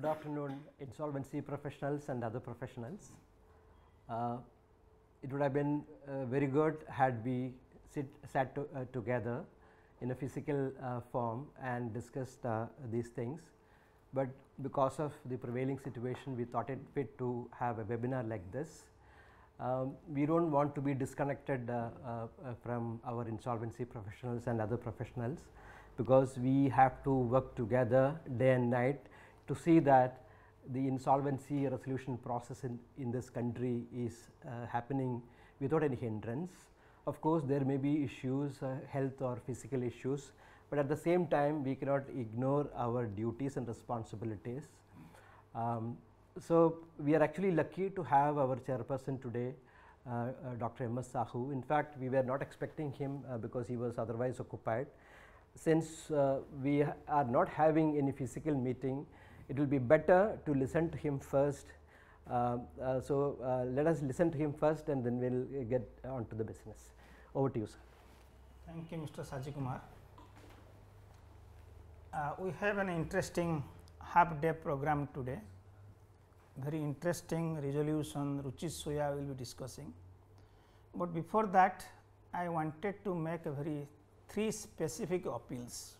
Good afternoon, insolvency professionals and other professionals. Uh, it would have been uh, very good had we sit, sat to, uh, together in a physical uh, form and discussed uh, these things. But because of the prevailing situation, we thought it fit to have a webinar like this. Um, we do not want to be disconnected uh, from our insolvency professionals and other professionals because we have to work together day and night to see that the insolvency resolution process in, in this country is uh, happening without any hindrance. Of course, there may be issues, uh, health or physical issues, but at the same time, we cannot ignore our duties and responsibilities. Um, so, we are actually lucky to have our chairperson today, uh, uh Dr. M. S. Sahu. In fact, we were not expecting him uh, because he was otherwise occupied. Since uh, we are not having any physical meeting, it will be better to listen to him first. Uh, uh, so, uh, let us listen to him first and then we will get on to the business. Over to you sir. Thank you Mr. Sajikumar. Uh, we have an interesting half day program today, very interesting resolution Ruchi Soya will be discussing. But before that I wanted to make a very three specific appeals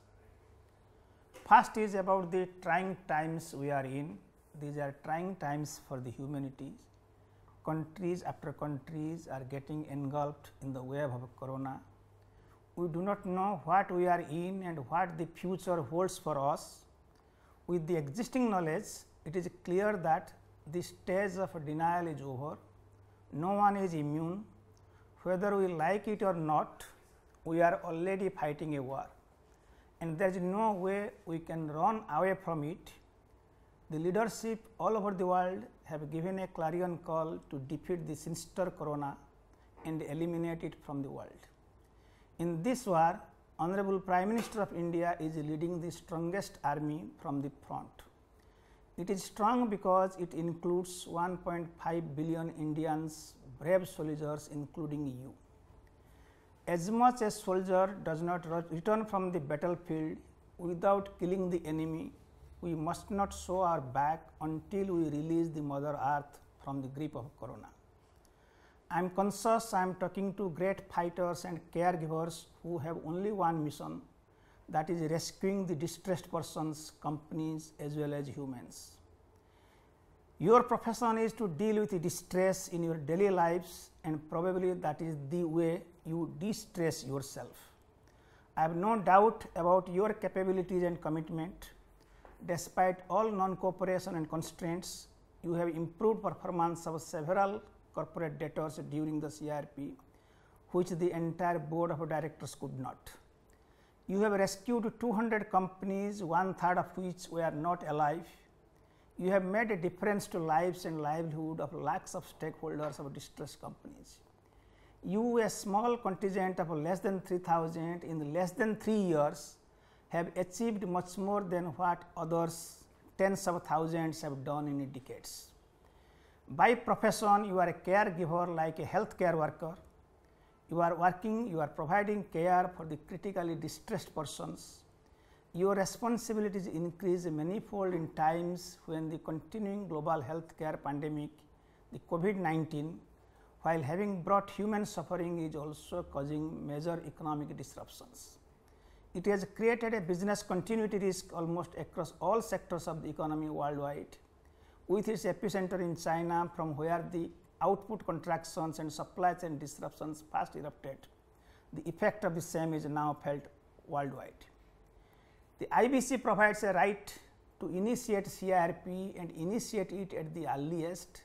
First is about the trying times we are in, these are trying times for the humanities. Countries after countries are getting engulfed in the wave of corona. We do not know what we are in and what the future holds for us. With the existing knowledge, it is clear that the stage of denial is over. No one is immune. Whether we like it or not, we are already fighting a war and there is no way we can run away from it. The leadership all over the world have given a clarion call to defeat the sinister corona and eliminate it from the world. In this war, Honorable Prime Minister of India is leading the strongest army from the front. It is strong because it includes 1.5 billion Indians, brave soldiers including you as much as soldier does not return from the battlefield without killing the enemy, we must not show our back until we release the mother earth from the grip of corona. I am conscious I am talking to great fighters and caregivers who have only one mission that is rescuing the distressed persons, companies as well as humans. Your profession is to deal with distress in your daily lives and probably that is the way you de stress yourself. I have no doubt about your capabilities and commitment. Despite all non cooperation and constraints, you have improved performance of several corporate debtors during the CRP, which the entire board of directors could not. You have rescued 200 companies, one third of which were not alive. You have made a difference to lives and livelihood of lakhs of stakeholders of distressed companies you a small contingent of less than 3000 in less than 3 years have achieved much more than what others tens of thousands have done in decades. By profession you are a caregiver like a healthcare worker, you are working, you are providing care for the critically distressed persons. Your responsibilities increase manifold in times when the continuing global healthcare pandemic, the COVID 19 while having brought human suffering is also causing major economic disruptions. It has created a business continuity risk almost across all sectors of the economy worldwide, with its epicenter in China from where the output contractions and supply chain disruptions first erupted. The effect of the same is now felt worldwide. The IBC provides a right to initiate CIRP and initiate it at the earliest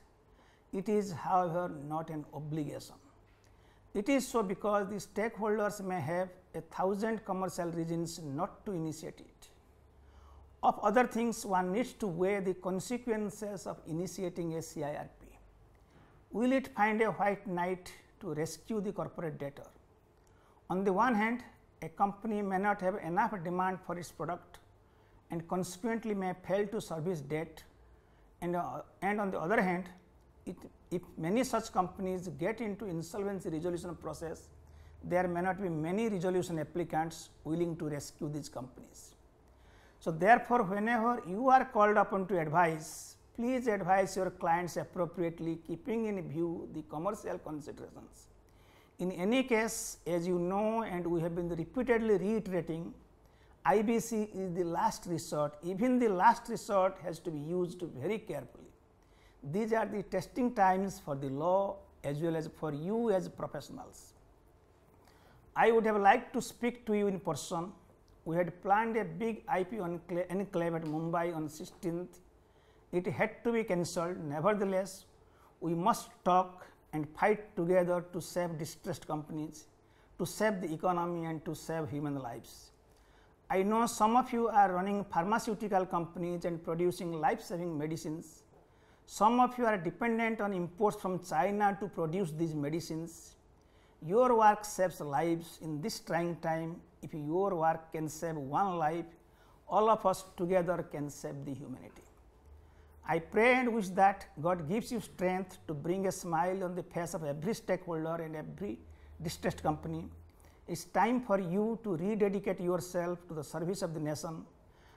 it is however not an obligation. It is so because the stakeholders may have a thousand commercial reasons not to initiate it. Of other things, one needs to weigh the consequences of initiating a CIRP. Will it find a white knight to rescue the corporate debtor? On the one hand, a company may not have enough demand for its product and consequently may fail to service debt, and, uh, and on the other hand, it, if many such companies get into insolvency resolution process, there may not be many resolution applicants willing to rescue these companies. So, therefore, whenever you are called upon to advise, please advise your clients appropriately keeping in view the commercial considerations. In any case, as you know and we have been repeatedly reiterating, IBC is the last resort, even the last resort has to be used very carefully these are the testing times for the law as well as for you as professionals. I would have liked to speak to you in person. We had planned a big IP enclave at Mumbai on 16th. It had to be cancelled. Nevertheless, we must talk and fight together to save distressed companies, to save the economy and to save human lives. I know some of you are running pharmaceutical companies and producing life-saving medicines some of you are dependent on imports from China to produce these medicines. Your work saves lives in this trying time. If your work can save one life, all of us together can save the humanity. I pray and wish that God gives you strength to bring a smile on the face of every stakeholder and every distressed company. It's time for you to rededicate yourself to the service of the nation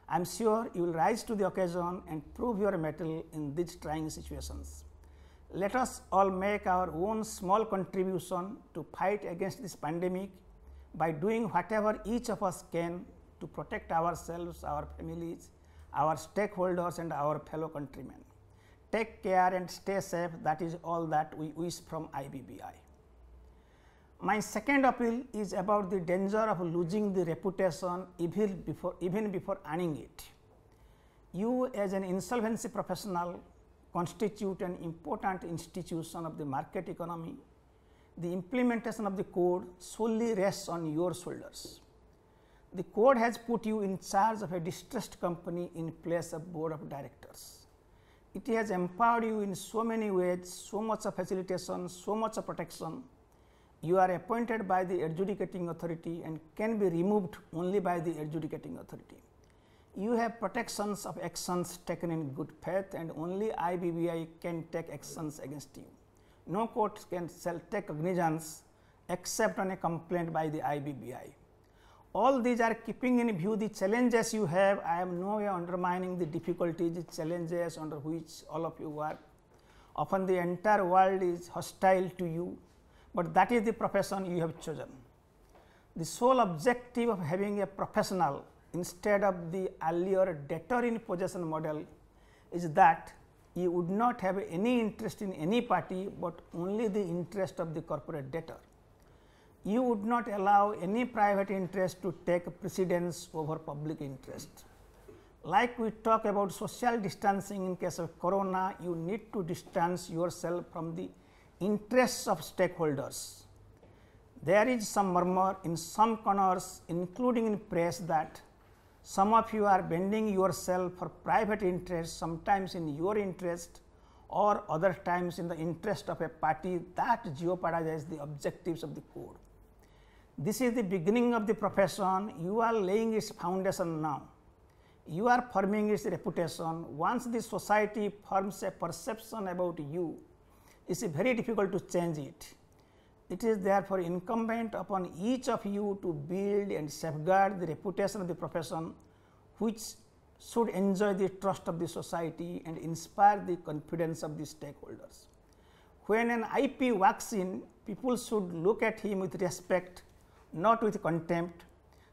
I am sure you will rise to the occasion and prove your mettle in these trying situations. Let us all make our own small contribution to fight against this pandemic by doing whatever each of us can to protect ourselves, our families, our stakeholders and our fellow countrymen. Take care and stay safe, that is all that we wish from IBBI. My second appeal is about the danger of losing the reputation even before, even before earning it. You as an insolvency professional constitute an important institution of the market economy. The implementation of the code solely rests on your shoulders. The code has put you in charge of a distressed company in place of board of directors. It has empowered you in so many ways, so much of facilitation, so much of protection you are appointed by the adjudicating authority and can be removed only by the adjudicating authority. You have protections of actions taken in good faith and only IBBI can take actions against you. No court can shall take cognizance except on a complaint by the IBBI. All these are keeping in view the challenges you have. I am no way undermining the difficulties, the challenges under which all of you are. Often the entire world is hostile to you but that is the profession you have chosen. The sole objective of having a professional instead of the earlier debtor in possession model is that you would not have any interest in any party, but only the interest of the corporate debtor. You would not allow any private interest to take precedence over public interest. Like we talk about social distancing in case of corona, you need to distance yourself from the interests of stakeholders. There is some murmur in some corners, including in press, that some of you are bending yourself for private interests, sometimes in your interest or other times in the interest of a party that jeopardizes the objectives of the code. This is the beginning of the profession. You are laying its foundation now. You are forming its reputation. Once the society forms a perception about you, it is very difficult to change it. It is therefore incumbent upon each of you to build and safeguard the reputation of the profession, which should enjoy the trust of the society and inspire the confidence of the stakeholders. When an IP walks in, people should look at him with respect, not with contempt.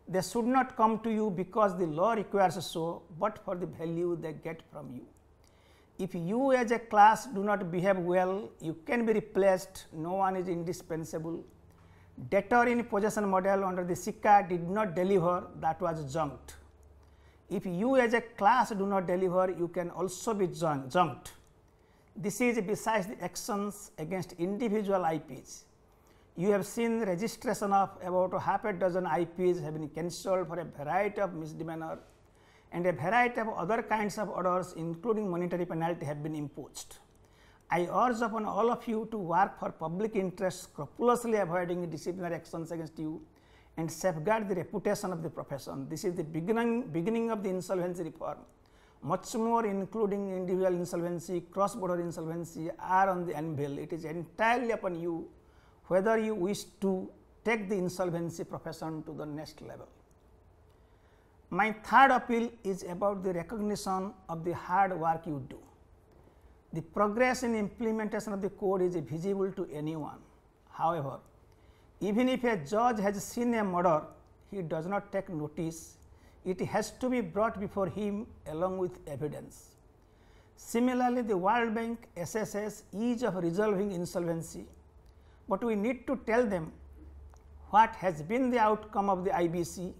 They should not come to you because the law requires so, but for the value they get from you if you as a class do not behave well, you can be replaced, no one is indispensable. Debtor in possession model under the Sika did not deliver, that was junked. If you as a class do not deliver, you can also be junked. This is besides the actions against individual IPs. You have seen registration of about half a dozen IPs have been cancelled for a variety of misdemeanor and a variety of other kinds of orders including monetary penalty have been imposed. I urge upon all of you to work for public interest scrupulously avoiding disciplinary actions against you and safeguard the reputation of the profession. This is the beginning, beginning of the insolvency reform. Much more including individual insolvency, cross-border insolvency are on the anvil. It is entirely upon you whether you wish to take the insolvency profession to the next level. My third appeal is about the recognition of the hard work you do. The progress in implementation of the code is visible to anyone. However, even if a judge has seen a murder, he does not take notice. It has to be brought before him along with evidence. Similarly, the World Bank assesses ease of resolving insolvency, but we need to tell them what has been the outcome of the IBC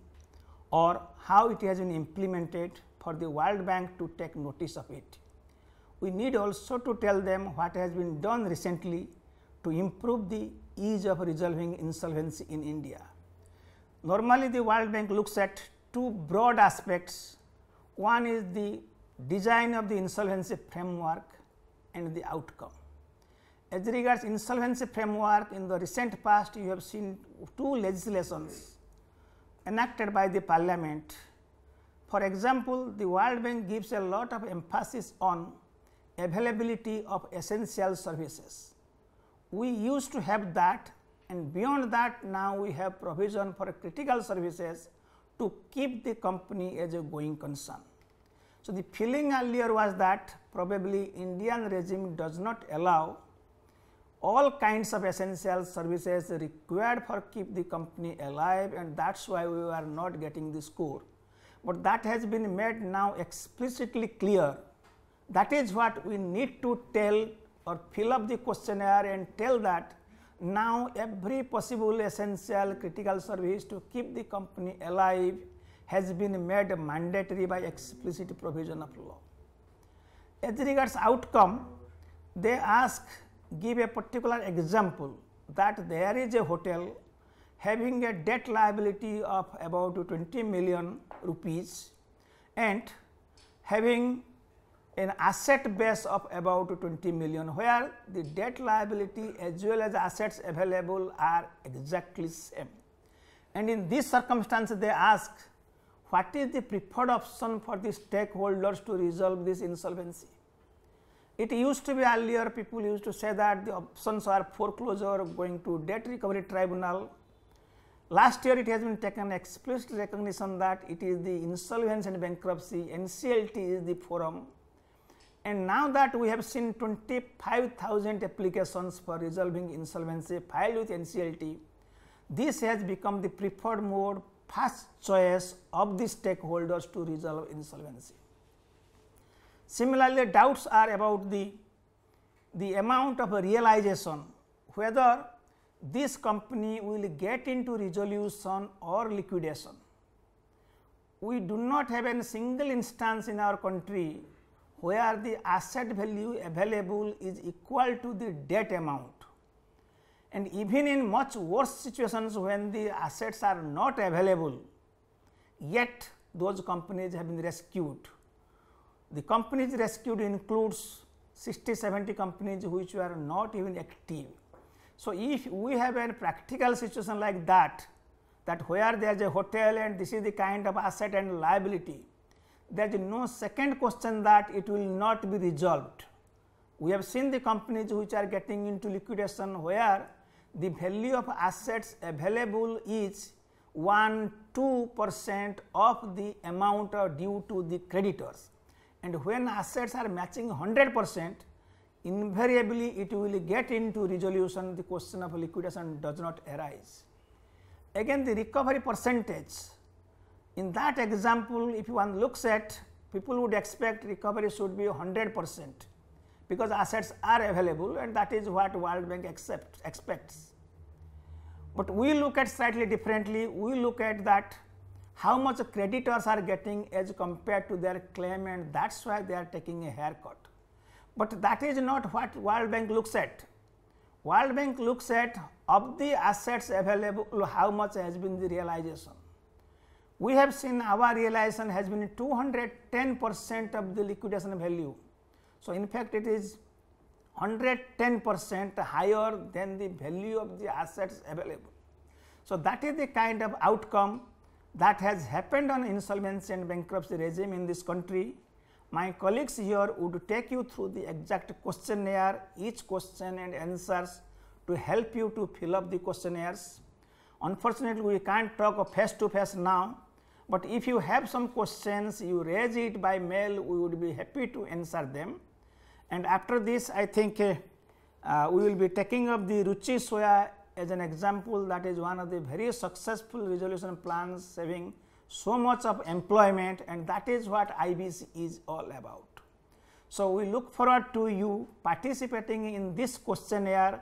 or how it has been implemented for the World Bank to take notice of it. We need also to tell them what has been done recently to improve the ease of resolving insolvency in India. Normally, the World Bank looks at two broad aspects. One is the design of the insolvency framework and the outcome. As regards insolvency framework, in the recent past, you have seen two legislations enacted by the parliament. For example, the World Bank gives a lot of emphasis on availability of essential services. We used to have that and beyond that now we have provision for critical services to keep the company as a going concern. So, the feeling earlier was that probably Indian regime does not allow all kinds of essential services required for keep the company alive and that's why we are not getting the score. But that has been made now explicitly clear. That is what we need to tell or fill up the questionnaire and tell that now every possible essential critical service to keep the company alive has been made mandatory by explicit provision of law. As regards outcome, they ask give a particular example that there is a hotel having a debt liability of about 20 million rupees and having an asset base of about 20 million where the debt liability as well as assets available are exactly same. And in this circumstance they ask what is the preferred option for the stakeholders to resolve this insolvency. It used to be earlier people used to say that the options are foreclosure going to debt recovery tribunal. Last year it has been taken explicit recognition that it is the insolvency and bankruptcy NCLT is the forum and now that we have seen 25,000 applications for resolving insolvency filed with NCLT, this has become the preferred mode, first choice of the stakeholders to resolve insolvency. Similarly, doubts are about the, the amount of realization whether this company will get into resolution or liquidation. We do not have a single instance in our country where the asset value available is equal to the debt amount. And even in much worse situations when the assets are not available, yet those companies have been rescued. The companies rescued includes 60 70 companies which were not even active. So, if we have a practical situation like that, that where there is a hotel and this is the kind of asset and liability, there is no second question that it will not be resolved. We have seen the companies which are getting into liquidation where the value of assets available is 1 2 percent of the amount due to the creditors and when assets are matching 100 percent invariably it will get into resolution the question of liquidation does not arise. Again the recovery percentage in that example if one looks at people would expect recovery should be 100 percent because assets are available and that is what World Bank accept, expects. But we look at slightly differently, we look at that how much creditors are getting as compared to their claim and that's why they are taking a haircut. But that is not what World Bank looks at. World Bank looks at of the assets available how much has been the realization. We have seen our realization has been 210 percent of the liquidation value. So, in fact, it is 110 percent higher than the value of the assets available. So, that is the kind of outcome that has happened on insolvency and bankruptcy regime in this country. My colleagues here would take you through the exact questionnaire, each question and answers to help you to fill up the questionnaires. Unfortunately, we can't talk face to face now, but if you have some questions, you raise it by mail, we would be happy to answer them. And after this, I think uh, we will be taking up the Ruchi Soya as an example that is one of the very successful resolution plans saving so much of employment and that is what IBC is all about. So, we look forward to you participating in this questionnaire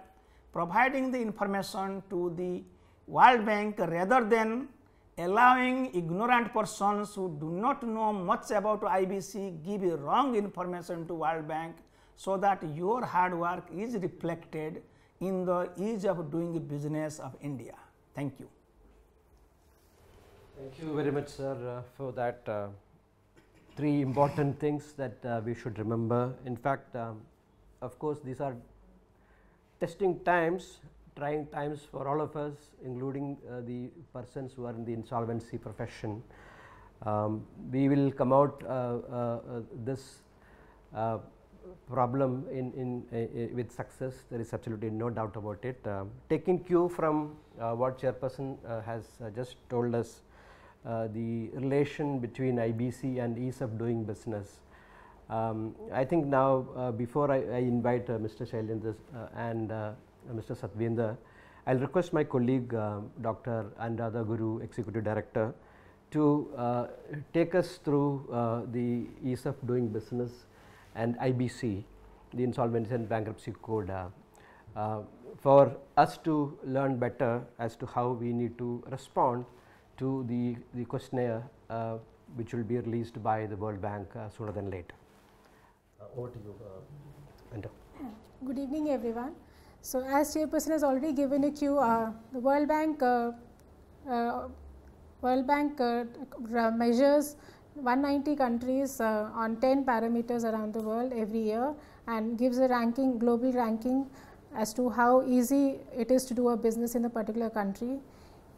providing the information to the World Bank rather than allowing ignorant persons who do not know much about IBC give wrong information to World Bank so that your hard work is reflected in the ease of doing business of India. Thank you. Thank you very much, sir, uh, for that. Uh, three important things that uh, we should remember. In fact, um, of course, these are testing times, trying times for all of us, including uh, the persons who are in the insolvency profession. Um, we will come out uh, uh, this problem in, in uh, with success. There is absolutely no doubt about it. Um, taking cue from uh, what chairperson uh, has uh, just told us, uh, the relation between IBC and ease of doing business. Um, I think now before I, I invite Mr. Shailendra and Mr. Satvinder, I'll request my colleague Dr. Anuradha Guru, Executive Director, to take us through the ease of doing business and IBC, the Insolvency and Bankruptcy Code, uh, uh, for us to learn better as to how we need to respond to the, the questionnaire uh, which will be released by the World Bank sooner than later. over to you, Ando. Good evening, everyone. So, as chairperson has already given a cue, uh, the World Bank, uh, uh, World Bank measures 190 countries uh, on 10 parameters around the world every year and gives a ranking, global ranking as to how easy it is to do a business in a particular country.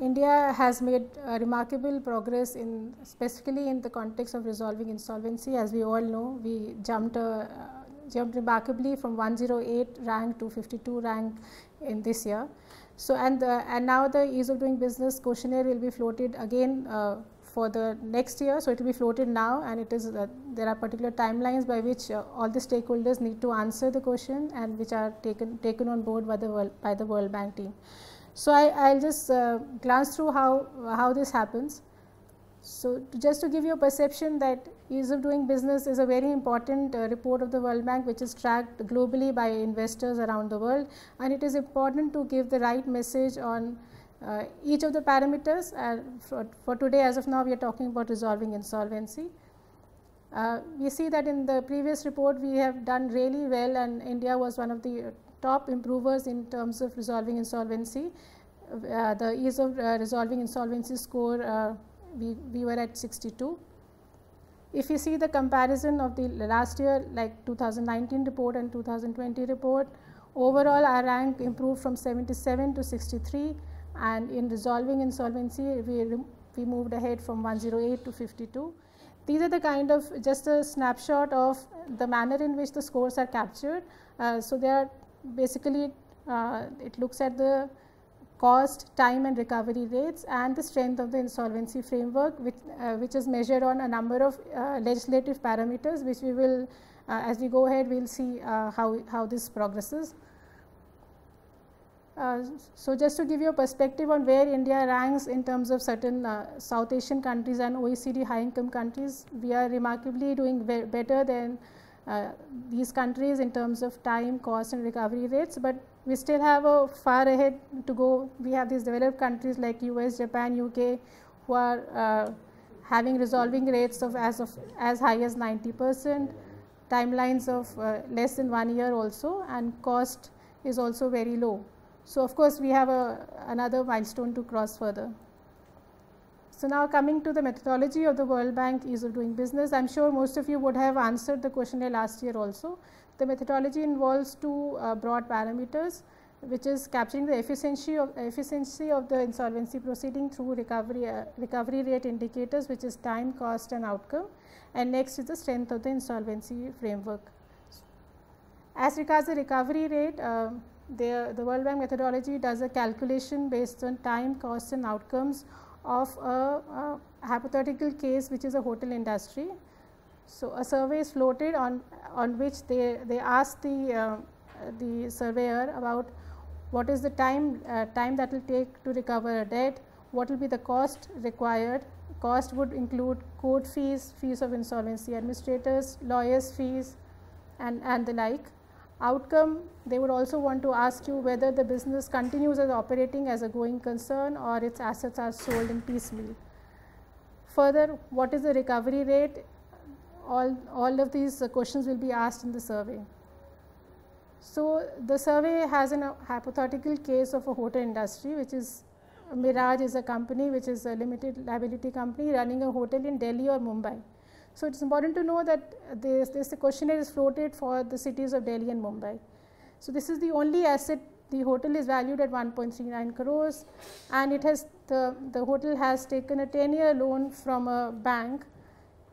India has made uh, remarkable progress in specifically in the context of resolving insolvency. As we all know, we jumped, uh, jumped remarkably from 108 rank to 52 rank in this year. So, and, the, uh, and now the ease of doing business questionnaire will be floated again uh, for the next year. So, it will be floated now and it is uh, there are particular timelines by which uh, all the stakeholders need to answer the question and which are taken taken on board by the World, by the World Bank team. So, I will just uh, glance through how, how this happens. So, to just to give you a perception that ease of doing business is a very important uh, report of the World Bank which is tracked globally by investors around the world and it is important to give the right message on uh, each of the parameters uh, for, for, today as of now we are talking about resolving insolvency. Uh, we see that in the previous report we have done really well and India was one of the uh, top improvers in terms of resolving insolvency. Uh, the ease of uh, resolving insolvency score we, we were at 62. If you see the comparison of the last year like 2019 report and 2020 report, overall our rank improved from 77 to 63 and in resolving insolvency, we, we moved ahead from 108 to 52. These are the kind of just a snapshot of the manner in which the scores are captured. Uh, so they are basically uh, it looks at the cost, time and recovery rates and the strength of the insolvency framework which, uh, which is measured on a number of uh, legislative parameters which we will uh, as we go ahead we will see uh, how, how this progresses. Uh, so just to give you a perspective on where India ranks in terms of certain uh, South Asian countries and OECD high income countries, we are remarkably doing better than uh, these countries in terms of time, cost and recovery rates, but we still have a far ahead to go. We have these developed countries like US, Japan, UK who are uh, having resolving rates of as, of as high as 90 percent, timelines of uh, less than one year also and cost is also very low. So, of course, we have a, another milestone to cross further. So, now coming to the methodology of the World Bank ease of doing business, I am sure most of you would have answered the questionnaire last year also. The methodology involves two uh, broad parameters which is capturing the efficiency of, efficiency of the insolvency proceeding through recovery, uh, recovery rate indicators which is time, cost and outcome and next is the strength of the insolvency framework. As regards the recovery rate, uh, the, the World Bank methodology does a calculation based on time, costs and outcomes of a, a hypothetical case which is a hotel industry. So a survey is floated on, on which they, they ask the, uh, the surveyor about what is the time, uh, time that will take to recover a debt, what will be the cost required. Cost would include court fees, fees of insolvency administrators, lawyers fees and, and the like outcome they would also want to ask you whether the business continues as operating as a going concern or its assets are sold in piecemeal. Further, what is the recovery rate? All, all of these uh, questions will be asked in the survey. So, the survey has an, a uh, hypothetical case of a hotel industry which is Mirage is a company which is a limited liability company running a hotel in Delhi or Mumbai. So, it is important to know that this, this questionnaire is floated for the cities of Delhi and Mumbai. So, this is the only asset the hotel is valued at 1.39 crores and it has the, the hotel has taken a 10 year loan from a bank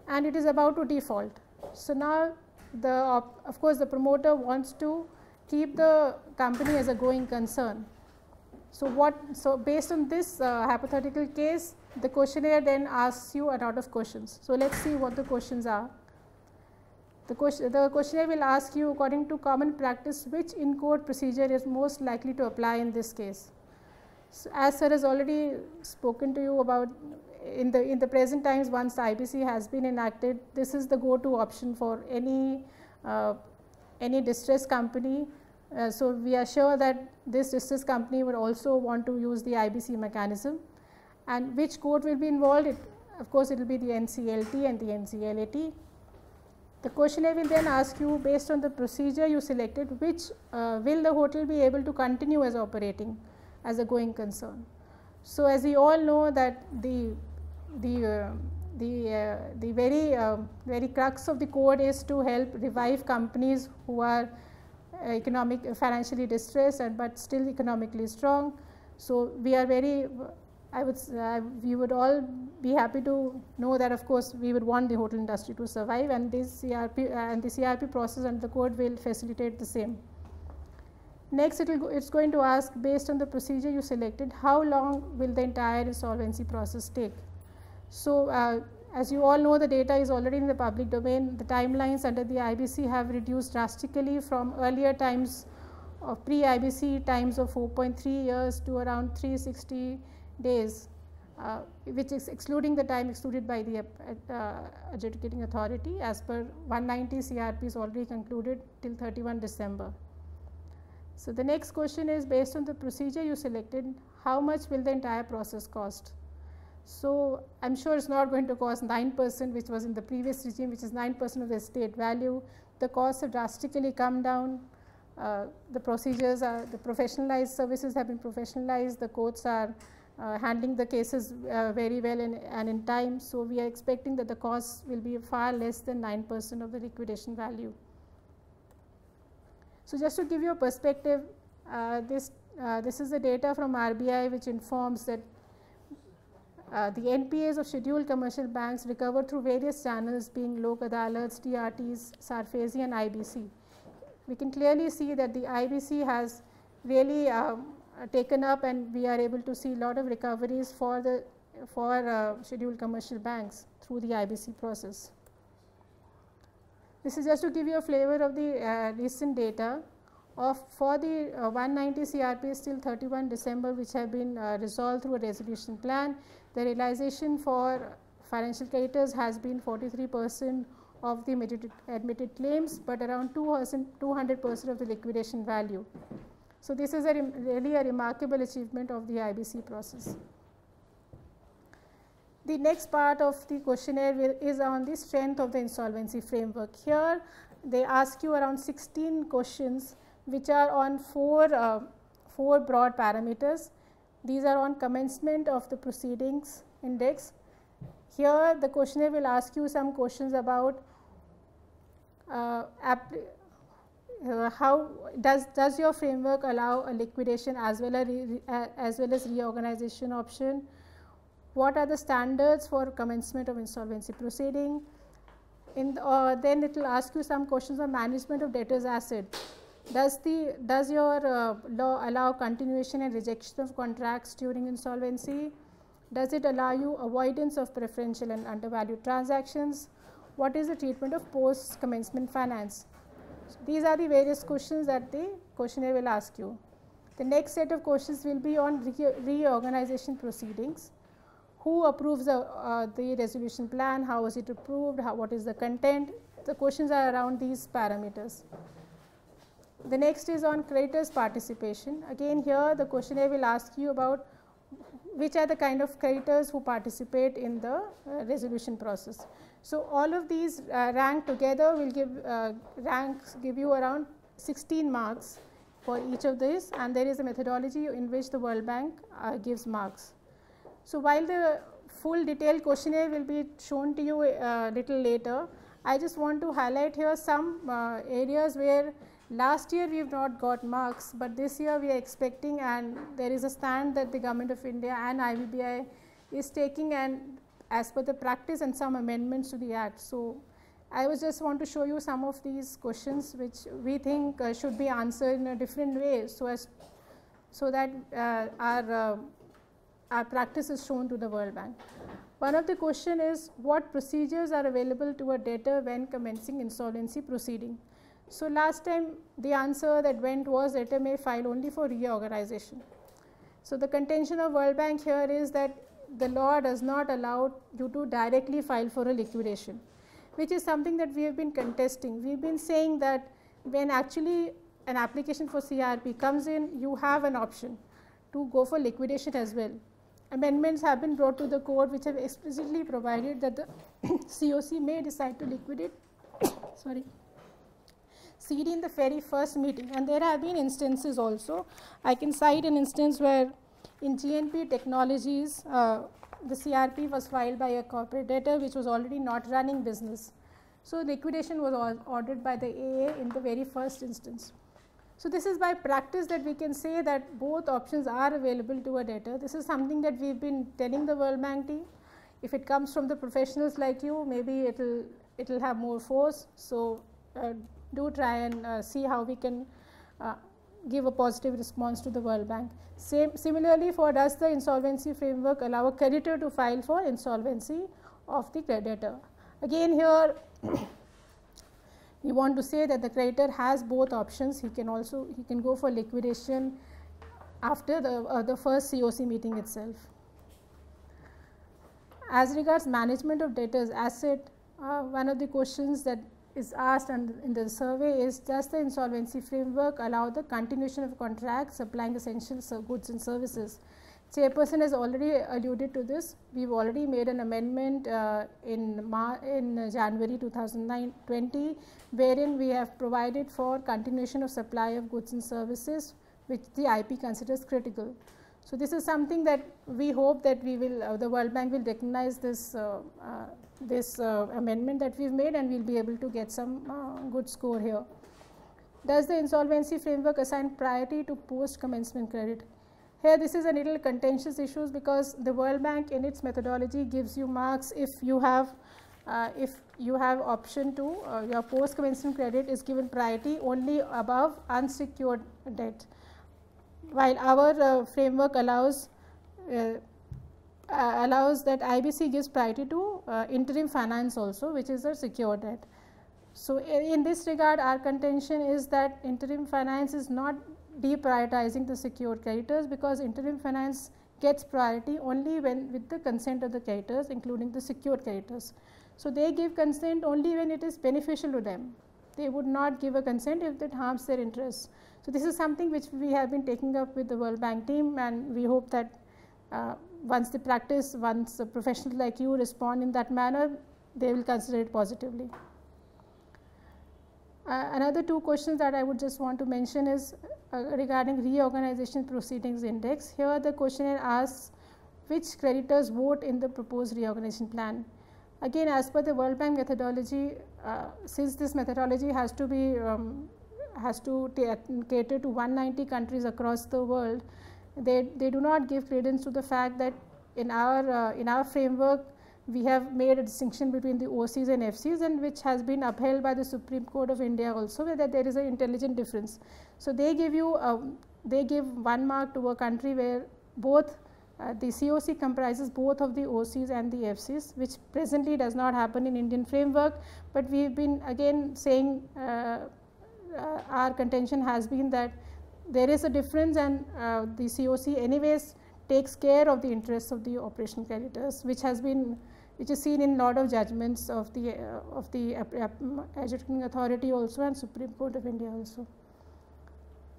and it is about to default. So, now the of course, the promoter wants to keep the company as a going concern. So, what so based on this uh, hypothetical case the questionnaire then asks you a lot of questions. So, let us see what the questions are. The, question, the questionnaire will ask you according to common practice which in-court procedure is most likely to apply in this case. So, as sir has already spoken to you about in the in the present times once IBC has been enacted this is the go to option for any uh, any distress company. Uh, so, we are sure that this distress company would also want to use the IBC mechanism. And which code will be involved? It, of course, it will be the NCLT and the NCLAT. The questionnaire will then ask you based on the procedure you selected which uh, will the hotel be able to continue as operating as a going concern. So, as we all know that the, the, uh, the, uh, the very, uh, very crux of the code is to help revive companies who are uh, economic financially distressed and but still economically strong. So, we are very I would, uh, we would all be happy to know that of course we would want the hotel industry to survive and this CRP uh, and the CRP process and the code will facilitate the same. Next it will it's going to ask based on the procedure you selected how long will the entire insolvency process take. So uh, as you all know the data is already in the public domain the timelines under the IBC have reduced drastically from earlier times of pre-IBC times of 4.3 years to around 360 days, uh, which is excluding the time excluded by the uh, uh adjudicating authority as per 190 CRP is already concluded till 31 December. So, the next question is based on the procedure you selected, how much will the entire process cost? So, I am sure it is not going to cost 9 percent which was in the previous regime which is 9 percent of the estate value. The costs have drastically come down, uh, the procedures are the professionalized services have been professionalized, the courts are uh, handling the cases uh, very well in, and in time. So, we are expecting that the cost will be far less than 9 percent of the liquidation value. So, just to give you a perspective, uh, this, this is the data from RBI which informs that uh, the NPAs of scheduled commercial banks recovered through various channels being Lok adalats, TRTs, Sarfazi and IBC. We can clearly see that the IBC has really um, uh, taken up and we are able to see a lot of recoveries for the for uh, scheduled commercial banks through the IBC process. This is just to give you a flavor of the uh, recent data of for the uh, 190 CRPs till 31 December which have been uh, resolved through a resolution plan. The realization for financial creditors has been 43 percent of the admitted claims but around 200 percent of the liquidation value. So, this is a really a remarkable achievement of the IBC process. The next part of the questionnaire will, is on the strength of the insolvency framework. Here they ask you around 16 questions which are on four, uh, four broad parameters. These are on commencement of the proceedings index. Here the questionnaire will ask you some questions about uh, uh, how does does your framework allow a liquidation as well as re, as well as reorganization option what are the standards for commencement of insolvency proceeding in the, uh, then it will ask you some questions on management of debtors asset does the does your uh, law allow continuation and rejection of contracts during insolvency does it allow you avoidance of preferential and undervalued transactions what is the treatment of post commencement finance these are the various questions that the questionnaire will ask you. The next set of questions will be on re reorganization proceedings. Who approves the uh, the resolution plan? How was it approved? How, what is the content? The questions are around these parameters. The next is on creditors participation. Again here the questionnaire will ask you about which are the kind of creditors who participate in the uh, resolution process. So, all of these uh, together will give uh, ranks give you around 16 marks for each of these and there is a methodology in which the World Bank uh, gives marks. So, while the full detailed questionnaire will be shown to you a uh, little later, I just want to highlight here some uh, areas where last year we have not got marks, but this year we are expecting and there is a stand that the government of India and IBBI is taking and as per the practice and some amendments to the Act. So I was just want to show you some of these questions which we think uh, should be answered in a different way so as so that uh, our uh, our practice is shown to the World Bank. One of the question is what procedures are available to a debtor when commencing insolvency proceeding. So last time the answer that went was debtor may file only for reorganization. So the contention of World Bank here is that the law does not allow you to directly file for a liquidation, which is something that we have been contesting. We have been saying that when actually an application for CRP comes in, you have an option to go for liquidation as well. Amendments have been brought to the court which have explicitly provided that the COC may decide to liquidate sorry, CD in the very first meeting and there have been instances also. I can cite an instance where in GNP technologies, uh, the CRP was filed by a corporate debtor which was already not running business. So liquidation was ordered by the AA in the very first instance. So this is by practice that we can say that both options are available to a debtor. This is something that we've been telling the World Bank team. If it comes from the professionals like you, maybe it'll it'll have more force. So uh, do try and uh, see how we can uh, give a positive response to the World Bank. Same, similarly, for does the insolvency framework allow a creditor to file for insolvency of the creditor? Again here, we want to say that the creditor has both options. He can also, he can go for liquidation after the, uh, the first COC meeting itself. As regards management of debtors asset, uh, one of the questions that is asked in the survey is does the insolvency framework allow the continuation of contracts supplying essential goods and services chairperson has already alluded to this we've already made an amendment uh, in Mar in january 2020 wherein we have provided for continuation of supply of goods and services which the ip considers critical so this is something that we hope that we will uh, the world bank will recognize this uh, uh this uh, amendment that we've made and we'll be able to get some uh, good score here. Does the insolvency framework assign priority to post commencement credit? Here this is a little contentious issue because the World Bank in its methodology gives you marks if you have uh, if you have option to uh, your post commencement credit is given priority only above unsecured debt while our uh, framework allows uh, uh, allows that IBC gives priority to uh, interim finance also which is a secured debt. So, in this regard our contention is that interim finance is not deprioritizing the secured creditors because interim finance gets priority only when with the consent of the creditors including the secured creditors. So, they give consent only when it is beneficial to them. They would not give a consent if it harms their interests. So, this is something which we have been taking up with the World Bank team and we hope that uh, once the practice, once a professional like you respond in that manner, they will consider it positively. Uh, another two questions that I would just want to mention is uh, regarding reorganization proceedings index. Here the questionnaire asks which creditors vote in the proposed reorganization plan. Again, as per the World Bank methodology, uh, since this methodology has to be um, has to cater to 190 countries across the world, they, they do not give credence to the fact that in our, uh, in our framework, we have made a distinction between the OCs and FCs and which has been upheld by the Supreme Court of India also where that there is an intelligent difference. So they give you, um, they give one mark to a country where both uh, the COC comprises both of the OCs and the FCs which presently does not happen in Indian framework but we have been again saying uh, uh, our contention has been that there is a difference and uh, the COC anyways takes care of the interests of the operational creditors which has been which is seen in lot of judgments of the uh, of the uh, uh, um, adjudicating authority also and Supreme Court of India also.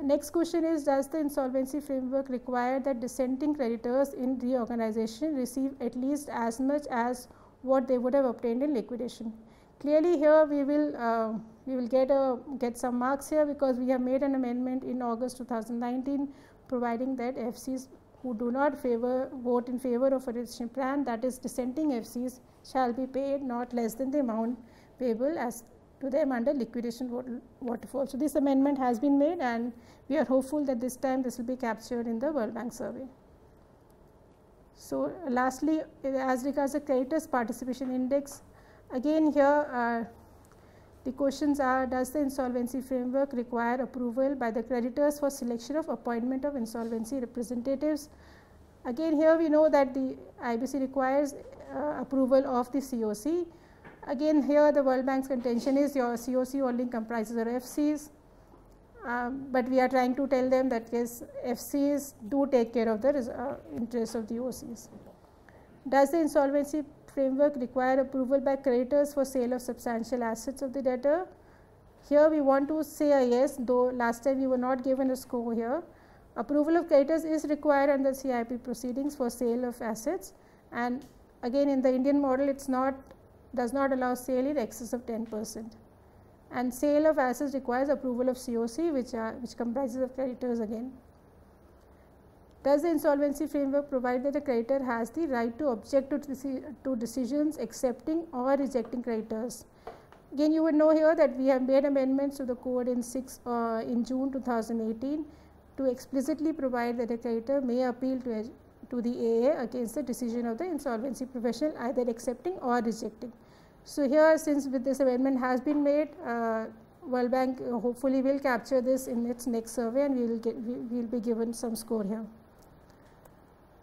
Next question is does the insolvency framework require that dissenting creditors in reorganization receive at least as much as what they would have obtained in liquidation? Clearly here we will uh, we will get a get some marks here because we have made an amendment in August 2019 providing that FCs who do not favor vote in favor of a registration plan that is dissenting FCs shall be paid not less than the amount payable as to them under liquidation waterfall. So, this amendment has been made and we are hopeful that this time this will be captured in the World Bank survey. So, lastly as regards the creditors participation index again here uh, the questions are Does the insolvency framework require approval by the creditors for selection of appointment of insolvency representatives? Again, here we know that the IBC requires uh, approval of the COC. Again, here the World Bank's contention is your COC only comprises of FCs. Um, but we are trying to tell them that yes, FCs do take care of the uh, interests of the OCs. Does the insolvency framework require approval by creditors for sale of substantial assets of the debtor. Here we want to say a yes, though last time we were not given a score here. Approval of creditors is required under CIP proceedings for sale of assets and again in the Indian model it's not does not allow sale in excess of 10 percent and sale of assets requires approval of COC which are which comprises of creditors again. Does the insolvency framework provide that the creditor has the right to object to, deci to decisions accepting or rejecting creditors? Again, you would know here that we have made amendments to the code in, six, uh, in June 2018 to explicitly provide that a creditor may appeal to, to the AA against the decision of the insolvency professional either accepting or rejecting. So here since with this amendment has been made, uh, World Bank hopefully will capture this in its next survey and we will, get, we will be given some score here.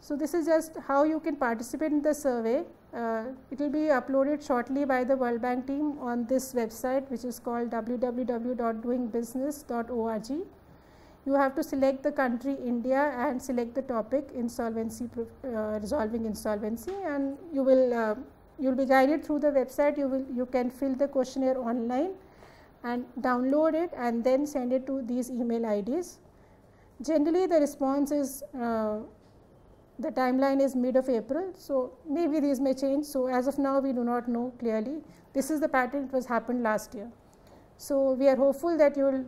So this is just how you can participate in the survey. Uh, it will be uploaded shortly by the World Bank team on this website which is called www.doingbusiness.org. You have to select the country India and select the topic insolvency, uh, resolving insolvency and you will uh, you'll be guided through the website. You will you can fill the questionnaire online and download it and then send it to these email IDs. Generally the response is uh, the timeline is mid of April. So maybe these may change. So as of now, we do not know clearly. This is the pattern it was happened last year. So we are hopeful that you will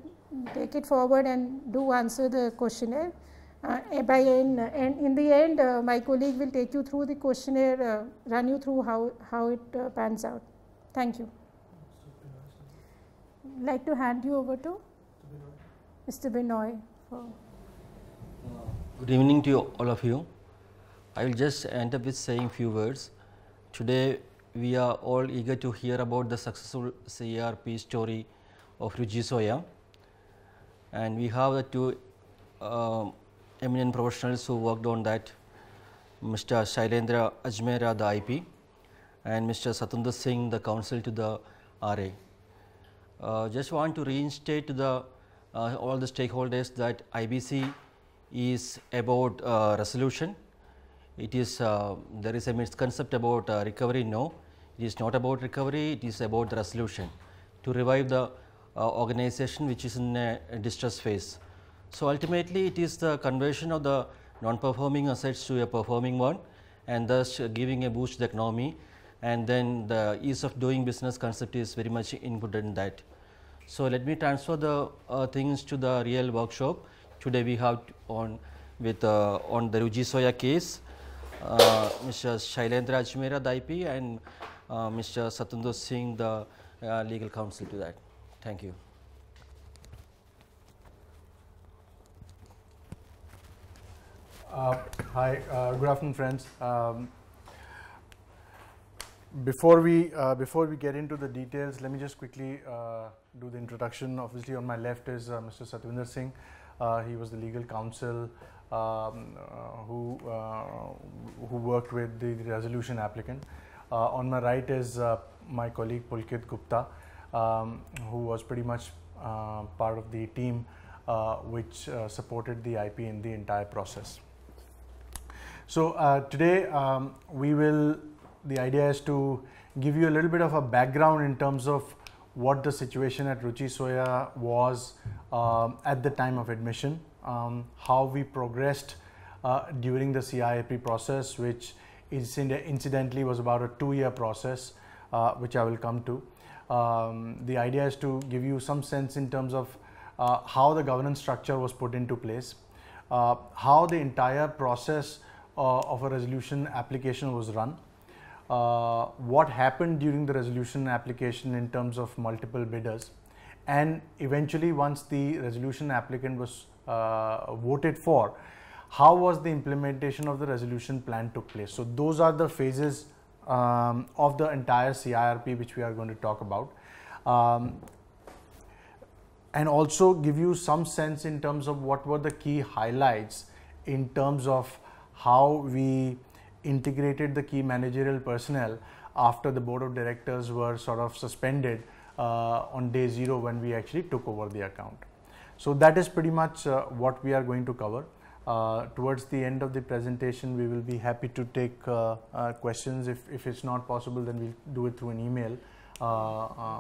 take it forward and do answer the questionnaire. Uh, by end. and in the end, uh, my colleague will take you through the questionnaire, uh, run you through how, how it uh, pans out. Thank you. I'd like to hand you over to Mr. Binoy. Good evening to you, all of you. I will just end up with saying few words. Today we are all eager to hear about the successful CRP story of Ruji Soya and we have the two uh, eminent professionals who worked on that Mr. Shailendra Ajmera, the IP and Mr. Satunda Singh, the counsel to the RA. Uh, just want to reinstate to the uh, all the stakeholders that IBC is about uh, resolution it is uh, there is a misconception about uh, recovery. No, it is not about recovery. It is about the resolution to revive the uh, organization which is in a distress phase. So ultimately, it is the conversion of the non-performing assets to a performing one, and thus giving a boost to the economy. And then the ease of doing business concept is very much included in that. So let me transfer the uh, things to the real workshop. Today we have on with uh, on the Ruji Soya case uh, Mr. Shailendra Ajmera, the IP, and uh, Mr. Satinder Singh, the uh, legal counsel to that. Thank you. Uh, hi, uh, good afternoon, friends. Um, before we uh, before we get into the details, let me just quickly do the introduction. Obviously, on my left is Mr. Satyendra Singh. he was the legal counsel um, uh, who, uh, who worked with the, resolution applicant. Uh, on my right is my colleague Pulkit Gupta, um, who was pretty much part of the team which supported the IP in the entire process. So today um, we will, the idea is to give you a little bit of a background in terms of what the situation at Ruchi Soya was um, at the time of admission um, how we progressed uh, during the CIP process, which incidentally was about a two-year process, uh, which I will come to. Um, the idea is to give you some sense in terms of uh, how the governance structure was put into place, uh, how the entire process uh, of a resolution application was run, uh, what happened during the resolution application in terms of multiple bidders, and eventually once the resolution applicant was uh, voted for, how was the implementation of the resolution plan took place. So those are the phases um, of the entire CIRP which we are going to talk about. Um, and also give you some sense in terms of what were the key highlights in terms of how we integrated the key managerial personnel after the board of directors were sort of suspended uh, on day zero when we actually took over the account. So that is pretty much uh, what we are going to cover. Uh, towards the end of the presentation, we will be happy to take uh, uh questions. If, if it's not possible, then we'll do it through an email. Uh, uh,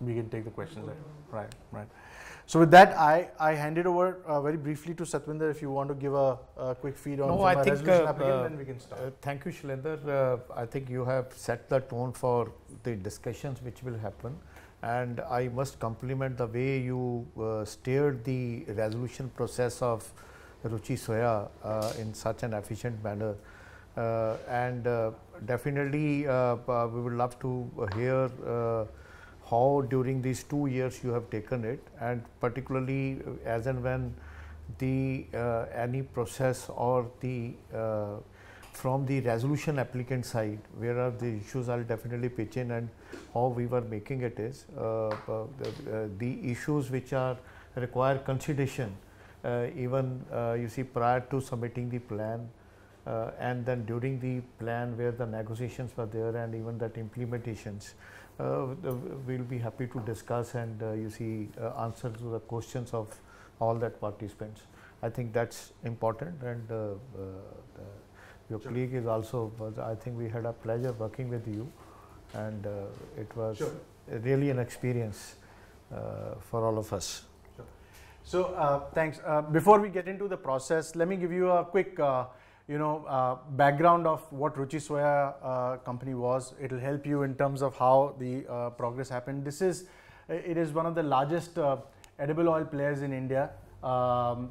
we can take the questions there. Right, right. So with that, I, I hand it over very briefly to Satwinder if you want to give a, a quick feed on no, I think, application, we can start. thank you, Shilendar. I think you have set the tone for the discussions which will happen and I must compliment the way you uh, steered the resolution process of Ruchi Soya uh, in such an efficient manner. Uh, and uh, definitely, uh, uh, we would love to hear how during these two years you have taken it, and particularly as and when the any process or the from the resolution applicant side, where are the issues? I'll definitely pitch in and how we were making it is uh, uh, the, uh, the, issues which are require consideration even you see prior to submitting the plan uh, and then during the plan where the negotiations were there and even that implementations uh, we'll be happy to discuss and uh, you see answer to the questions of all that participants i think that's important and your colleague is also i think we had a pleasure working with you and uh, it was sure. really an experience uh, for all of us. Sure. So uh, thanks. before we get into the process, let me give you a quick you know, uh, background of what Ruchi Soya uh, company was. It'll help you in terms of how the uh, progress happened. This is, it is one of the largest edible oil players in India. Um,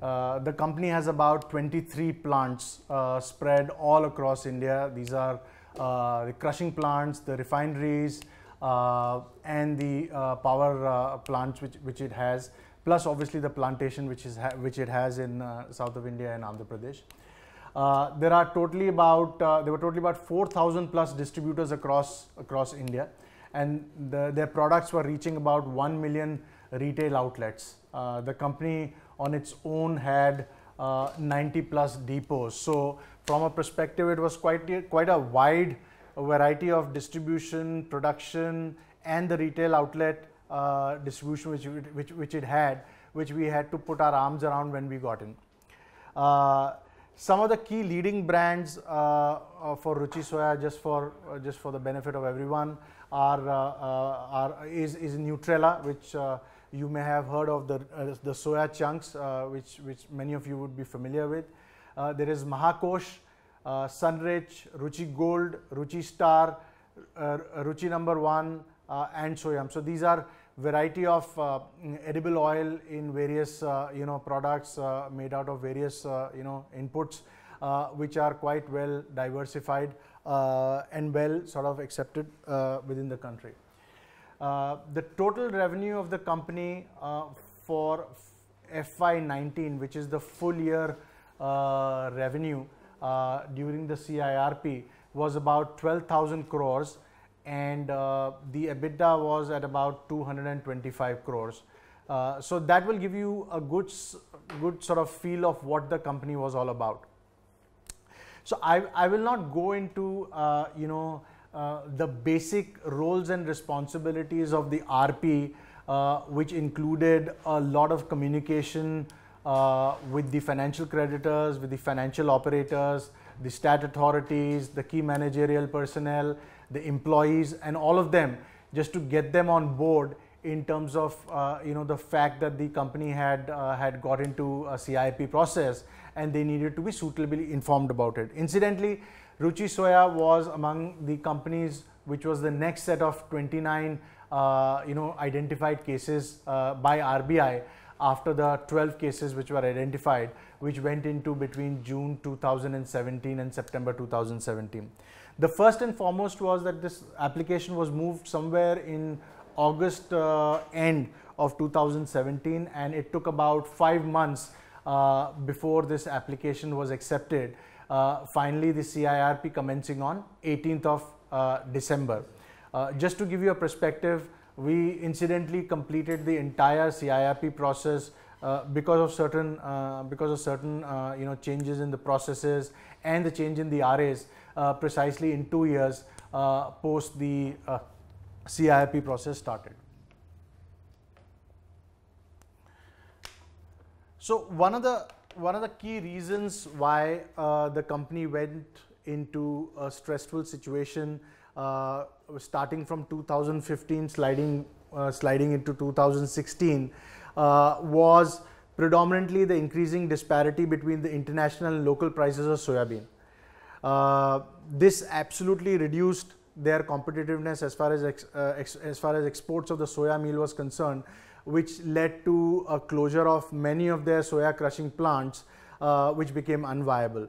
the company has about 23 plants spread all across India. These are uh, the crushing plants, the refineries, uh, and the uh, power plants which, which it has, plus obviously the plantation which, is which it has in south of India and Andhra Pradesh. Uh, there are totally about uh, there were totally about 4,000 plus distributors across across India, and the, their products were reaching about 1 million retail outlets. Uh, the company on its own had uh, 90 plus depots. So from a perspective, it was quite quite a wide variety of distribution, production, and the retail outlet uh, distribution which, which which it had, which we had to put our arms around when we got in. Uh, some of the key leading brands uh, uh, for Ruchi Soya, just for just for the benefit of everyone, are, are is is Nutrella, which you may have heard of the, uh, the soya chunks, uh, which, which many of you would be familiar with. Uh, there is Mahakosh, uh, Sunrich, Ruchi Gold, Ruchi Star, uh, Ruchi number one uh, and Soyam. So these are variety of edible oil in various you know products made out of various you know inputs which are quite well diversified and well sort of accepted within the country. Uh, the total revenue of the company uh, for FY19, which is the full year uh, revenue during the CIRP, was about 12,000 crores and uh, the EBITDA was at about 225 crores. Uh, so that will give you a good, good sort of feel of what the company was all about. So I, I will not go into, uh, you know, uh, the basic roles and responsibilities of the RP, uh, which included a lot of communication uh, with the financial creditors, with the financial operators, the stat authorities, the key managerial personnel, the employees, and all of them, just to get them on board in terms of uh, you know the fact that the company had uh, had got into a CIP process and they needed to be suitably informed about it. Incidentally, Ruchi Soya was among the companies which was the next set of 29 uh, you know identified cases uh, by RBI after the 12 cases which were identified which went into between June 2017 and September 2017. The first and foremost was that this application was moved somewhere in August uh, end of 2017 and it took about five months uh, before this application was accepted uh, finally the CIRP commencing on 18th of uh, December. Uh, just to give you a perspective, we incidentally completed the entire CIRP process uh, because of certain uh, because of certain uh, you know changes in the processes and the change in the RAs precisely in two years post the CIRP process started. So one of the one of the key reasons why uh, the company went into a stressful situation uh, starting from 2015 sliding uh, sliding into 2016 uh, was predominantly the increasing disparity between the international and local prices of soybean. Uh, this absolutely reduced their competitiveness as far as uh, as far as exports of the soya meal was concerned which led to a closure of many of their soya crushing plants, uh, which became unviable.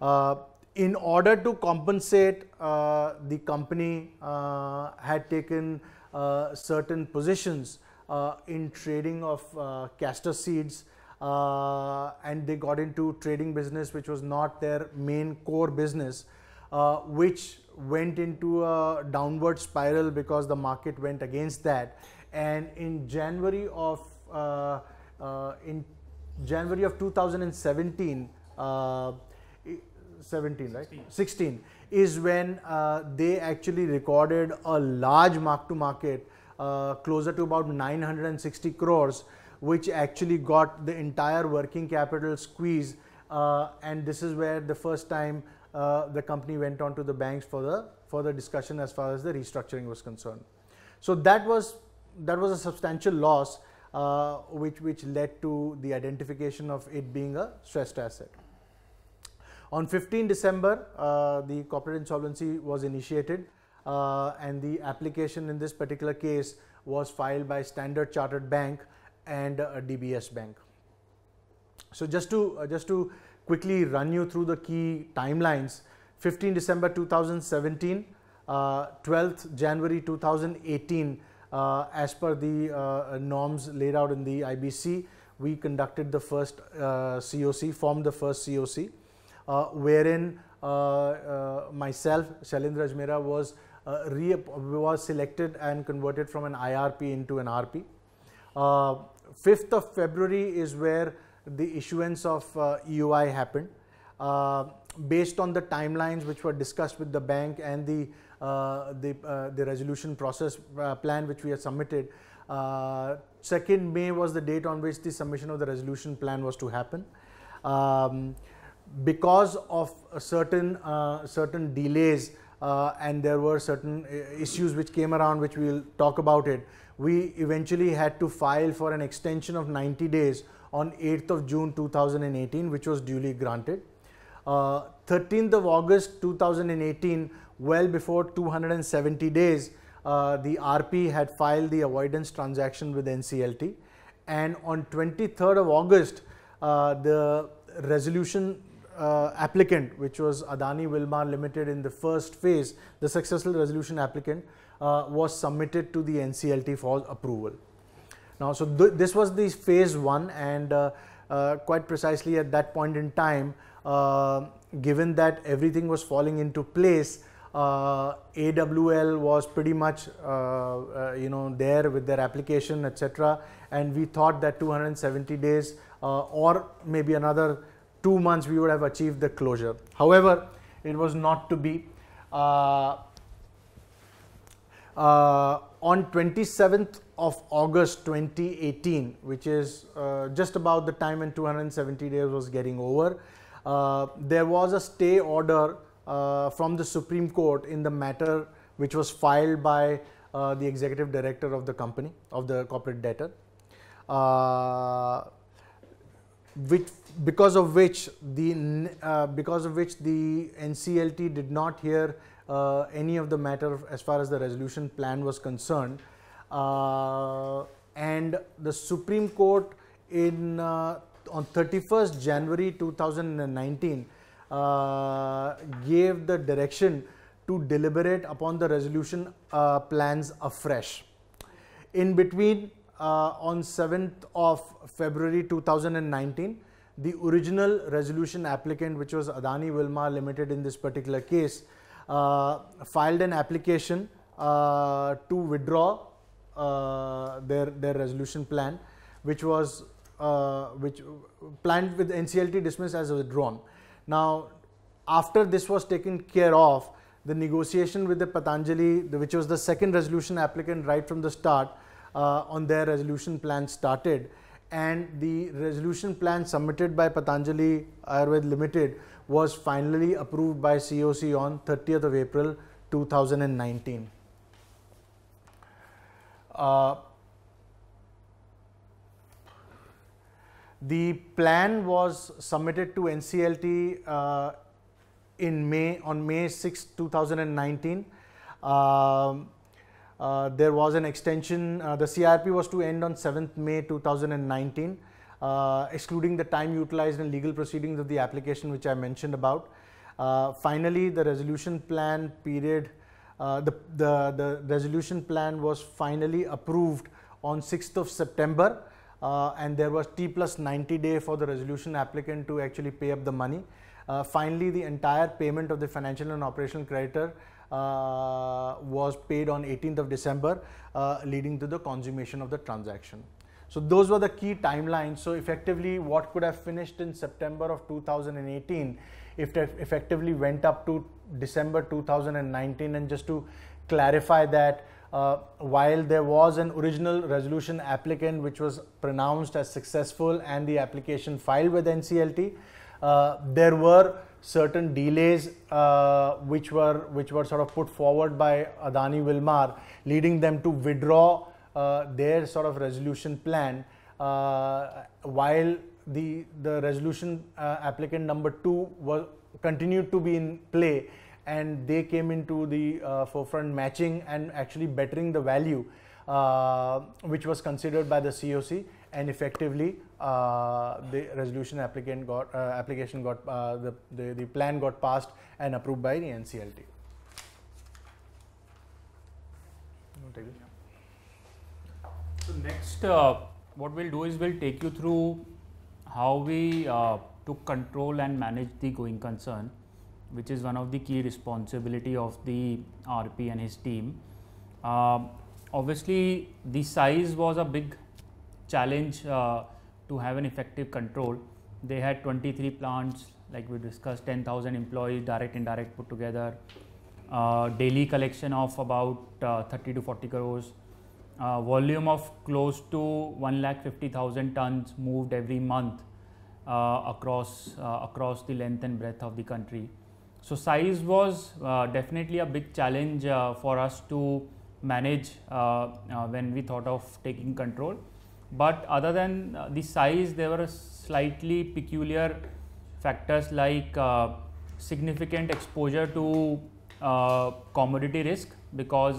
Uh, in order to compensate, uh, the company uh, had taken uh, certain positions uh, in trading of castor seeds and they got into trading business which was not their main core business, which went into a downward spiral because the market went against that and in January of uh, uh, in January of 2017, uh, 17 right 16, is when uh, they actually recorded a large mark to market uh, closer to about 960 crores, which actually got the entire working capital squeeze. Uh, and this is where the first time the company went on to the banks for the for the discussion as far as the restructuring was concerned. So that was that was a substantial loss uh, which, which led to the identification of it being a stressed asset. On 15 December, uh, the corporate insolvency was initiated uh, and the application in this particular case was filed by Standard Chartered Bank and DBS Bank. So just to, uh, just to quickly run you through the key timelines, 15 December 2017, 12th uh, January 2018, uh, as per the uh, uh, norms laid out in the IBC, we conducted the first uh, COC, formed the first COC, uh, wherein uh, myself, Shalindra Ajmera, was, was selected and converted from an IRP into an RP. 5th of February is where the issuance of EUI happened. based on the timelines which were discussed with the bank and the uh, the, uh, the resolution process uh, plan which we had submitted. 2nd May was the date on which the submission of the resolution plan was to happen. Um, because of certain certain delays uh, and there were certain issues which came around which we will talk about it. We eventually had to file for an extension of 90 days on 8th of June 2018 which was duly granted. Uh, 13th of August 2018 well before 270 days, uh, the RP had filed the avoidance transaction with NCLT. And on 23rd of August, uh, the resolution uh, applicant, which was Adani Wilmar Limited in the first phase, the successful resolution applicant uh, was submitted to the NCLT for approval. Now, so th this was the phase one, and uh, uh, quite precisely at that point in time, given that everything was falling into place, uh, AWL was pretty much uh, uh, you know there with their application etc and we thought that 270 days or maybe another two months we would have achieved the closure. However, it was not to be. Uh, on 27th of August 2018, which is uh, just about the time when 270 days was getting over, uh, there was a stay order uh, from the Supreme Court in the matter which was filed by uh, the executive director of the company, of the corporate debtor, uh, which because of which the uh, because of which the NCLT did not hear uh, any of the matter as far as the resolution plan was concerned, and the Supreme Court in on 31st January 2019 uh, gave the direction to deliberate upon the resolution uh, plans afresh. In between, uh, on 7th of February 2019, the original resolution applicant, which was Adani Wilma Limited in this particular case, uh, filed an application to withdraw their, their resolution plan, which was uh, which planned with NCLT dismissed as withdrawn. Now, after this was taken care of, the negotiation with the Patanjali, which was the second resolution applicant right from the start, uh, on their resolution plan started. And the resolution plan submitted by Patanjali Ayurved Limited was finally approved by COC on 30th of April 2019. Uh, The plan was submitted to NCLT uh, in May, on May 6, 2019. Um, uh, there was an extension, uh, the CRP was to end on 7th May 2019, uh, excluding the time utilized in legal proceedings of the application which I mentioned about. Uh, finally, the resolution plan period, uh, the, the, the resolution plan was finally approved on 6th of September uh, and there was T plus 90 day for the resolution applicant to actually pay up the money. Uh, finally, the entire payment of the financial and operational creditor uh, was paid on 18th of December, uh, leading to the consummation of the transaction. So those were the key timelines. So effectively, what could have finished in September of 2018, if effectively went up to December 2019. And just to clarify that, uh, while there was an original resolution applicant which was pronounced as successful and the application filed with NCLT, uh, there were certain delays uh, which were which were sort of put forward by Adani Wilmar, leading them to withdraw uh, their sort of resolution plan. Uh, while the the resolution applicant number two was continued to be in play, and they came into the uh, forefront matching and actually bettering the value uh, which was considered by the COC and effectively uh, the resolution applicant got uh, application got uh, the, the, the plan got passed and approved by the NCLT. So next uh, what we'll do is we'll take you through how we took control and managed the going concern which is one of the key responsibility of the RP and his team. Uh, obviously, the size was a big challenge uh, to have an effective control. They had 23 plants, like we discussed, 10,000 employees, direct and indirect put together, uh, daily collection of about uh, 30 to 40 crores, uh, volume of close to 1,50,000 tons moved every month uh, across, across the length and breadth of the country. So size was uh, definitely a big challenge uh, for us to manage uh, uh when we thought of taking control. But other than uh, the size, there were slightly peculiar factors like uh, significant exposure to commodity risk because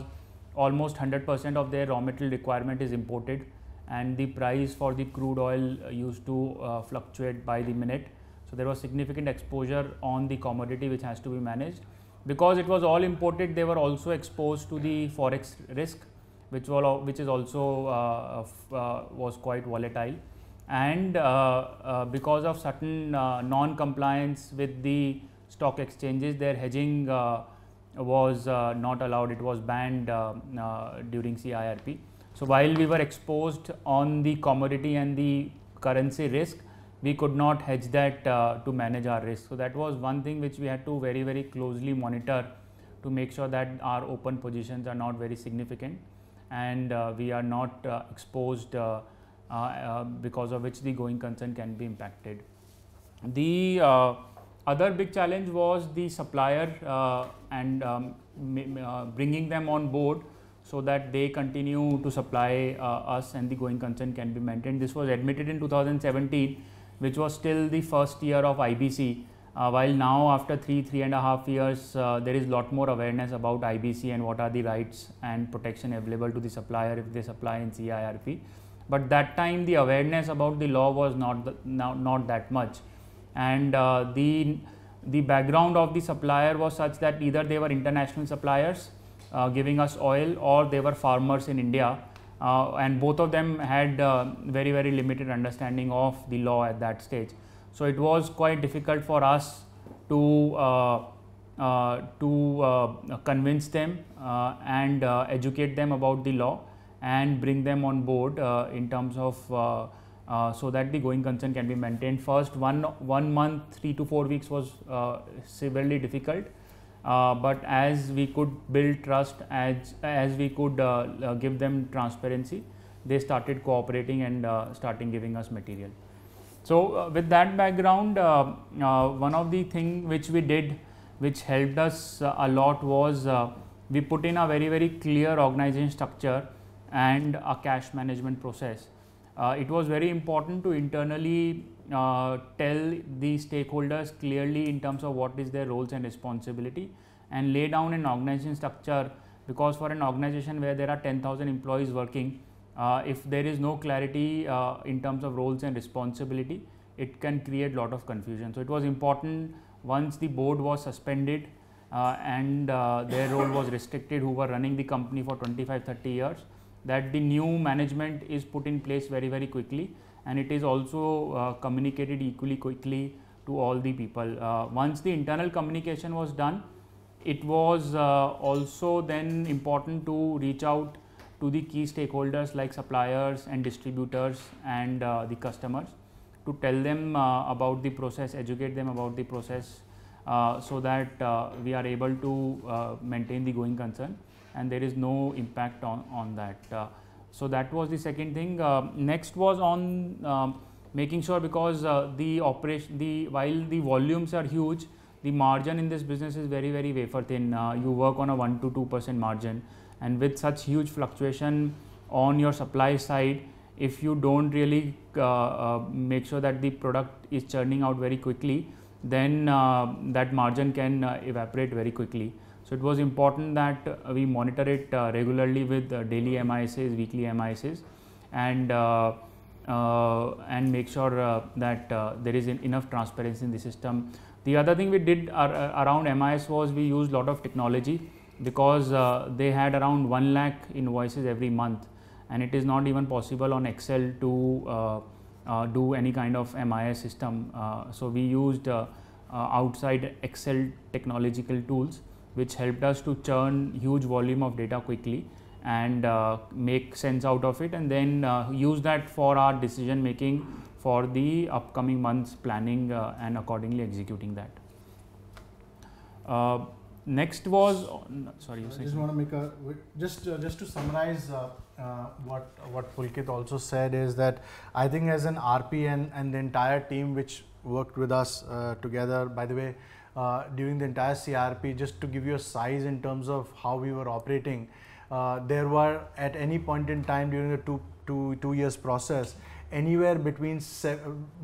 almost 100% of their raw material requirement is imported and the price for the crude oil used to fluctuate by the minute so there was significant exposure on the commodity which has to be managed. Because it was all imported, they were also exposed to the forex risk, which, was, which is also uh, uh, was quite volatile. And uh, uh because of certain uh, non-compliance with the stock exchanges, their hedging uh, was not allowed. It was banned during CIRP. So while we were exposed on the commodity and the currency risk, we could not hedge that uh, to manage our risk. So, that was one thing which we had to very very closely monitor to make sure that our open positions are not very significant and uh, we are not uh, exposed uh, uh, uh, because of which the going concern can be impacted. The other big challenge was the supplier and um, bringing them on board so that they continue to supply us and the going concern can be maintained. This was admitted in 2017 which was still the first year of IBC. Uh, while now after three, three and a half years, uh, there is lot more awareness about IBC and what are the rights and protection available to the supplier if they supply in CIRP. But that time the awareness about the law was not, the, not, not that much. And uh, the, the background of the supplier was such that either they were international suppliers uh, giving us oil or they were farmers in India uh, and both of them had uh, very very limited understanding of the law at that stage so it was quite difficult for us to uh, uh to uh, convince them uh, and educate them about the law and bring them on board in terms of so that the going concern can be maintained first one one month 3 to 4 weeks was severely difficult uh, but as we could build trust, as, as we could uh, uh, give them transparency, they started cooperating and uh, starting giving us material. So, uh, with that background, one of the thing which we did which helped us a lot was we put in a very very clear organization structure and a cash management process. it was very important to internally uh, tell the stakeholders clearly in terms of what is their roles and responsibility and lay down an organization structure because for an organization where there are 10,000 employees working, uh, if there is no clarity uh, in terms of roles and responsibility, it can create lot of confusion. So, it was important once the board was suspended uh, and uh, their role was restricted who were running the company for 25-30 years that the new management is put in place very very quickly and it is also uh, communicated equally quickly to all the people. Uh, once the internal communication was done, it was uh, also then important to reach out to the key stakeholders like suppliers and distributors and uh, the customers to tell them uh, about the process, educate them about the process uh, so that we are able to maintain the going concern and there is no impact on, on that. So that was the second thing. Uh, next was on uh, making sure because uh, the operation, the while the volumes are huge, the margin in this business is very very wafer thin. Uh, you work on a one to two percent margin, and with such huge fluctuation on your supply side, if you don't really uh, uh, make sure that the product is churning out very quickly, then that margin can evaporate very quickly. So it was important that uh, we monitor it uh, regularly with uh, daily MISs, weekly MISs, and and make sure that there is enough transparency in the system. The other thing we did ar around MIS was we used a lot of technology because uh, they had around 1 lakh invoices every month and it is not even possible on excel to uh, uh, do any kind of mis system so we used outside excel technological tools which helped us to churn huge volume of data quickly and uh, make sense out of it and then uh, use that for our decision making for the upcoming months planning uh, and accordingly executing that. Uh, next was uh, sorry I just want to make a just uh, just to summarize what what Pulkit also said is that I think as an RP and, and the entire team which worked with us together by the way uh, during the entire CRP, just to give you a size in terms of how we were operating, uh, there were at any point in time during the two, two, two years process, anywhere between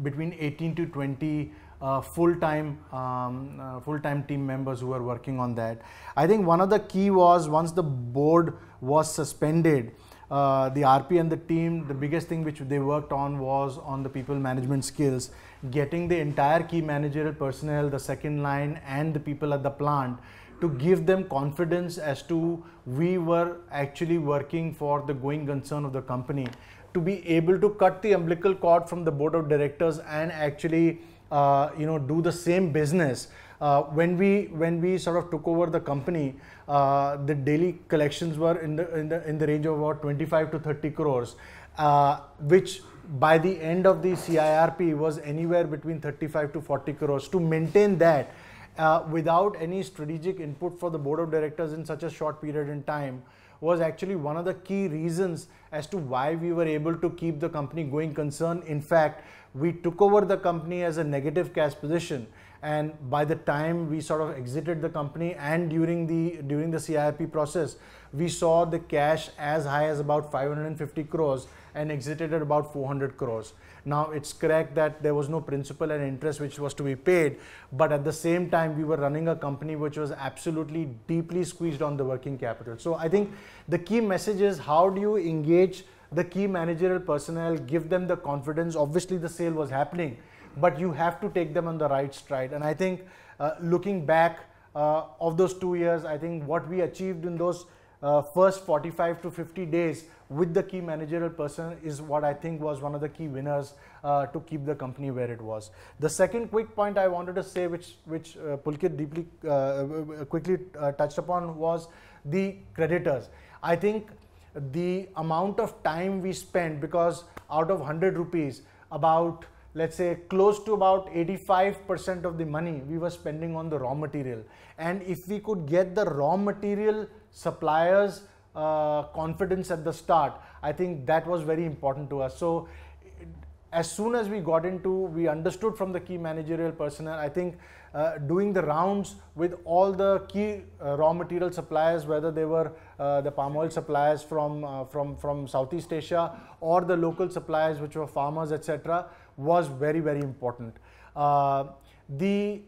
between 18 to 20 uh, full-time um, uh, full-time team members who were working on that. I think one of the key was once the board was suspended, uh, the RP and the team, the biggest thing which they worked on was on the people management skills getting the entire key managerial personnel, the second line, and the people at the plant to give them confidence as to we were actually working for the going concern of the company to be able to cut the umbilical cord from the board of directors and actually uh, you know do the same business uh, when we when we sort of took over the company uh, the daily collections were in the in the in the range of about 25 to 30 crores uh, which by the end of the CIRP was anywhere between 35 to 40 crores. To maintain that uh, without any strategic input for the board of directors in such a short period in time was actually one of the key reasons as to why we were able to keep the company going concern. In fact, we took over the company as a negative cash position and by the time we sort of exited the company and during the during the CIP process, we saw the cash as high as about 550 crores and exited at about 400 crores. Now it's correct that there was no principal and interest which was to be paid, but at the same time we were running a company which was absolutely deeply squeezed on the working capital. So I think the key message is how do you engage the key managerial personnel, give them the confidence. Obviously the sale was happening, but you have to take them on the right stride. And I think uh, looking back uh, of those two years, I think what we achieved in those uh, first 45 to 50 days with the key managerial person is what I think was one of the key winners uh, to keep the company where it was. The second quick point I wanted to say, which which uh, Pulkit deeply uh, uh, quickly uh, touched upon, was the creditors. I think the amount of time we spent because out of 100 rupees, about let's say close to about 85% of the money we were spending on the raw material. And if we could get the raw material suppliers' uh, confidence at the start, I think that was very important to us. So as soon as we got into, we understood from the key managerial personnel, I think uh, doing the rounds with all the key uh, raw material suppliers, whether they were uh, the palm oil suppliers from, uh, from, from Southeast Asia or the local suppliers, which were farmers, etc., was very, very important. Uh, the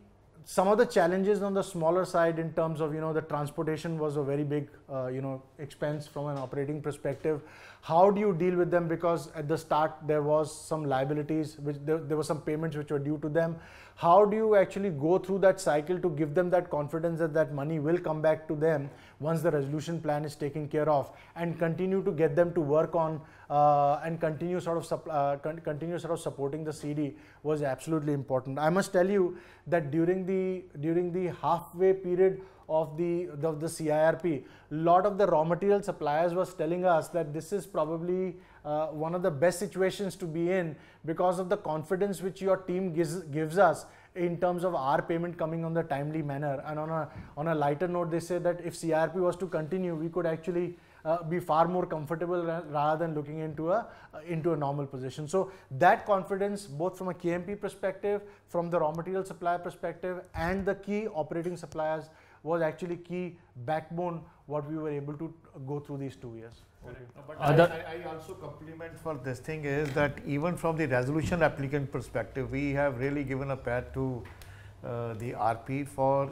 some of the challenges on the smaller side in terms of you know the transportation was a very big uh, you know expense from an operating perspective how do you deal with them because at the start there was some liabilities which there, there were some payments which were due to them how do you actually go through that cycle to give them that confidence that that money will come back to them once the resolution plan is taken care of and continue to get them to work on uh, and continue sort of uh, con continue sort of supporting the CD was absolutely important. I must tell you that during the during the halfway period of the of the CIRP, lot of the raw material suppliers was telling us that this is probably uh, one of the best situations to be in because of the confidence which your team gives gives us in terms of our payment coming on the timely manner and on a on a lighter note they say that if CIRP was to continue we could actually uh, be far more comfortable rather than looking into a uh, into a normal position. So that confidence, both from a KMP perspective, from the raw material supplier perspective, and the key operating suppliers was actually key backbone what we were able to uh, go through these two years. Okay. No, but I, I, also compliment for this thing is that even from the resolution applicant perspective, we have really given a pat to uh, the RP for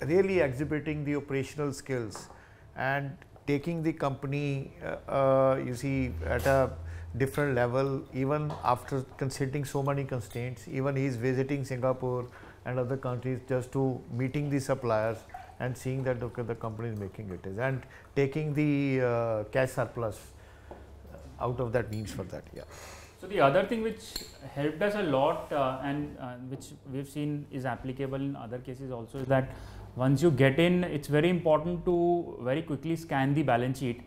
really exhibiting the operational skills and taking the company, uh, uh, you see, at a different level, even after considering so many constraints, even he is visiting Singapore and other countries just to meeting the suppliers and seeing that okay, the company is making it is and taking the uh, cash surplus uh, out of that means for that. Yeah. So the other thing which helped us a lot uh, and uh, which we've seen is applicable in other cases also is that once you get in, it's very important to very quickly scan the balance sheet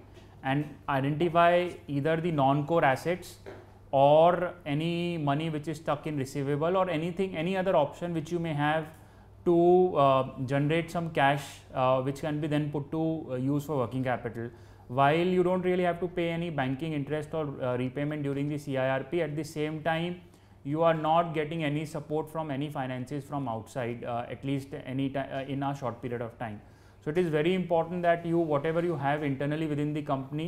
and identify either the non-core assets or any money which is stuck in receivable or anything, any other option which you may have to uh, generate some cash uh, which can be then put to uh, use for working capital. While you don't really have to pay any banking interest or uh, repayment during the CIRP, at the same time you are not getting any support from any finances from outside, uh, at least any uh, in a short period of time. So it is very important that you, whatever you have internally within the company,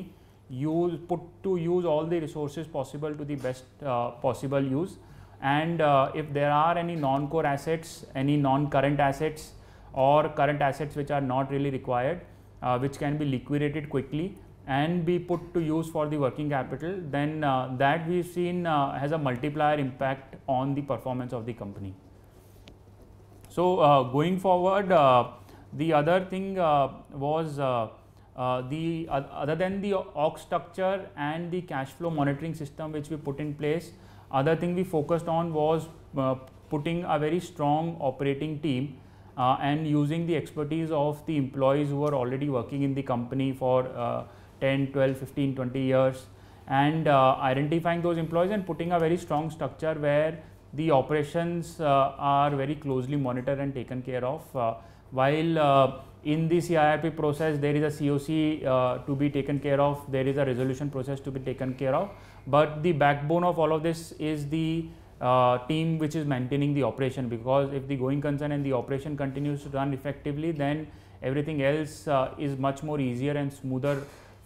you put to use all the resources possible to the best uh, possible use. And uh, if there are any non-core assets, any non-current assets or current assets which are not really required, uh, which can be liquidated quickly, and be put to use for the working capital, then uh, that we've seen uh, has a multiplier impact on the performance of the company. So, uh, going forward, uh, the other thing uh, was uh, the other than the org structure and the cash flow monitoring system which we put in place, other thing we focused on was putting a very strong operating team and using the expertise of the employees who are already working in the company for 10, 12, 15, 20 years and uh, identifying those employees and putting a very strong structure where the operations uh, are very closely monitored and taken care of. Uh, while uh, in the CIRP process, there is a COC uh, to be taken care of, there is a resolution process to be taken care of, but the backbone of all of this is the uh, team which is maintaining the operation because if the going concern and the operation continues to run effectively, then everything else is much more easier and smoother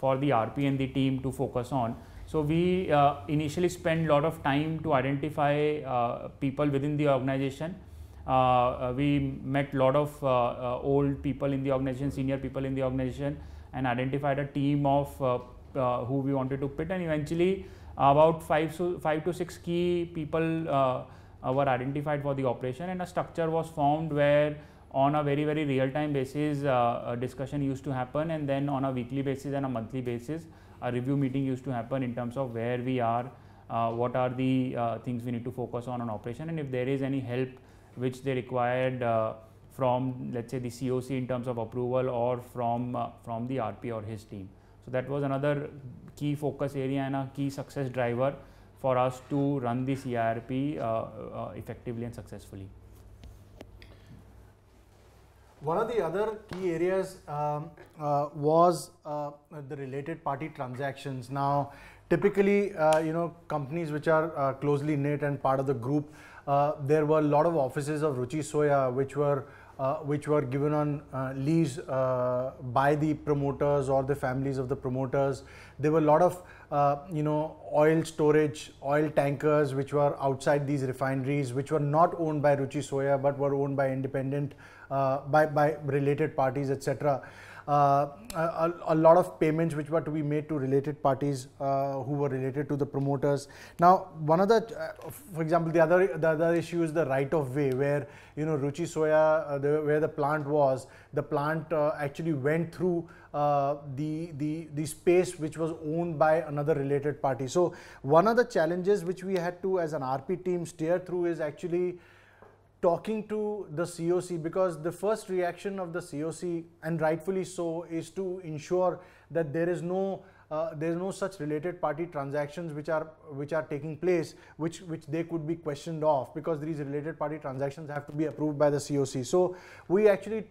for the RP and the team to focus on. So we uh, initially spend a lot of time to identify uh, people within the organization. Uh, uh we met a lot of uh, uh, old people in the organization, senior people in the organization and identified a team of who we wanted to pit and eventually about five, so five to six key people were identified for the operation and a structure was formed where on a very very real time basis uh, discussion used to happen and then on a weekly basis and a monthly basis a review meeting used to happen in terms of where we are uh, what are the uh, things we need to focus on on operation and if there is any help which they required uh, from let's say the coc in terms of approval or from uh, from the rp or his team so that was another key focus area and a key success driver for us to run the crp uh, effectively and successfully one of the other key areas um, uh, was uh, the related party transactions. Now, typically, uh, you know, companies which are uh, closely knit and part of the group, uh, there were a lot of offices of Ruchi Soya which were uh, which were given on lease by the promoters or the families of the promoters. There were a lot of you know oil storage, oil tankers which were outside these refineries, which were not owned by Ruchi Soya but were owned by independent uh, by, by related parties, etc. Uh, a, a, lot of payments which were to be made to related parties uh, who were related to the promoters. Now, one of the, uh, for example, the other the other issue is the right of way, where you know Ruchi Soya, uh, the, where the plant was, the plant uh, actually went through. the, the the space which was owned by another related party. So one of the challenges which we had to as an RP team steer through is actually talking to the COC because the first reaction of the COC and rightfully so is to ensure that there is no uh, there is no such related party transactions which are which are taking place which which they could be questioned off because these related party transactions have to be approved by the COC so we actually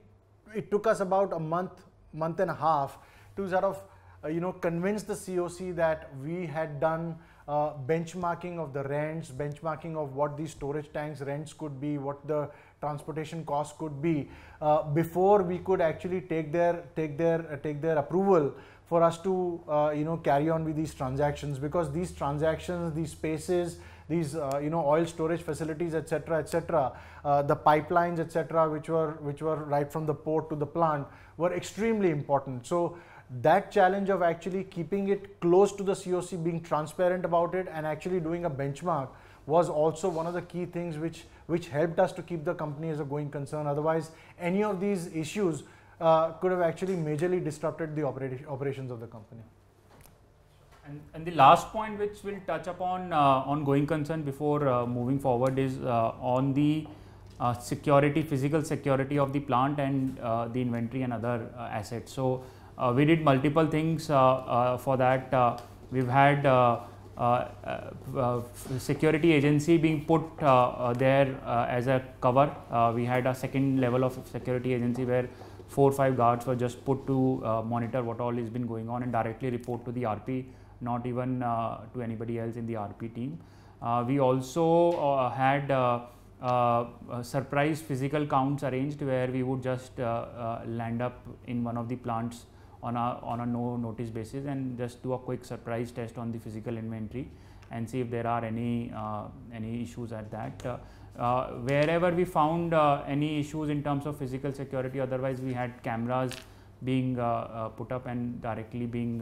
it took us about a month month and a half to sort of uh, you know convince the COC that we had done uh, benchmarking of the rents, benchmarking of what these storage tanks rents could be, what the transportation cost could be, uh, before we could actually take their take their uh, take their approval for us to uh, you know carry on with these transactions because these transactions, these spaces, these uh, you know oil storage facilities etc etc uh, the pipelines etc which were which were right from the port to the plant were extremely important so that challenge of actually keeping it close to the COC, being transparent about it, and actually doing a benchmark was also one of the key things which which helped us to keep the company as a going concern. Otherwise, any of these issues uh, could have actually majorly disrupted the operat operations of the company. And, and, the last point which we'll touch upon uh, on going concern before uh, moving forward is uh, on the uh, security, physical security of the plant and uh, the inventory and other assets. So uh, we did multiple things uh, uh, for that. we've had security agency being put there as a cover. we had a second level of security agency where four or five guards were just put to uh, monitor what all has been going on and directly report to the RP, not even uh, to anybody else in the RP team. Uh, we also had surprise physical counts arranged where we would just land up in one of the plants on a, on a no notice basis and just do a quick surprise test on the physical inventory and see if there are any, uh, any issues at that. Uh, uh, wherever we found uh, any issues in terms of physical security otherwise we had cameras being uh, uh put up and directly being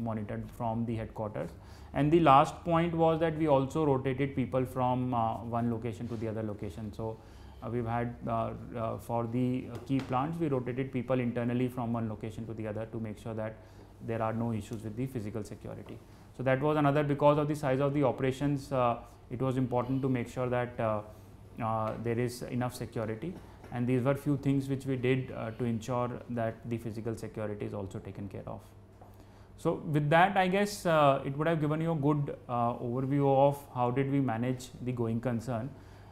monitored from the headquarters and the last point was that we also rotated people from one location to the other location so uh, we've had uh, uh, for the key plants, we rotated people internally from one location to the other to make sure that there are no issues with the physical security. So that was another because of the size of the operations, it was important to make sure that there is enough security and these were few things which we did uh, to ensure that the physical security is also taken care of. So with that I guess uh, it would have given you a good uh, overview of how did we manage the going concern.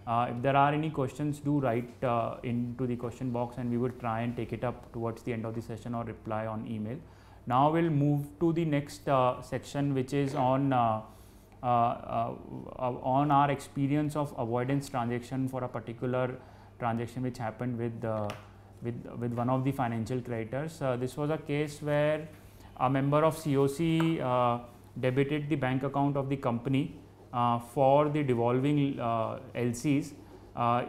Uh, if there are any questions, do write uh, into the question box and we will try and take it up towards the end of the session or reply on email. Now we'll move to the next uh, section which is on uh, uh, uh, on our experience of avoidance transaction for a particular transaction which happened with with with one of the financial creditors. this was a case where a member of COC debited the bank account of the company uh, for the devolving uh, LCs uh,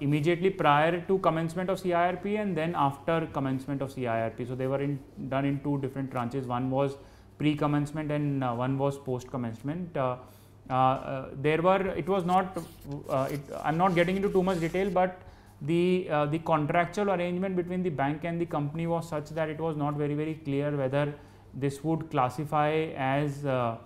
immediately prior to commencement of CIRP and then after commencement of CIRP. So, they were in, done in two different tranches. One was pre-commencement and one was post-commencement. there were, it was not, I am not getting into too much detail, but the uh, the contractual arrangement between the bank and the company was such that it was not very very clear whether this would classify as uh,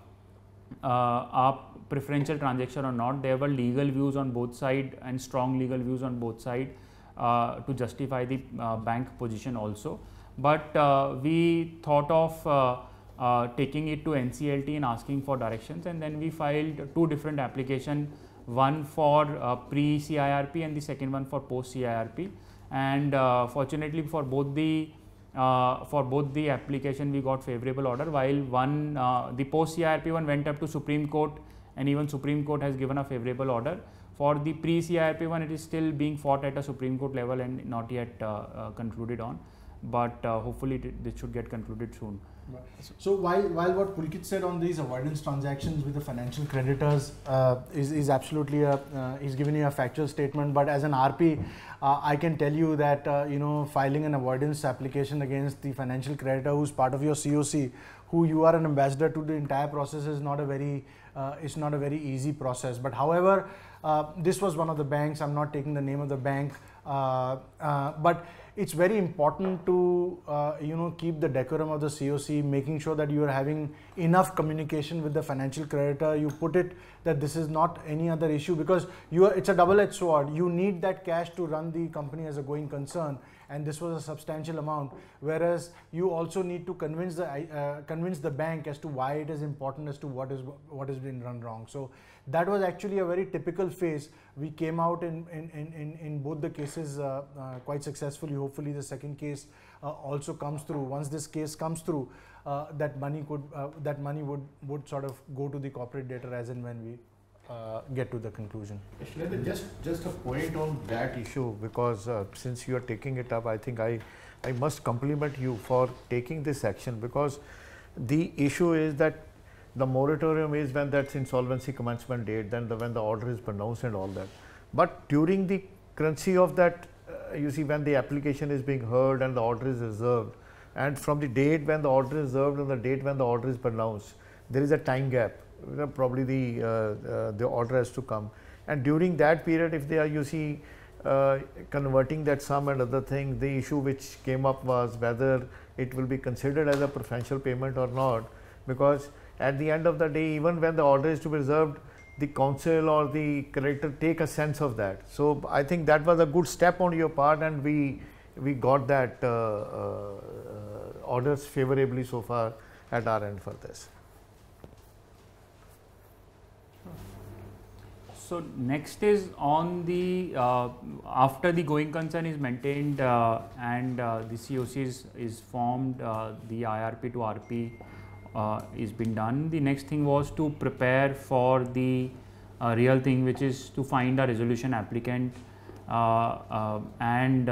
uh, a preferential transaction or not. There were legal views on both side and strong legal views on both side uh, to justify the uh, bank position also. But uh, we thought of uh, uh, taking it to NCLT and asking for directions and then we filed two different application, one for uh, pre-CIRP and the second one for post-CIRP. And fortunately for both the uh, for both the application we got favorable order while one uh, the post CIRP one went up to Supreme Court and even Supreme Court has given a favorable order. For the pre-CIRP one, it is still being fought at a Supreme Court level and not yet uh, uh, concluded on, but uh, hopefully this should get concluded soon. So while while what Pulkit said on these avoidance transactions with the financial creditors uh, is is absolutely a uh, he's given you a factual statement, but as an RP, uh, I can tell you that uh, you know filing an avoidance application against the financial creditor who's part of your COC, who you are an ambassador to the entire process is not a very uh, it's not a very easy process. But however, uh, this was one of the banks. I'm not taking the name of the bank, uh, uh but it's very important to uh, you know keep the decorum of the COC, making sure that you are having enough communication with the financial creditor. You put it that this is not any other issue because you are, it's a double-edged sword. You need that cash to run the company as a going concern and this was a substantial amount whereas you also need to convince the uh, convince the bank as to why it is important as to what is what has been run wrong so that was actually a very typical phase we came out in in in, in both the cases uh, uh, quite successfully hopefully the second case uh, also comes through once this case comes through uh, that money could uh, that money would would sort of go to the corporate debtor as and when we uh, get to the conclusion. just just a point on that issue because uh, since you are taking it up, I think I I must compliment you for taking this action because the issue is that the moratorium is when that's insolvency commencement date, then the, when the order is pronounced and all that. But during the currency of that, uh, you see when the application is being heard and the order is reserved, and from the date when the order is reserved and the date when the order is pronounced, there is a time gap you know, probably the, uh, uh, the order has to come. And during that period, if they are, you see, uh, converting that sum and other thing, the issue which came up was whether it will be considered as a preferential payment or not because at the end of the day even when the order is to be reserved the council or the creditor take a sense of that so i think that was a good step on your part and we we got that uh, uh, orders favorably so far at our end for this So next is on the uh, after the going concern is maintained uh, and uh, the COC is, is formed, uh, the IRP to RP uh, is been done. The next thing was to prepare for the uh, real thing, which is to find a resolution applicant and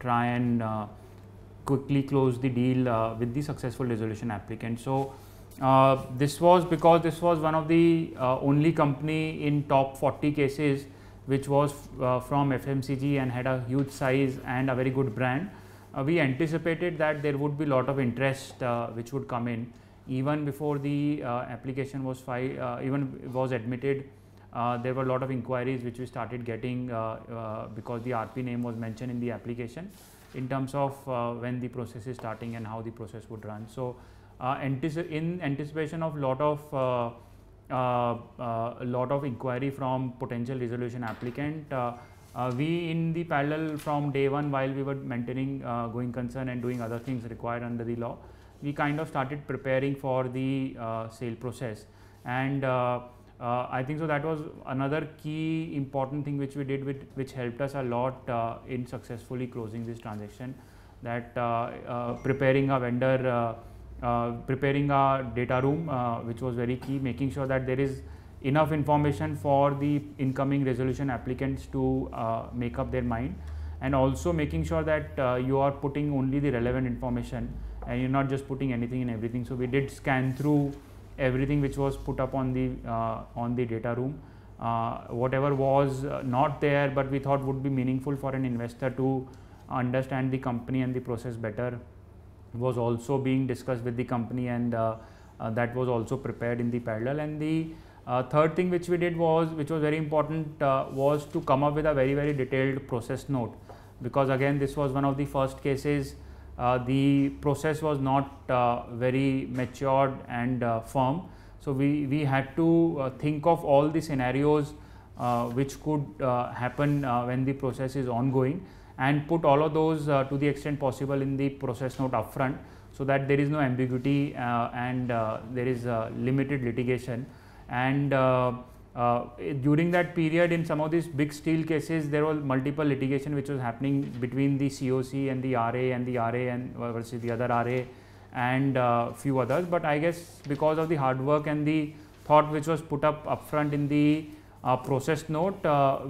try and quickly close the deal with the successful resolution applicant. So uh, this was because this was one of the uh, only company in top 40 cases which was uh, from FMCG and had a huge size and a very good brand. Uh, we anticipated that there would be lot of interest uh, which would come in even before the application was filed, even was admitted. there were a lot of inquiries which we started getting because the RP name was mentioned in the application in terms of when the process is starting and how the process would run. So, uh, antici in anticipation of lot of a uh, uh, lot of inquiry from potential resolution applicant. we in the parallel from day one while we were maintaining going concern and doing other things required under the law, we kind of started preparing for the sale process. And uh, I think so that was another key important thing which we did with, which helped us a lot uh, in successfully closing this transaction that uh, preparing a vendor uh, preparing a data room uh, which was very key making sure that there is enough information for the incoming resolution applicants to uh, make up their mind and also making sure that uh, you are putting only the relevant information and you're not just putting anything and everything. So we did scan through everything which was put up on the uh, on the data room. Uh, whatever was not there, but we thought would be meaningful for an investor to understand the company and the process better was also being discussed with the company and uh, uh, that was also prepared in the parallel and the uh, third thing which we did was, which was very important, uh, was to come up with a very, very detailed process note because again this was one of the first cases uh, the process was not uh, very matured and firm. So, we, we had to think of all the scenarios which could happen when the process is ongoing and put all of those uh, to the extent possible in the process note upfront so that there is no ambiguity uh, and uh, there is uh, limited litigation and uh, uh, during that period in some of these big steel cases there was multiple litigation which was happening between the COC and the RA and the RA and versus the other RA and few others but I guess because of the hard work and the thought which was put up upfront in the process note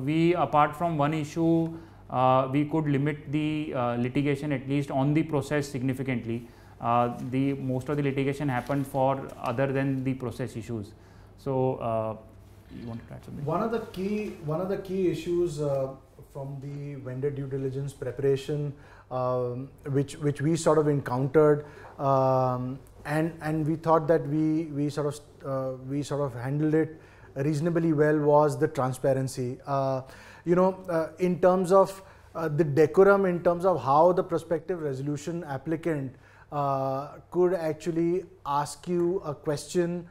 we apart from one issue uh, we could limit the uh, litigation at least on the process significantly. Uh, the most of the litigation happened for other than the process issues. So you want to add something? One of the key one of the key issues from the vendor due diligence preparation, um, which which we sort of encountered, um, and and we thought that we we sort of uh, we sort of handled it reasonably well was the transparency. Uh, you know, uh, in terms of uh, the decorum, in terms of how the prospective resolution applicant uh, could actually ask you a question,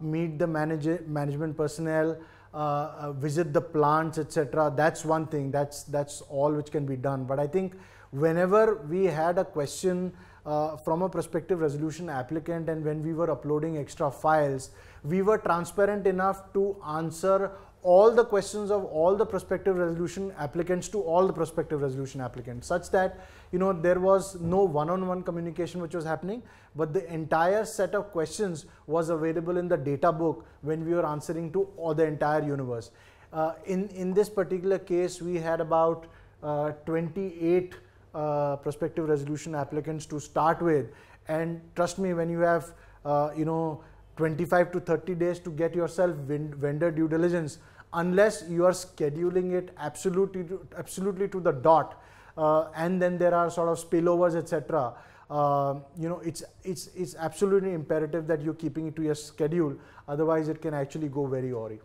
meet the manage management personnel, uh, visit the plants, etc. That's one thing. That's that's all which can be done. But I think whenever we had a question uh, from a prospective resolution applicant, and when we were uploading extra files, we were transparent enough to answer all the questions of all the prospective resolution applicants to all the prospective resolution applicants such that you know there was no one-on-one communication which was happening but the entire set of questions was available in the data book when we were answering to all the entire universe uh, in in this particular case we had about uh, 28 uh, prospective resolution applicants to start with and trust me when you have uh, you know 25 to 30 days to get yourself vendor due diligence unless you are scheduling it absolutely to, absolutely to the dot uh, and then there are sort of spillovers etc uh, you know it's it's it's absolutely imperative that you're keeping it to your schedule otherwise it can actually go very awry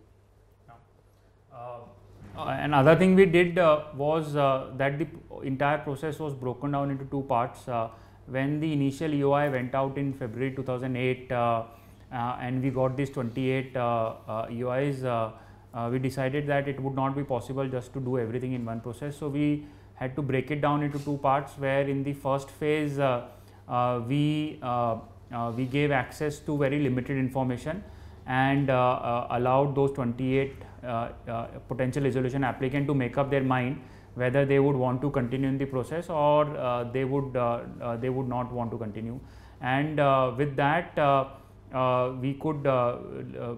uh, another thing we did uh, was uh, that the entire process was broken down into two parts uh, when the initial EOI went out in February 2008 and we got these 28 EOIs uh, we decided that it would not be possible just to do everything in one process. So, we had to break it down into two parts where in the first phase uh, uh, we, uh, we gave access to very limited information and allowed those 28 potential resolution applicant to make up their mind whether they would want to continue in the process or uh, they would uh, uh, they would not want to continue and with that uh, we could uh, uh,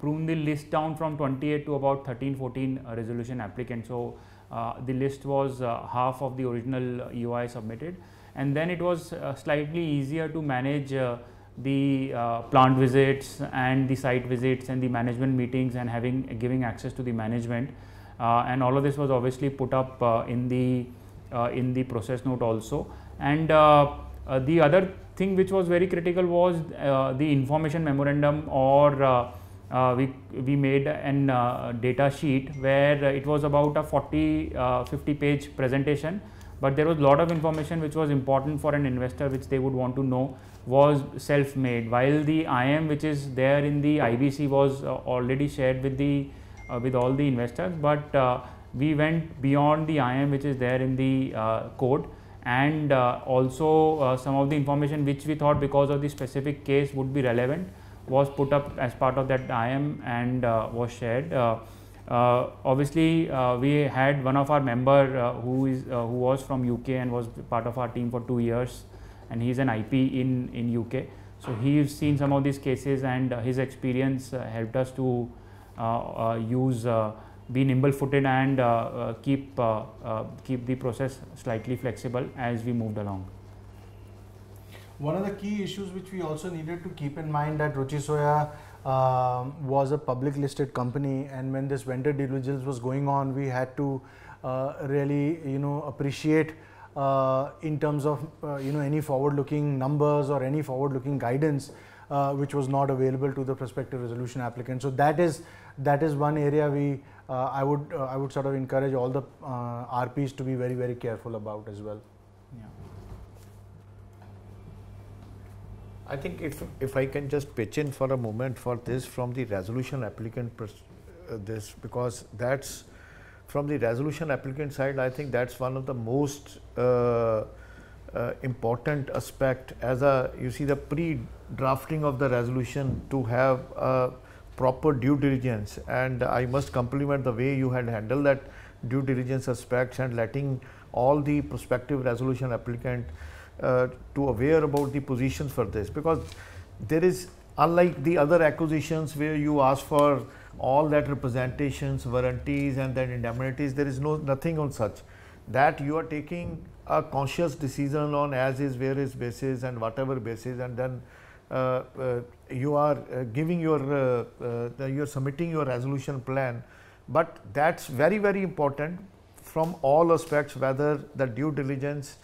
prune the list down from 28 to about 13 14 resolution applicants. So, uh, the list was uh, half of the original UI submitted and then it was slightly easier to manage the plant visits and the site visits and the management meetings and having giving access to the management and all of this was obviously put up in the in the process note also and uh, the other thing which was very critical was uh, the information memorandum or uh, uh we, we made an uh, data sheet where it was about a 40 uh, 50 page presentation but there was a lot of information which was important for an investor which they would want to know was self-made while the IM which is there in the IBC was already shared with the with all the investors but we went beyond the IM which is there in the code and uh, also uh, some of the information which we thought because of the specific case would be relevant was put up as part of that IM and uh, was shared. Uh, obviously uh, we had one of our member uh, who is who was from UK and was part of our team for two years and he's an IP in in UK so he's seen some of these cases and his experience helped us to use be nimble footed and uh, uh, keep, uh, keep the process slightly flexible as we moved along. One of the key issues which we also needed to keep in mind that Ruchi Soya uh, was a public listed company and when this vendor diligence was going on, we had to uh, really, you know, appreciate uh, in terms of, you know, any forward looking numbers or any forward looking guidance which was not available to the prospective resolution applicant. So that is, that is one area we uh, I would uh, I would sort of encourage all the uh, RPs to be very very careful about as well. Yeah. I think if if I can just pitch in for a moment for this from the resolution applicant pers- uh, this because that's from the resolution applicant side I think that's one of the most uh, uh, important aspect as a you see the pre drafting of the resolution to have a proper due diligence and I must compliment the way you had handled that due diligence aspects and letting all the prospective resolution applicant uh, to aware about the positions for this because there is unlike the other acquisitions where you ask for all that representations warranties and then indemnities there is no nothing on such that you are taking a conscious decision on as is where is basis and whatever basis and then uh, uh, you are uh, giving your, you are submitting your resolution plan, but that's very, very important from all aspects, whether the due diligence,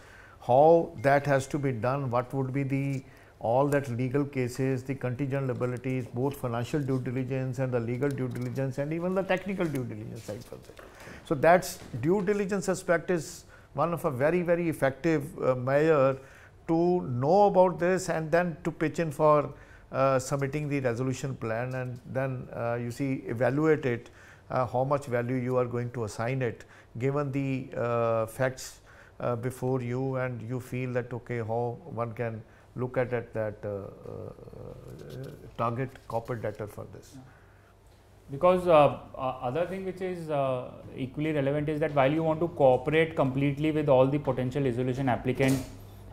how that has to be done, what would be the all that legal cases, the contingent liabilities, both financial due diligence and the legal due diligence and even the technical due diligence side for that. So that's due diligence aspect is one of a very, very effective uh, measure to know about this and then to pitch in for uh, submitting the resolution plan and then uh, you see evaluate it uh, how much value you are going to assign it given the uh, facts uh, before you and you feel that okay how one can look at, at that uh, target corporate debtor for this. Because other thing which is equally relevant is that while you want to cooperate completely with all the potential resolution applicant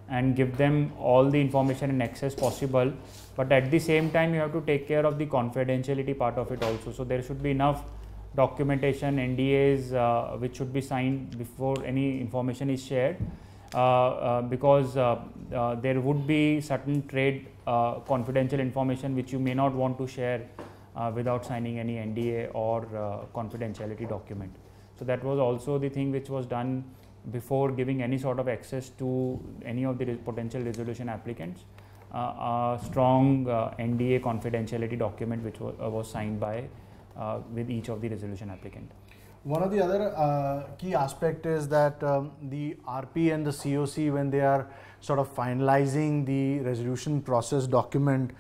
and give them all the information and access possible but at the same time you have to take care of the confidentiality part of it also so there should be enough documentation ndas uh, which should be signed before any information is shared uh, uh, because uh, uh, there would be certain trade uh, confidential information which you may not want to share without signing any nda or confidentiality document so that was also the thing which was done before giving any sort of access to any of the potential resolution applicants, uh, a strong uh, NDA confidentiality document which was, uh, was signed by uh, with each of the resolution applicant. One of the other uh, key aspect is that um, the RP and the COC when they are sort of finalizing the resolution process document,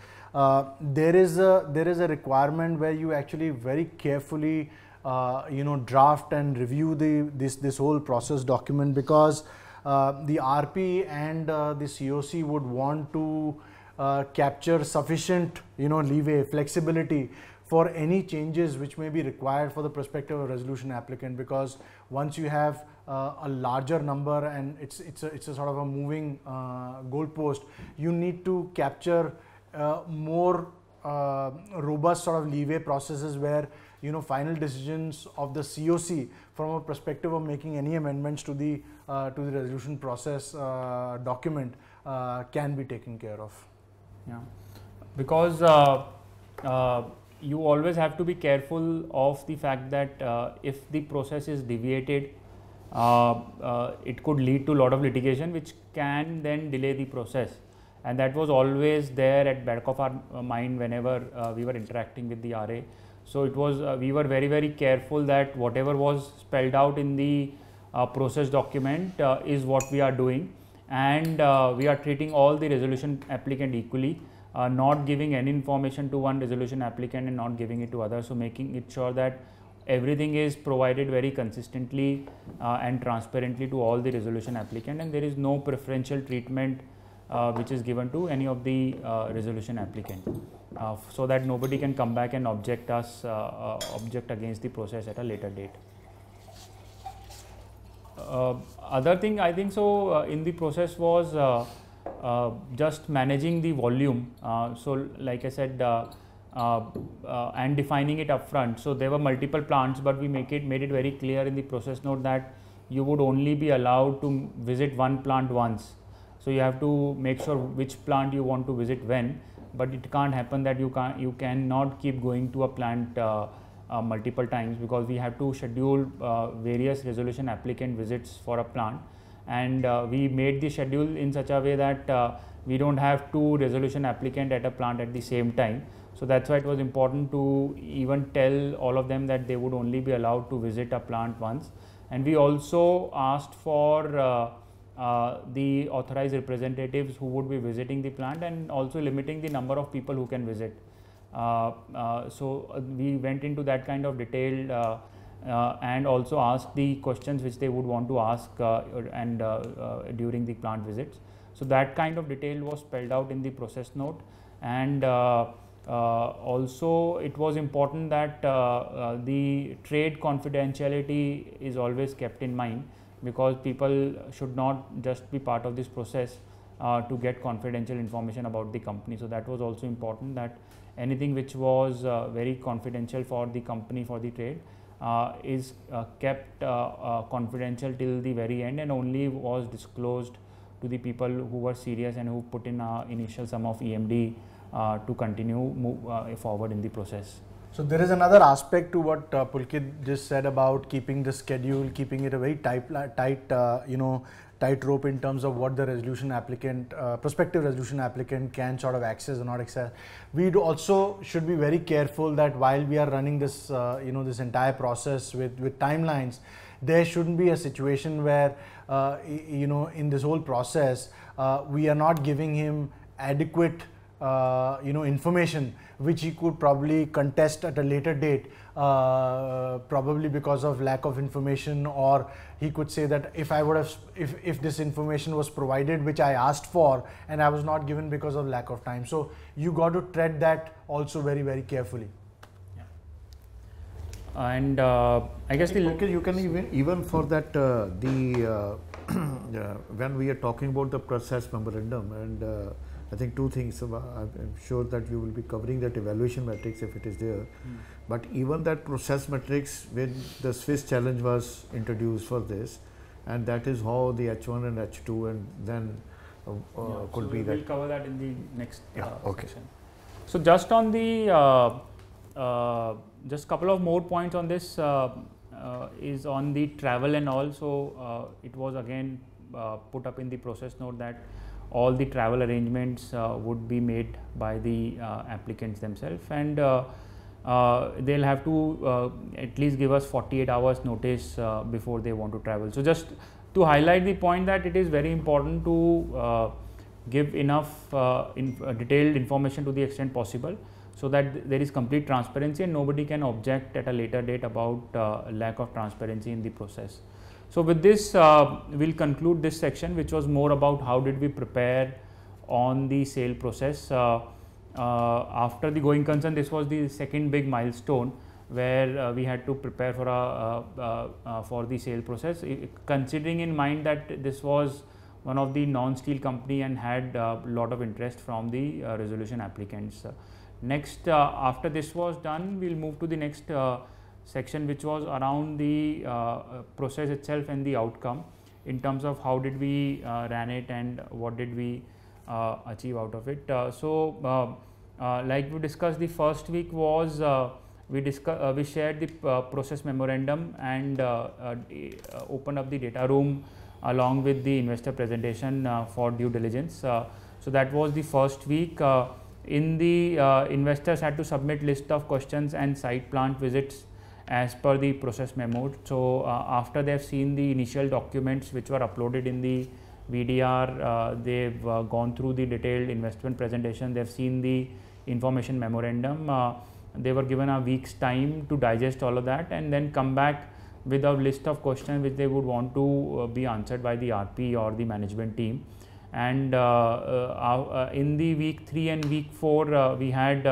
there is a there is a requirement where you actually very carefully uh, you know draft and review the this this whole process document because uh, the RP and uh, the COC would want to uh, capture sufficient you know leeway flexibility for any changes which may be required for the prospective resolution applicant because once you have uh, a larger number and it's it's a, it's a sort of a moving goalpost you need to capture more robust sort of leeway processes where you know, final decisions of the COC from a perspective of making any amendments to the, uh, to the resolution process uh, document uh, can be taken care of. Yeah, because uh, you always have to be careful of the fact that if the process is deviated, it could lead to a lot of litigation which can then delay the process and that was always there at back of our mind whenever uh, we were interacting with the RA so it was uh, we were very very careful that whatever was spelled out in the uh, process document uh, is what we are doing and uh, we are treating all the resolution applicant equally uh, not giving any information to one resolution applicant and not giving it to others. So making it sure that everything is provided very consistently uh, and transparently to all the resolution applicant and there is no preferential treatment which is given to any of the resolution applicant uh, so that nobody can come back and object us uh, uh object against the process at a later date. Uh, other thing I think so uh, in the process was just managing the volume. so like I said and defining it upfront. So there were multiple plants, but we make it made it very clear in the process note that you would only be allowed to visit one plant once. So you have to make sure which plant you want to visit when but it can't happen that you can you cannot keep going to a plant uh, uh, multiple times because we have to schedule uh, various resolution applicant visits for a plant and uh, we made the schedule in such a way that uh, we don't have two resolution applicant at a plant at the same time so that's why it was important to even tell all of them that they would only be allowed to visit a plant once and we also asked for uh, the authorized representatives who would be visiting the plant and also limiting the number of people who can visit. Uh, uh, so, uh, we went into that kind of detail uh, and also asked the questions which they would want to ask and during the plant visits. So, that kind of detail was spelled out in the process note and also it was important that the trade confidentiality is always kept in mind because people should not just be part of this process uh, to get confidential information about the company. So, that was also important that anything which was uh, very confidential for the company for the trade uh, is uh, kept uh, uh, confidential till the very end and only was disclosed to the people who were serious and who put in a initial sum of EMD to continue move forward in the process. So there is another aspect to what uh, Pulkit just said about keeping the schedule, keeping it a very tight, tight, uh, you know, tight rope in terms of what the resolution applicant, uh, prospective resolution applicant can sort of access or not access. We also should be very careful that while we are running this, uh, you know, this entire process with with timelines, there shouldn't be a situation where, uh, you know, in this whole process, uh, we are not giving him adequate uh, you know information which he could probably contest at a later date uh, probably because of lack of information or he could say that if i would have if, if this information was provided which i asked for and i was not given because of lack of time so you got to tread that also very very carefully and uh, i guess the okay, you can even even for that uh, the uh, when we are talking about the process memorandum and I think two things. Uh, I'm sure that you will be covering that evaluation matrix if it is there. Mm. But even that process matrix, when the Swiss challenge was introduced for this, and that is how the H1 and H2 and then uh, uh yeah, could so be we that. We'll cover that in the next uh, yeah, uh, okay. Section. So just on the uh, just couple of more points on this is on the travel and also it was again put up in the process note that all the travel arrangements uh, would be made by the uh, applicants themselves and uh, they'll have to at least give us 48 hours notice before they want to travel. So, just to highlight the point that it is very important to give enough uh, in, uh, detailed information to the extent possible so that there is complete transparency and nobody can object at a later date about uh, lack of transparency in the process. So, with this uh, we will conclude this section which was more about how did we prepare on the sale process. Uh, uh, after the going concern this was the second big milestone where uh, we had to prepare for, a, uh, uh, for the sale process considering in mind that this was one of the non-steel company and had a lot of interest from the resolution applicants. Next after this was done we will move to the next section which was around the uh, uh, process itself and the outcome in terms of how did we uh, ran it and what did we uh, achieve out of it. Uh, so, uh, like we discussed the first week was we discuss, we shared the process memorandum and opened up the data room along with the investor presentation for due diligence. so, that was the first week in the investors had to submit list of questions and site plant visits as per the process memo. So uh, after they've seen the initial documents which were uploaded in the VDR, uh, they've uh, gone through the detailed investment presentation, they've seen the information memorandum, uh, they were given a week's time to digest all of that and then come back with a list of questions which they would want to uh, be answered by the RP or the management team. And in the week 3 and week 4, we had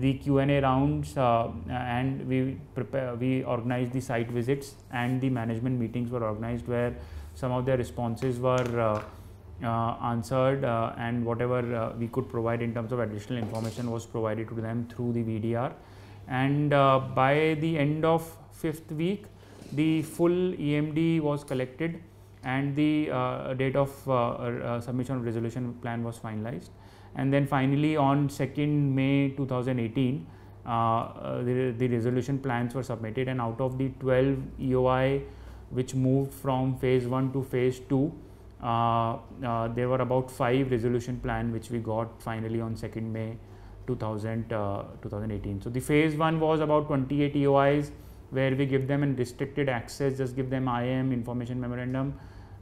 the Q&A rounds uh, uh, and we prepare, we organized the site visits and the management meetings were organized where some of their responses were uh, uh answered uh, and whatever we could provide in terms of additional information was provided to them through the VDR. And by the end of fifth week, the full EMD was collected and the date of submission of resolution plan was finalized and then finally on 2nd May 2018 uh, uh, the, the, resolution plans were submitted and out of the 12 EOI which moved from phase 1 to phase 2 uh, uh, there were about 5 resolution plan which we got finally on 2nd May 2000, uh, 2018. So, the phase 1 was about 28 EOIs where we give them an restricted access just give them IM information memorandum,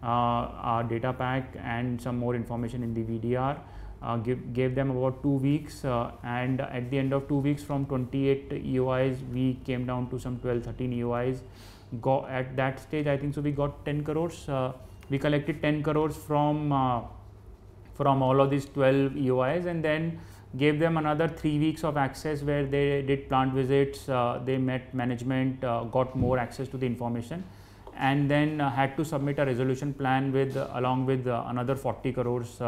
uh, our data pack and some more information in the VDR uh, give, gave them about two weeks uh, and at the end of two weeks from 28 EOIs we came down to some 12 13 EOIs got at that stage I think so we got 10 crores uh, we collected 10 crores from uh, from all of these 12 EOIs and then gave them another three weeks of access where they did plant visits uh, they met management uh, got more access to the information and then had to submit a resolution plan with along with another 40 crores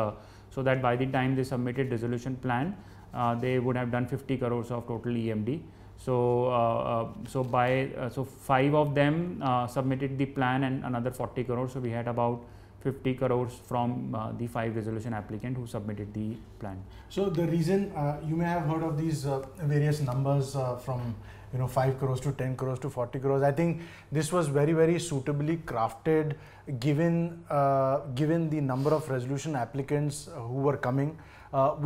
so that by the time they submitted resolution plan, uh, they would have done 50 crores of total EMD. So, uh, uh, so by uh, so five of them uh, submitted the plan and another 40 crores. So we had about 50 crores from uh, the five resolution applicant who submitted the plan. So the reason uh, you may have heard of these uh, various numbers uh, from you know 5 crores to 10 crores to 40 crores I think this was very very suitably crafted given uh, given the number of resolution applicants uh, who were coming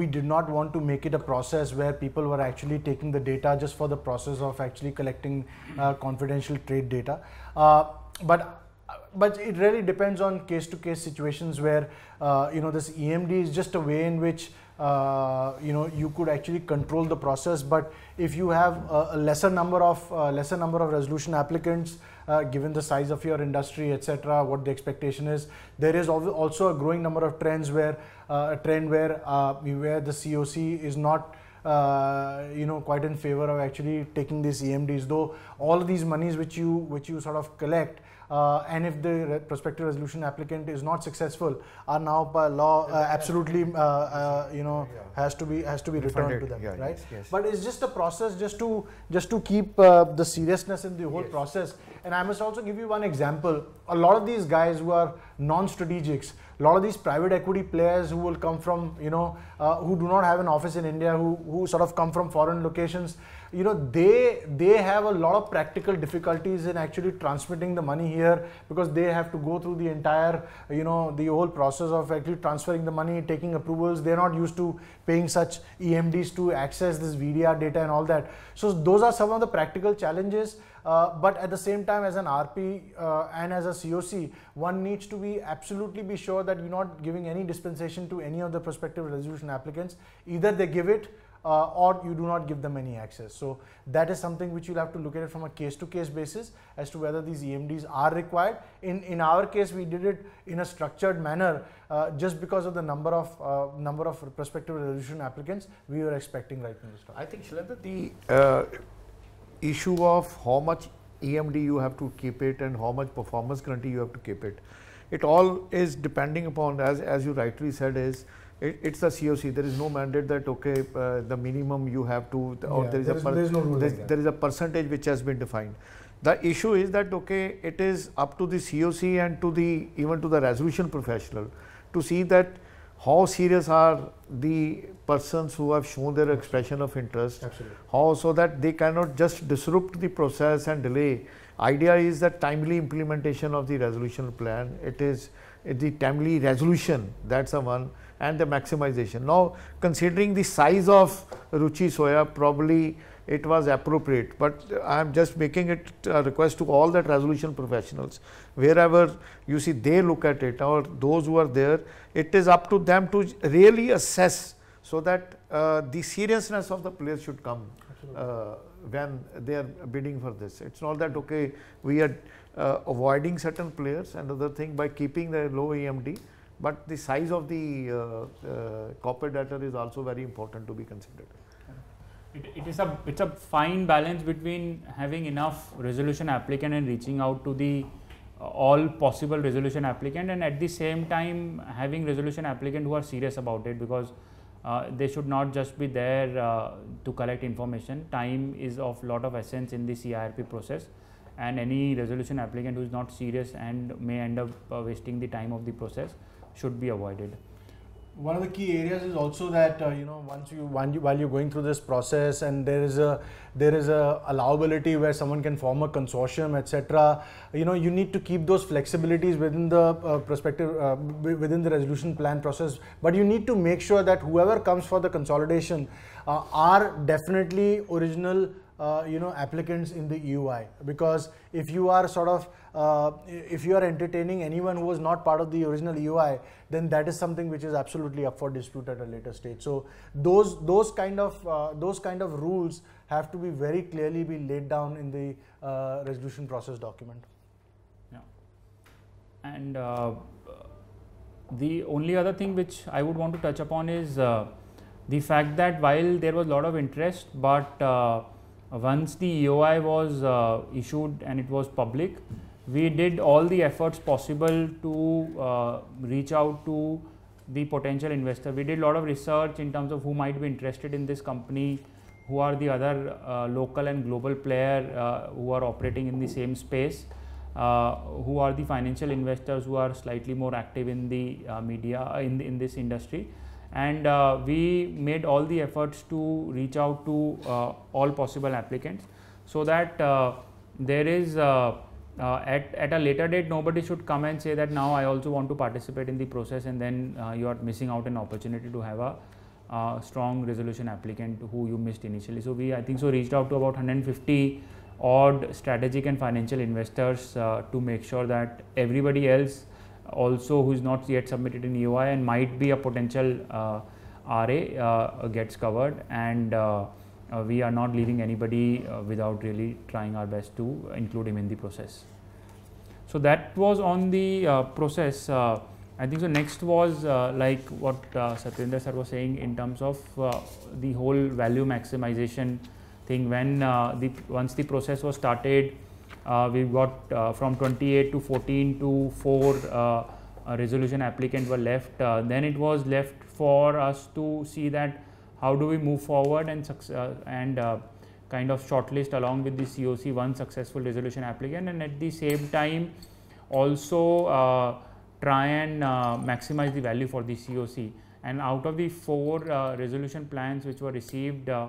we did not want to make it a process where people were actually taking the data just for the process of actually collecting confidential trade data but but it really depends on case to case situations where uh, you know this EMD is just a way in which uh, you know you could actually control the process but if you have a, a lesser number of uh, lesser number of resolution applicants uh, given the size of your industry etc what the expectation is there is also a growing number of trends where uh, a trend where uh, where the COC is not uh, you know quite in favor of actually taking these EMDs though all these monies which you which you sort of collect uh, and if the prospective resolution applicant is not successful, are now by law uh, absolutely uh, you know has to be has to be returned to them, yeah, right? Yes, yes. But it's just a process just to just to keep the seriousness in the whole yes. process. And I must also give you one example. A lot of these guys who are non-strategics, a lot of these private equity players who will come from you know uh, who do not have an office in India, who who sort of come from foreign locations you know they they have a lot of practical difficulties in actually transmitting the money here because they have to go through the entire you know the whole process of actually transferring the money taking approvals they're not used to paying such emds to access this vdr data and all that so those are some of the practical challenges uh, but at the same time as an RP uh, and as a COC, one needs to be absolutely be sure that you're not giving any dispensation to any of the prospective resolution applicants. Either they give it uh, or you do not give them any access. So that is something which you'll have to look at it from a case to case basis as to whether these EMDs are required. In, in our case, we did it in a structured manner uh, just because of the number of uh, number of prospective resolution applicants we were expecting right from the start. I think Shilendra, the uh, issue of how much EMD you have to keep it and how much performance guarantee you have to keep it. It all is depending upon as, as you rightly said is it, it's a COC. There is no mandate that okay, uh, the minimum you have to, or yeah, there is there a is, there, is no like there is a percentage which has been defined. The issue is that okay, it is up to the COC and to the even to the resolution professional to see that how serious are the persons who have shown their expression of interest, Absolutely. how so that they cannot just disrupt the process and delay. Idea is that timely implementation of the resolution plan. It is the timely resolution. That's the one and the maximization. Now, considering the size of Ruchi soya, probably it was appropriate, but I am just making it a request to all that resolution professionals, wherever you see they look at it or those who are there, it is up to them to really assess so that uh, the seriousness of the players should come uh, when they are bidding for this. It's not that okay, we are uh, avoiding certain players and other thing by keeping the low EMD. But the size of the uh, uh, corporate debtor is also very important to be considered. It, it is a it's a fine balance between having enough resolution applicant and reaching out to the uh, all possible resolution applicant and at the same time having resolution applicant who are serious about it because uh, they should not just be there uh, to collect information. Time is of lot of essence in the CIRP process and any resolution applicant who is not serious and may end up uh, wasting the time of the process should be avoided one of the key areas is also that uh, you know once you, while you're going through this process and there is a there is a allowability where someone can form a consortium etc you know you need to keep those flexibilities within the uh, prospective uh, within the resolution plan process but you need to make sure that whoever comes for the consolidation uh, are definitely original uh, you know applicants in the EUI because if you are sort of uh, if you are entertaining anyone who was not part of the original UI, then that is something which is absolutely up for dispute at a later stage. So those those kind of uh, those kind of rules have to be very clearly be laid down in the uh, resolution process document. Yeah, and uh, the only other thing which I would want to touch upon is uh, the fact that while there was a lot of interest, but uh, once the EOI was issued and it was public, we did all the efforts possible to uh, reach out to the potential investor. We did a lot of research in terms of who might be interested in this company, who are the other uh, local and global player uh, who are operating in the same space, uh, who are the financial investors who are slightly more active in the uh, media uh, in the, in this industry, and we made all the efforts to reach out to all possible applicants so that there is uh, at, at a later date nobody should come and say that now I also want to participate in the process and then uh, you are missing out an opportunity to have a uh, strong resolution applicant who you missed initially. So, we I think so reached out to about 150 odd strategic and financial investors uh, to make sure that everybody else also who is not yet submitted in UI and might be a potential uh, RA uh, gets covered and uh, we are not leaving anybody uh, without really trying our best to include him in the process. So that was on the uh, process. Uh, I think so. Next was uh, like what uh, Satyendra sir was saying in terms of uh, the whole value maximization thing. When the once the process was started, we got from 28 to 14 to 4 resolution applicant were left. then it was left for us to see that how do we move forward and uh, and uh, kind of shortlist along with the COC one successful resolution applicant and at the same time also uh, try and uh, maximize the value for the COC. And out of the four uh, resolution plans which were received, uh,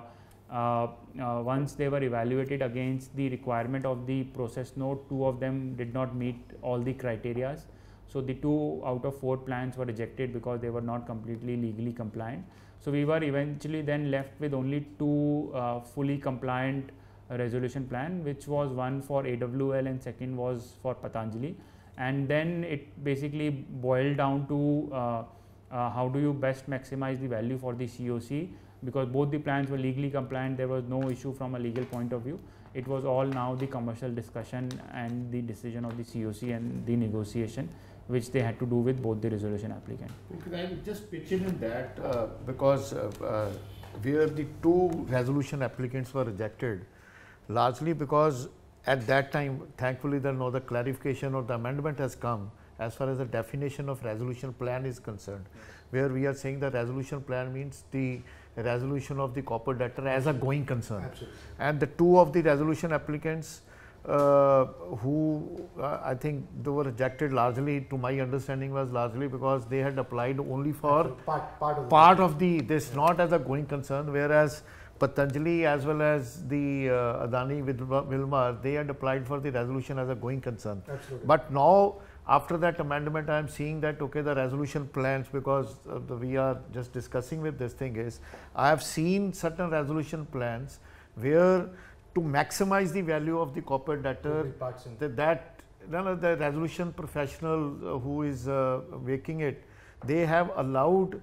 once they were evaluated against the requirement of the process note, two of them did not meet all the criterias. So, the two out of four plans were rejected because they were not completely legally compliant. So we were eventually then left with only two uh, fully compliant resolution plan, which was one for AWL and second was for Patanjali. And then it basically boiled down to uh, uh, how do you best maximize the value for the COC because both the plans were legally compliant, there was no issue from a legal point of view. It was all now the commercial discussion and the decision of the COC and the negotiation which they had to do with both the resolution applicant. Could I just pitch in that uh, because uh, uh, where the two resolution applicants were rejected, largely because at that time, thankfully, there no the clarification or the amendment has come as far as the definition of resolution plan is concerned, where we are saying the resolution plan means the resolution of the corporate debtor as a going concern. Absolutely. And the two of the resolution applicants uh, who uh, I think they were rejected largely, to my understanding, was largely because they had applied only for part, part, of, part the of the this, yeah. not as a going concern. Whereas Patanjali as well as the uh, Adani with Wilmar, they had applied for the resolution as a going concern. Absolutely. But now, after that amendment, I am seeing that okay, the resolution plans because the, we are just discussing with this thing is, I have seen certain resolution plans where to maximize the value of the copper debtor, the, that no, no, the resolution professional uh, who is uh, making it, they have allowed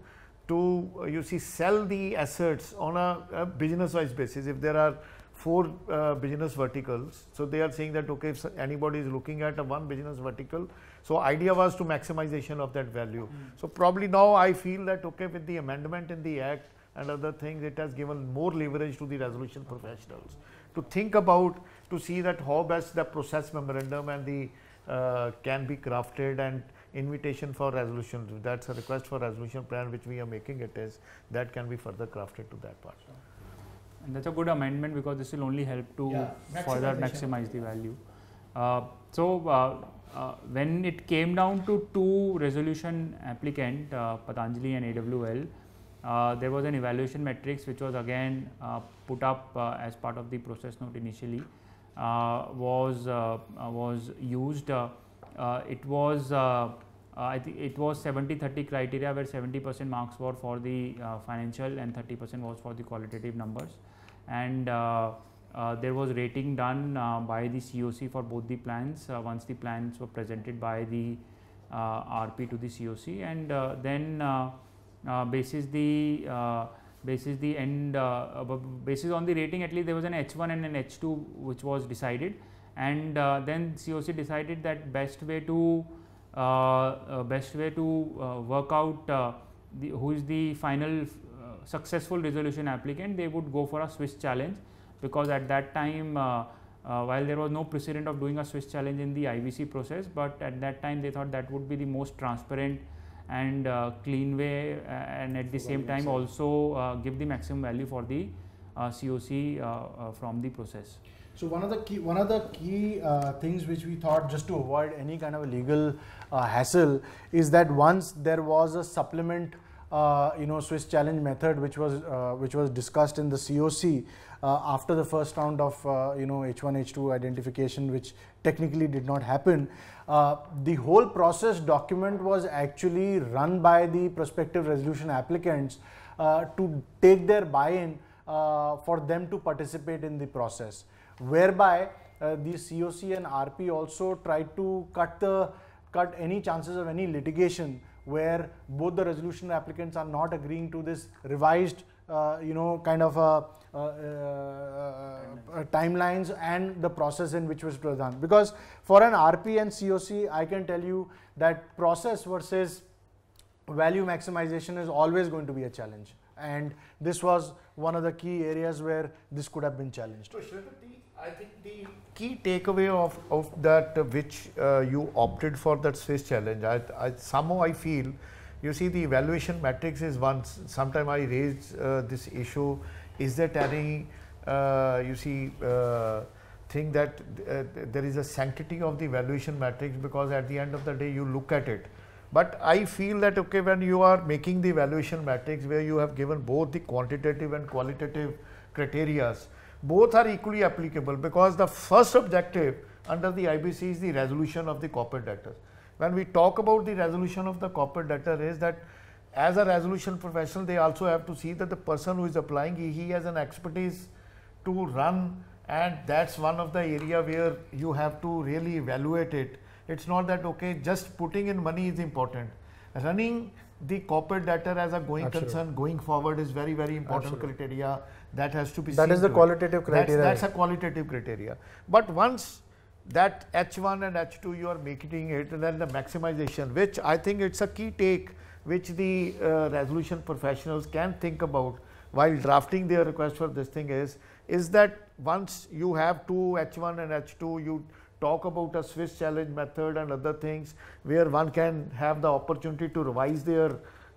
to uh, you see sell the assets on a, a business-wise basis. If there are four uh, business verticals, so they are saying that okay, if anybody is looking at a one business vertical, so idea was to maximization of that value. Mm. So probably now I feel that okay, with the amendment in the act and other things, it has given more leverage to the resolution professionals to think about to see that how best the process memorandum and the uh, can be crafted and invitation for resolution that's a request for resolution plan which we are making it is that can be further crafted to that part and that's a good amendment because this will only help to yeah, further maximize the value uh, so uh, uh, when it came down to two resolution applicant uh, patanjali and awl uh, there was an evaluation matrix which was again uh, put up uh, as part of the process note initially uh, was uh, uh, was used it was I think it was 70 30 criteria where 70 percent marks were for the financial and 30 percent was for the qualitative numbers and there was rating done by the COC for both the plans once the plans were presented by the RP to the COC and then uh, basis the uh, basis the end uh, basis on the rating at least there was an H1 and an H2 which was decided and then COC decided that best way to best way to work out the, who is the final successful resolution applicant they would go for a Swiss challenge because at that time uh, while there was no precedent of doing a Swiss challenge in the IVC process, but at that time they thought that would be the most transparent and uh, clean way uh, and at the same time also uh, give the maximum value for the COC from the process. So one of the key one of the key uh, things which we thought just to avoid any kind of legal uh, hassle is that once there was a supplement uh, you know Swiss challenge method which was which was discussed in the COC uh, after the first round of uh, you know H1 H2 identification, which technically did not happen. Uh, the whole process document was actually run by the prospective resolution applicants to take their buy-in for them to participate in the process, whereby uh, the COC and RP also tried to cut the cut any chances of any litigation where both the resolution applicants are not agreeing to this revised uh, you know, kind of uh, uh, timelines and the process in which was done. Because for an RP and COC, I can tell you that process versus value maximization is always going to be a challenge. And this was one of the key areas where this could have been challenged. So, I think the key takeaway of, of that uh, which uh, you opted for that Swiss challenge, I, I, somehow I feel you see the evaluation matrix is one, sometime I raised uh, this issue, is that any, uh, you see, uh, thing that uh, there is a sanctity of the evaluation matrix because at the end of the day you look at it. But I feel that okay, when you are making the evaluation matrix where you have given both the quantitative and qualitative criterias, both are equally applicable because the first objective under the IBC is the resolution of the corporate debtors when we talk about the resolution of the corporate debtor is that as a resolution professional, they also have to see that the person who is applying, he, he has an expertise to run and that's one of the area where you have to really evaluate it. It's not that, okay, just putting in money is important. Running the corporate debtor as a going Absolutely. concern going forward is very, very important Absolutely. criteria that has to be That is the qualitative criteria. That's, that's a qualitative criteria. But once that H1 and H2 you are making it and then the maximization which I think it's a key take which the uh, resolution professionals can think about while drafting their request for this thing is, is that once you have two H1 and H2 you talk about a Swiss challenge method and other things where one can have the opportunity to revise their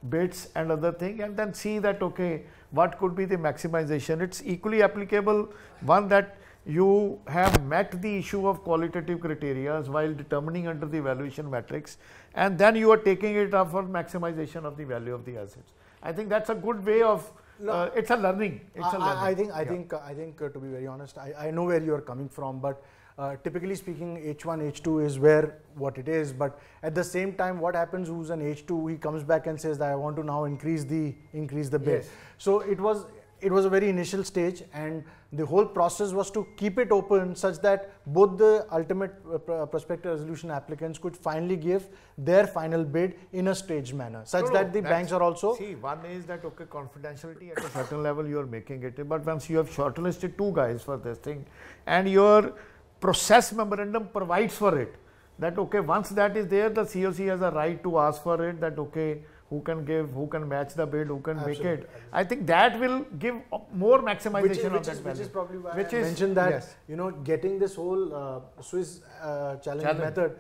bits and other thing and then see that okay what could be the maximization. It's equally applicable one that you have met the issue of qualitative criteria while determining under the valuation matrix and then you are taking it up for maximization of the value of the assets. I think that's a good way of uh, it's a learning. It's I, a learning. I think I yeah. think I think uh, to be very honest, I, I know where you are coming from, but uh, typically speaking, H1 H2 is where what it is. But at the same time, what happens? Who's an H2? He comes back and says that I want to now increase the increase the bid. Yes. So it was it was a very initial stage and the whole process was to keep it open such that both the ultimate uh, uh, prospective resolution applicants could finally give their final bid in a staged manner, such no, that the banks are also. See, one is that okay, confidentiality at a certain level you are making it, but once you have shortlisted two guys for this thing, and your process memorandum provides for it, that okay, once that is there, the COC has a right to ask for it, that okay who can give, who can match the bid, who can Absolutely. make it. I think that will give more maximization which is, of which that is, Which is probably why which I is, mentioned that yes. you know getting this whole uh, Swiss uh, challenge, challenge, method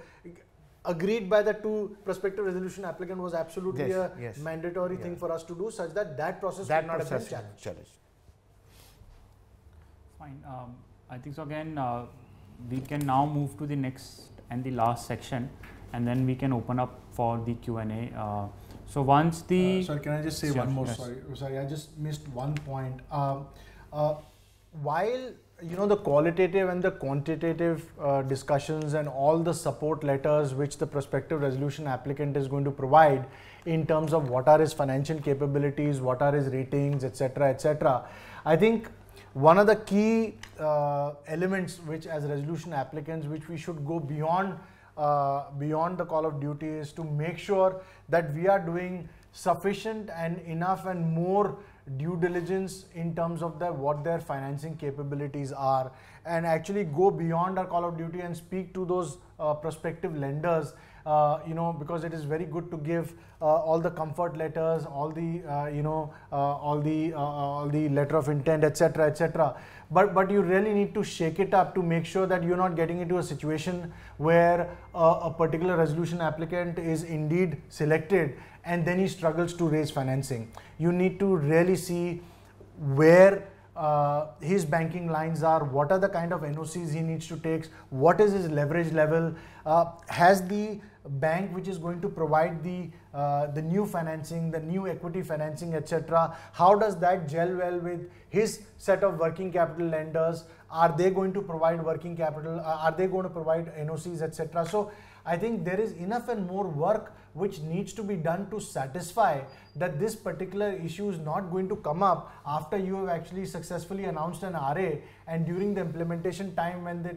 agreed by the two prospective resolution applicant was absolutely yes. a yes. mandatory thing for us to do, such that that process that not a have been challenged. Fine. Um, I think so. Again, uh, we can now move to the next and the last section, and then we can open up for the Q and A. Uh, so once the uh, sorry, can I just say sure, one more? Yes. Sorry, sorry, I just missed one point. Um, uh, while you know the qualitative and the quantitative uh, discussions and all the support letters which the prospective resolution applicant is going to provide in terms of what are his financial capabilities, what are his ratings, etc., etc. I think one of the key uh, elements which as resolution applicants which we should go beyond uh, beyond the call of duty is to make sure that we are doing sufficient and enough and more due diligence in terms of the, what their financing capabilities are and actually go beyond our call of duty and speak to those uh, prospective lenders uh, you know because it is very good to give uh, all the comfort letters all the uh, you know uh, all the all the letter of intent etc etc but but you really need to shake it up to make sure that you're not getting into a situation where a particular resolution applicant is indeed selected and then he struggles to raise financing you need to really see where uh, his banking lines are, what are the kind of NOCs he needs to take, what is his leverage level, uh, has the bank which is going to provide the uh, the new financing, the new equity financing, etc. How does that gel well with his set of working capital lenders? Are they going to provide working capital? Uh, are they going to provide NOCs, etc.? So I think there is enough and more work which needs to be done to satisfy that this particular issue is not going to come up after you have actually successfully announced an RA and during the implementation time when the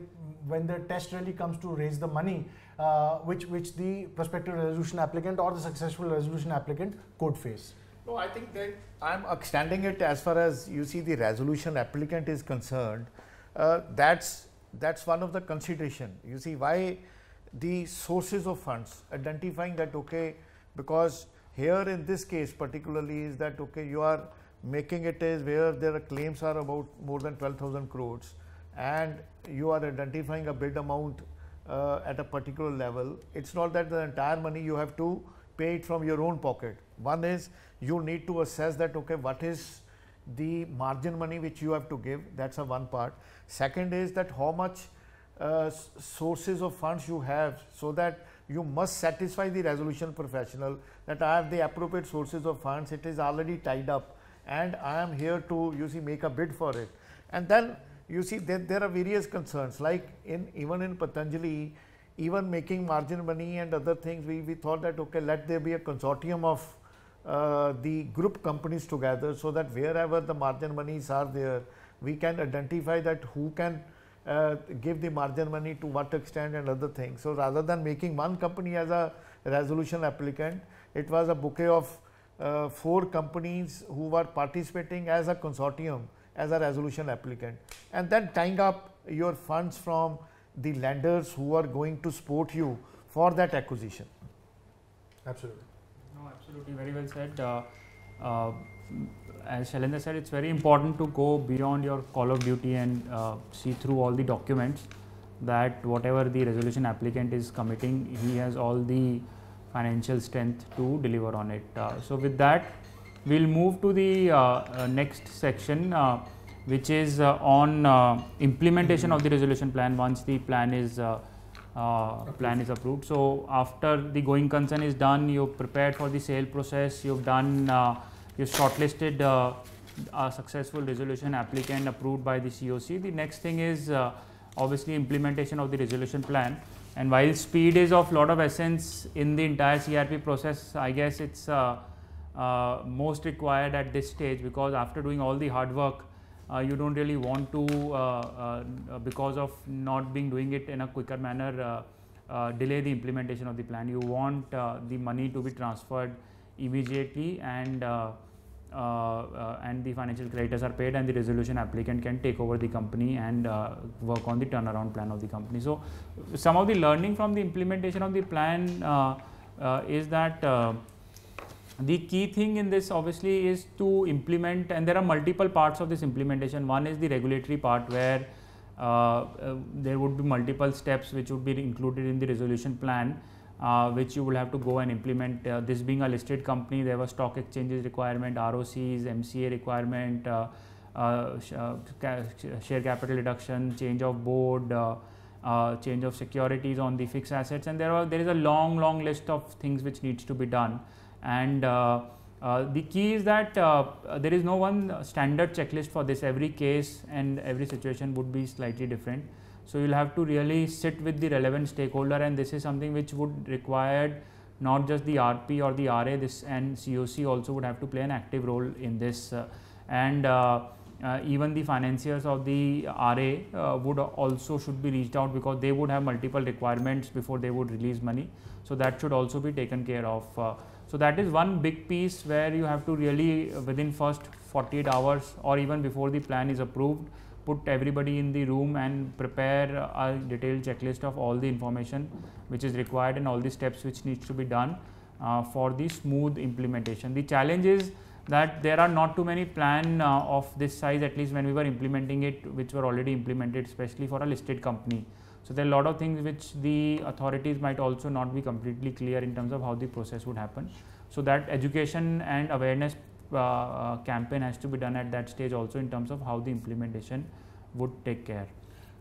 when the test really comes to raise the money uh, which which the prospective resolution applicant or the successful resolution applicant could face no i think that i'm extending it as far as you see the resolution applicant is concerned uh, that's that's one of the consideration you see why the sources of funds, identifying that okay, because here in this case particularly is that okay, you are making it is where their claims are about more than 12,000 crores and you are identifying a bid amount uh, at a particular level. It's not that the entire money you have to pay it from your own pocket. One is you need to assess that okay, what is the margin money which you have to give, that's a one part. Second is that how much uh, sources of funds you have so that you must satisfy the resolution professional that I have the appropriate sources of funds, it is already tied up and I am here to you see make a bid for it. And then you see that there are various concerns like in even in Patanjali, even making margin money and other things we, we thought that okay let there be a consortium of uh, the group companies together so that wherever the margin monies are there, we can identify that who can uh, give the margin money to what extent and other things. So, rather than making one company as a resolution applicant, it was a bouquet of uh, four companies who were participating as a consortium as a resolution applicant and then tying up your funds from the lenders who are going to support you for that acquisition. Absolutely. No, absolutely, very well said. Uh, uh as Shalendra said, it's very important to go beyond your call of duty and uh, see through all the documents that whatever the resolution applicant is committing, he has all the financial strength to deliver on it. Uh, so with that, we'll move to the uh, uh next section, uh, which is uh, on implementation of the resolution plan once the plan is uh, plan is approved. So after the going concern is done, you've prepared for the sale process, you've done uh, you shortlisted uh, a successful resolution applicant approved by the COC. The next thing is uh, obviously implementation of the resolution plan and while speed is of lot of essence in the entire CRP process, I guess it is uh, uh, most required at this stage because after doing all the hard work, uh, you do not really want to uh, because of not being doing it in a quicker manner delay the implementation of the plan. You want the money to be transferred immediately and uh, uh, uh, and the financial creditors are paid and the resolution applicant can take over the company and work on the turnaround plan of the company. So, some of the learning from the implementation of the plan is that the key thing in this obviously is to implement and there are multiple parts of this implementation. One is the regulatory part where uh, uh, there would be multiple steps which would be included in the resolution plan uh, which you will have to go and implement. Uh, this being a listed company, there was stock exchanges requirement, ROCs, MCA requirement, uh, uh, uh share capital reduction, change of board, uh, change of securities on the fixed assets, and there are there is a long, long list of things which needs to be done. And the key is that there is no one standard checklist for this. Every case and every situation would be slightly different. So, you will have to really sit with the relevant stakeholder and this is something which would require not just the RP or the RA this and COC also would have to play an active role in this uh, and uh, uh, even the financiers of the RA uh, would also should be reached out because they would have multiple requirements before they would release money. So, that should also be taken care of. Uh. so, that is one big piece where you have to really uh, within first 48 hours or even before the plan is approved put everybody in the room and prepare a detailed checklist of all the information which is required and all the steps which needs to be done uh, for the smooth implementation. The challenge is that there are not too many plan uh, of this size at least when we were implementing it which were already implemented especially for a listed company. So, there are a lot of things which the authorities might also not be completely clear in terms of how the process would happen. So, that education and awareness uh, uh campaign has to be done at that stage also in terms of how the implementation would take care.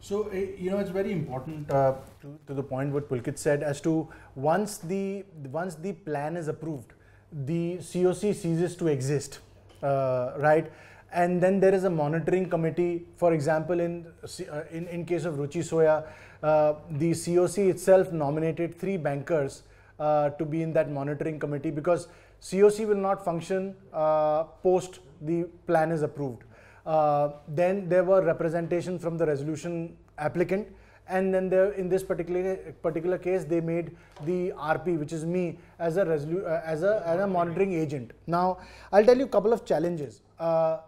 So, eh, you know, it's very important uh, to, to, the point what Pulkit said as to once the once the plan is approved, the COC ceases to exist, uh, right? And then there is a monitoring committee. For example, in uh, in, in case of Ruchi Soya, uh, the COC itself nominated three bankers uh, to be in that monitoring committee because COC will not function uh, post the plan is approved uh, then there were representation from the resolution applicant and then there, in this particular particular case they made the rp which is me as a resolu- uh, as a as a monitoring agent now i'll tell you a couple of challenges uh,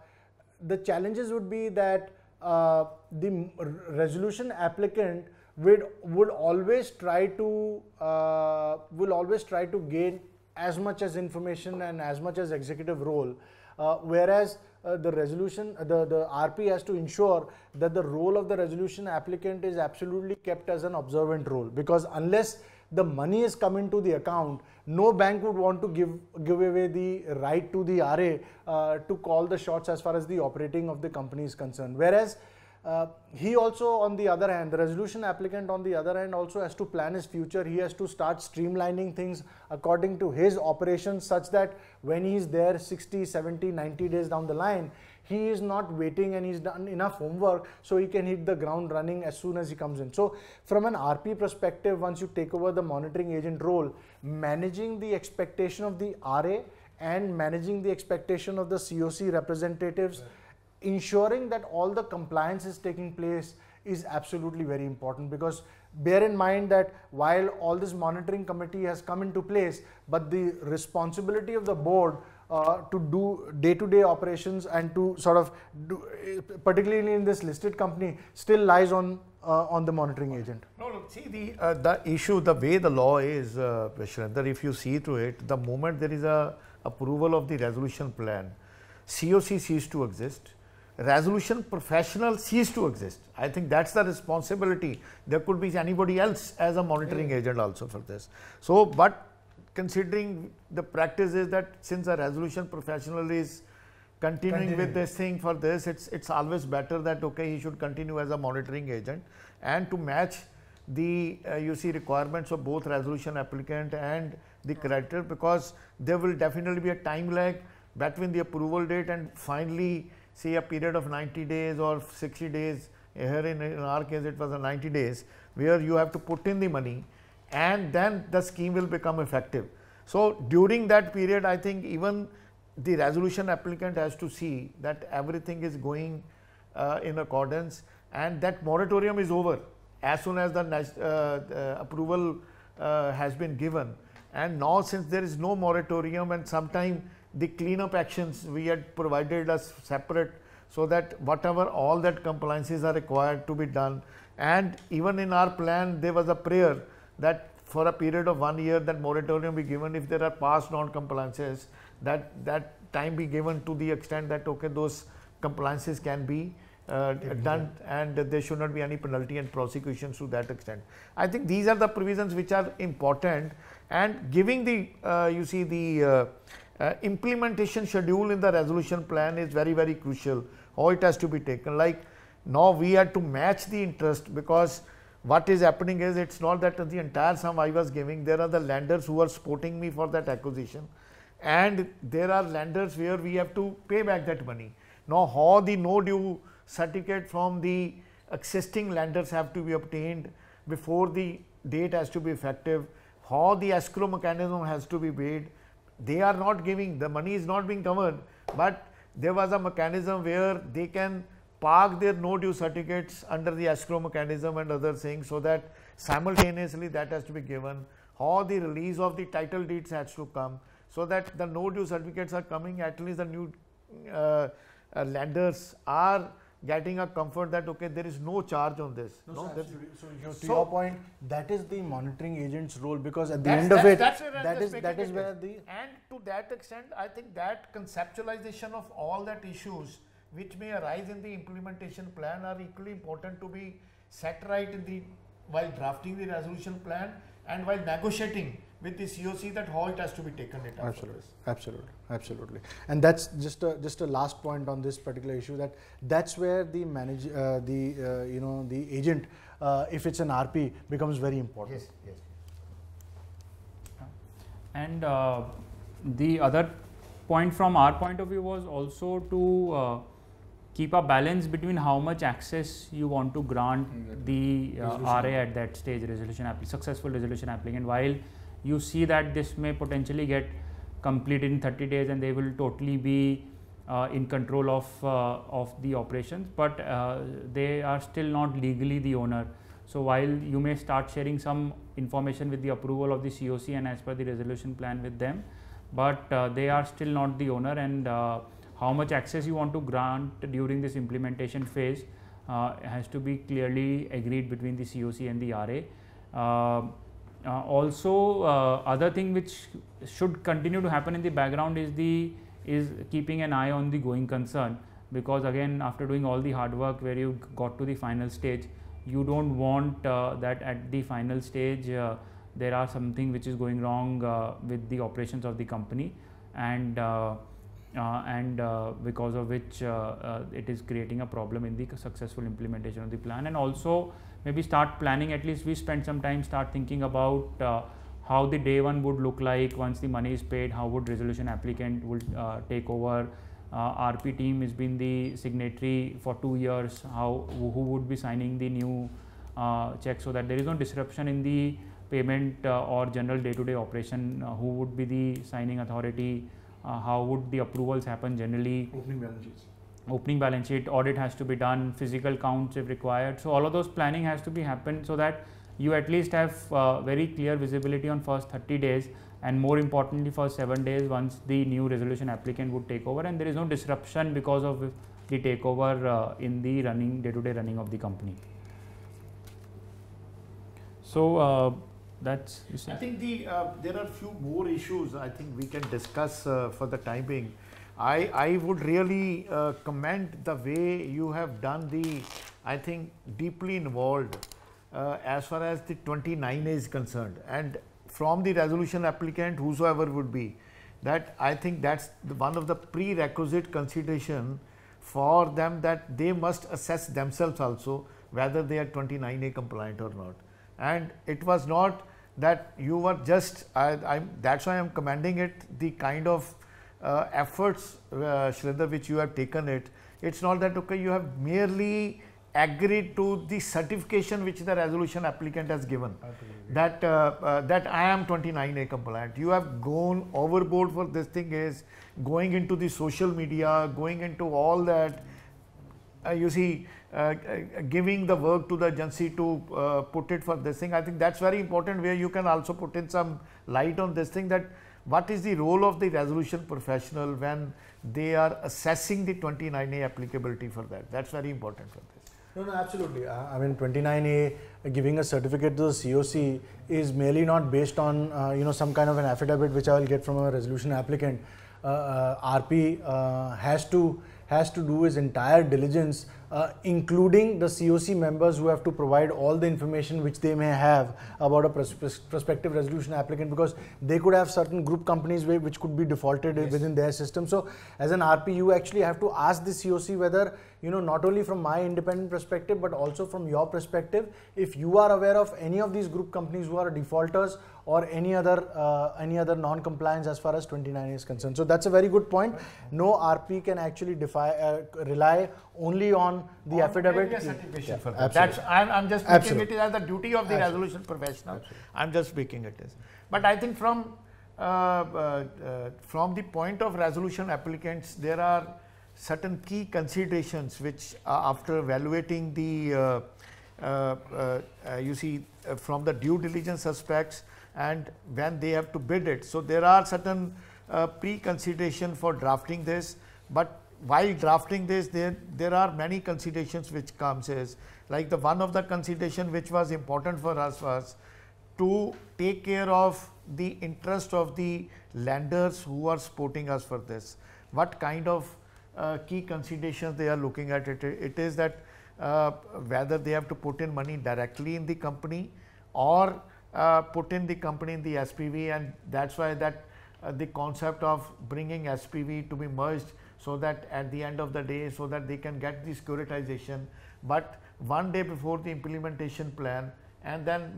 the challenges would be that uh, the resolution applicant would would always try to uh, will always try to gain as much as information and as much as executive role whereas uh, the resolution, uh, the, the RP has to ensure that the role of the resolution applicant is absolutely kept as an observant role because unless the money is coming to the account, no bank would want to give, give away the right to the RA uh, to call the shots as far as the operating of the company is concerned. Whereas uh, he also on the other hand the resolution applicant on the other hand also has to plan his future he has to start streamlining things according to his operations such that when he is there 60 70 90 days down the line he is not waiting and he's done enough homework so he can hit the ground running as soon as he comes in so from an rp perspective once you take over the monitoring agent role managing the expectation of the ra and managing the expectation of the coc representatives right ensuring that all the compliance is taking place is absolutely very important because bear in mind that while all this monitoring committee has come into place, but the responsibility of the board uh, to do day-to-day -day operations and to sort of do, particularly in this listed company, still lies on uh, on the monitoring agent. No, look, see the uh, the issue, the way the law is, uh, That if you see to it, the moment there is a approval of the resolution plan, COC ceases to exist resolution professional cease to exist. I think that's the responsibility. There could be anybody else as a monitoring yeah. Hmm. agent also for this. So, but considering the practice is that since a resolution professional is continuing continue. with this thing for this, it's it's always better that okay he should continue as a monitoring agent and to match the uh, you see requirements of both resolution applicant and the hmm. creditor because there will definitely be a time lag between the approval date and finally see a period of 90 days or 60 days here in, in our case it was a 90 days where you have to put in the money and then the scheme will become effective. So, during that period I think even the resolution applicant has to see that everything is going uh, in accordance and that moratorium is over as soon as the uh, approval uh, has been given and now since there is no moratorium and sometime the cleanup actions we had provided as separate so that whatever all that compliances are required to be done and even in our plan there was a prayer that for a period of one year that moratorium be given if there are past non-compliances that that time be given to the extent that okay those compliances can be uh, done and there should not be any penalty and prosecutions to that extent. I think these are the provisions which are important and giving the uh, you see the uh, uh, implementation schedule in the resolution plan is very very crucial how it has to be taken like now we had to match the interest because what is happening is it's not that the entire sum I was giving there are the lenders who are supporting me for that acquisition and there are lenders where we have to pay back that money. Now how the no due certificate from the existing lenders have to be obtained before the date has to be effective, how the escrow mechanism has to be made they are not giving, the money is not being covered, but there was a mechanism where they can park their no due certificates under the escrow mechanism and other things so that simultaneously that has to be given or the release of the title deeds has to come so that the no due certificates are coming at least the new uh, uh, lenders are getting a comfort that okay there is no charge on this no, no so, so to so your point that is the monitoring agent's role because at the end of it that's that is that is where the and to that extent i think that conceptualization of all that issues which may arise in the implementation plan are equally important to be set right in the while drafting the resolution plan and while negotiating with the COC that halt has to be taken it absolutely absolutely absolutely and that's just a, just a last point on this particular issue that that's where the manage uh, the uh, you know the agent uh, if it's an RP becomes very important yes yes and uh, the other point from our point of view was also to uh, keep a balance between how much access you want to grant the uh, RA at that stage resolution successful resolution applicant while you see that this may potentially get complete in 30 days and they will totally be uh, in control of uh, of the operations but uh, they are still not legally the owner so while you may start sharing some information with the approval of the COC and as per the resolution plan with them but uh, they are still not the owner and uh, how much access you want to grant during this implementation phase uh, has to be clearly agreed between the COC and the RA uh, also, uh, other thing which should continue to happen in the background is the is keeping an eye on the going concern because again after doing all the hard work where you got to the final stage, you don't want uh, that at the final stage uh, there are something which is going wrong uh, with the operations of the company and uh, and because of which it is creating a problem in the successful implementation of the plan and also maybe start planning at least we spend some time start thinking about uh, how the day one would look like once the money is paid how would resolution applicant would uh, take over uh, rp team has been the signatory for two years how who would be signing the new uh, check so that there is no disruption in the payment uh, or general day to day operation uh, who would be the signing authority how would the approvals happen generally opening balance sheets opening balance sheet, audit has to be done, physical counts if required. So, all of those planning has to be happened so that you at least have uh, very clear visibility on first 30 days and more importantly for 7 days once the new resolution applicant would take over and there is no disruption because of the takeover uh, in the running day to day running of the company. So, uh, that's I think the uh, there are few more issues I think we can discuss uh, for the time being. I, I would really uh, commend the way you have done the, I think, deeply involved uh, as far as the 29 is concerned. And from the resolution applicant, whosoever would be, that I think that's the, one of the prerequisite consideration for them that they must assess themselves also whether they are 29A compliant or not. And it was not that you were just, I, am that's why I am commending it, the kind of uh, efforts, uh, which you have taken it, it's not that okay, you have merely agreed to the certification which the resolution applicant has given that uh, uh, that I am 29A compliant. You have gone overboard for this thing is going into the social media, going into all that. Uh, you see, uh, uh, giving the work to the agency to uh, put it for this thing. I think that's very important where you can also put in some light on this thing that what is the role of the resolution professional when they are assessing the 29A applicability for that? That's very important for this. No, no, absolutely. Uh, I mean, 29A giving a certificate to the COC is merely not based on uh, you know some kind of an affidavit which I will get from a resolution applicant. Uh, uh, RP has to has to do his entire diligence uh, including the COC members who have to provide all the information which they may have about a pros prospective resolution applicant because they could have certain group companies which could be defaulted yes. within their system. So, as an RP, you actually have to ask the COC whether you know not only from my independent perspective but also from your perspective if you are aware of any of these group companies who are defaulters or any other uh, any other non-compliance as far as 29 is concerned so that's a very good point no rp can actually defy, uh, rely only on the on affidavit yeah, for that. that's I'm, I'm just speaking. it as the duty of the Absolutely. resolution professional Absolutely. i'm just speaking. it as but i think from uh, uh, uh from the point of resolution applicants there are certain key considerations which uh, after evaluating the uh, uh, you see from the due diligence aspects and when they have to bid it. So, there are certain pre-consideration for drafting this, but while drafting this there there are many considerations which comes is like the one of the consideration which was important for us was to take care of the interest of the lenders who are supporting us for this what kind of uh, key considerations they are looking at it, it is that uh, whether they have to put in money directly in the company or uh, put in the company in the SPV and that is why that uh, the concept of bringing SPV to be merged so that at the end of the day so that they can get the securitization but one day before the implementation plan and then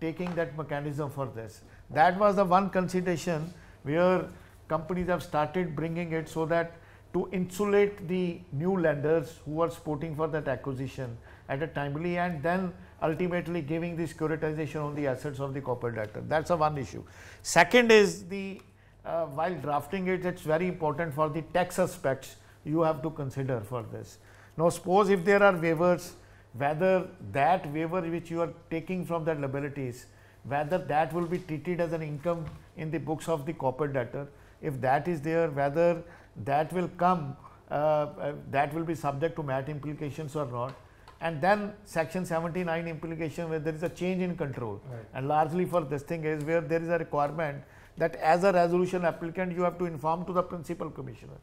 taking that mechanism for this. That was the one consideration where companies have started bringing it so that to insulate the new lenders who are sporting for that acquisition at a timely and then ultimately giving the securitization on the assets of the corporate debtor. That's a one issue. Second is the uh, while drafting it, it's very important for the tax aspects you have to consider for this. Now, suppose if there are waivers, whether that waiver which you are taking from that liabilities, whether that will be treated as an income in the books of the corporate debtor, if that is there, whether that will come uh, uh, that will be subject to MAT implications or not and then section 79 implication where there is a change in control right. and largely for this thing is where there is a requirement that as a resolution applicant you have to inform to the principal commissioner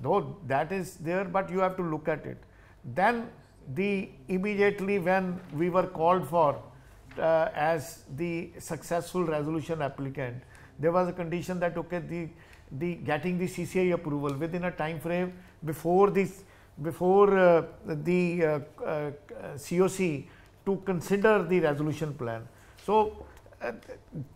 though that is there but you have to look at it then the immediately when we were called for uh, as the successful resolution applicant there was a condition that okay the the getting the CCI approval within a time frame before this before uh, the uh, uh, COC to consider the resolution plan. So, uh,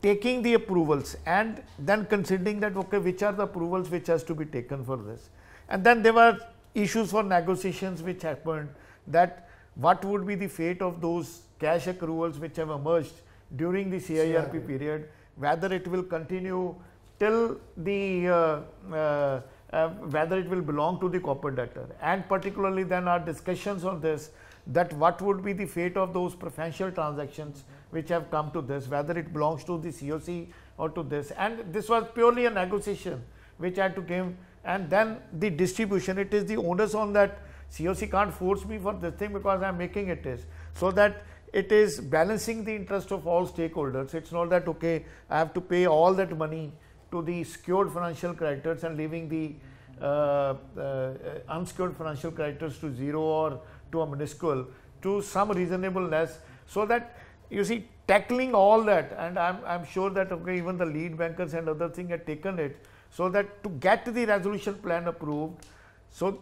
taking the approvals and then considering that okay which are the approvals which has to be taken for this and then there were issues for negotiations which happened that what would be the fate of those cash accruals which have emerged during the CIRP period whether it will continue till the uh, uh, uh, whether it will belong to the cooperator, debtor and particularly then our discussions on this that what would be the fate of those preferential transactions which have come to this whether it belongs to the COC or to this and this was purely a negotiation which had to come and then the distribution it is the onus on that COC can't force me for this thing because I am making it is. So that it is balancing the interest of all stakeholders. It's not that okay, I have to pay all that money to the secured financial creditors and leaving the uh, uh, uh unsecured financial creditors to zero or to a minuscule to some reasonableness so that you see tackling all that and I'm, I'm sure that okay, even the lead bankers and other thing had taken it so that to get the resolution plan approved so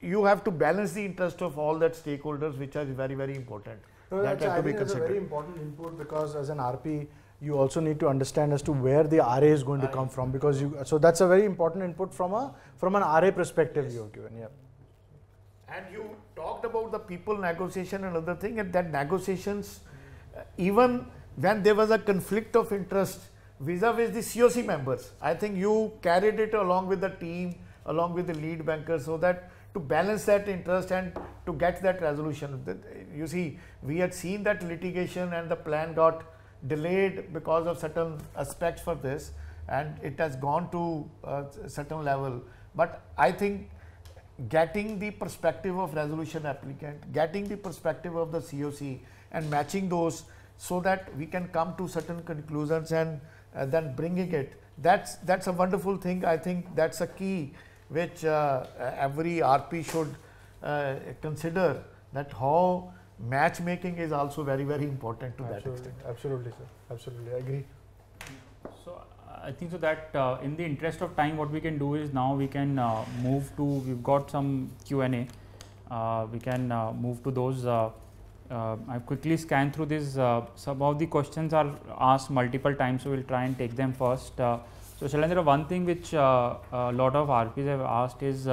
you have to balance the interest of all that stakeholders which are very very important so uh, that has to be considered. a very important input because as an RP you also need to understand as to where the RA is going to come from because you so that's a very important input from a from an RA perspective yes. you have given. Yeah. And you talked about the people negotiation and other thing, and that negotiations, uh, even when there was a conflict of interest vis-a-vis -vis the COC members, I think you carried it along with the team, along with the lead bankers, so that to balance that interest and to get that resolution. You see, we had seen that litigation and the plan got delayed because of certain aspects for this and it has gone to a certain level. But I think getting the perspective of resolution applicant, getting the perspective of the COC and matching those so that we can come to certain conclusions and uh, then bringing it. That's, that's a wonderful thing. I think that's a key which uh, every RP should uh, consider that how matchmaking is also very very important to absolutely, that extent absolutely sir absolutely i agree so i think so that uh, in the interest of time what we can do is now we can uh, move to we've got some q&a uh, we can uh, move to those uh, uh, i quickly scan through this some of the questions are asked multiple times so we'll try and take them first so Shalendra, one thing which a lot of rps have asked is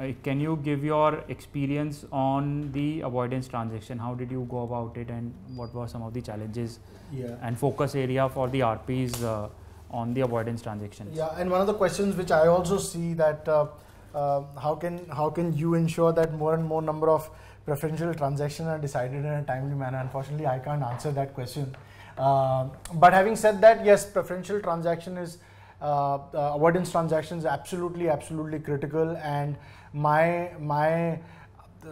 uh, can you give your experience on the avoidance transaction? How did you go about it and what were some of the challenges yeah. and focus area for the RPs uh, on the avoidance transactions? Yeah, and one of the questions which I also see that uh, uh, how can how can you ensure that more and more number of preferential transactions are decided in a timely manner? Unfortunately, I can't answer that question. Uh, but having said that, yes, preferential transaction is uh, uh avoidance transactions absolutely absolutely critical and my my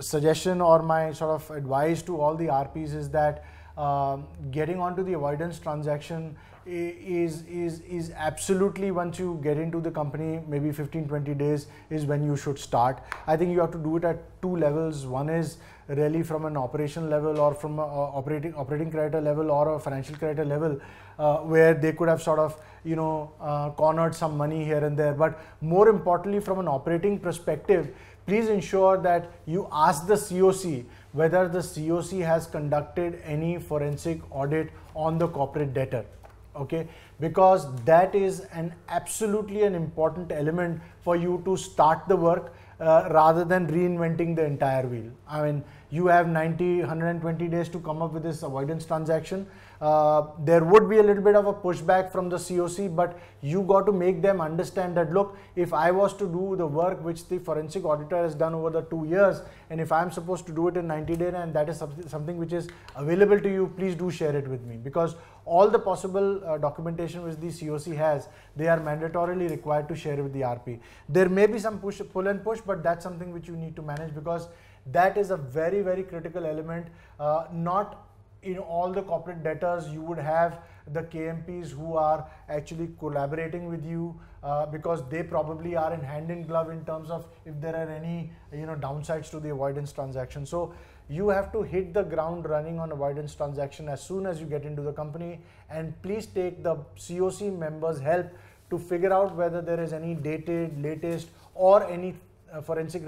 suggestion or my sort of advice to all the RPs is that uh, getting onto the avoidance transaction is is is absolutely once you get into the company maybe 15 20 days is when you should start i think you have to do it at two levels one is really from an operation level or from a operating operating creditor level or a financial creditor level uh, where they could have sort of you know, uh, cornered some money here and there. But more importantly, from an operating perspective, please ensure that you ask the COC whether the COC has conducted any forensic audit on the corporate debtor. Okay, because that is an absolutely an important element for you to start the work uh, rather than reinventing the entire wheel. I mean, you have 90, 120 days to come up with this avoidance transaction uh, there would be a little bit of a pushback from the COC, but you got to make them understand that look, if I was to do the work which the forensic auditor has done over the two years, and if I'm supposed to do it in 90 days, and that is something which is available to you, please do share it with me because all the possible uh, documentation which the COC has, they are mandatorily required to share with the RP. There may be some push, pull and push, but that's something which you need to manage because that is a very, very critical element, uh, not in all the corporate debtors, you would have the KMPs who are actually collaborating with you uh, because they probably are in hand in glove in terms of if there are any you know downsides to the avoidance transaction. So you have to hit the ground running on avoidance transaction as soon as you get into the company and please take the COC members help to figure out whether there is any dated latest or any forensic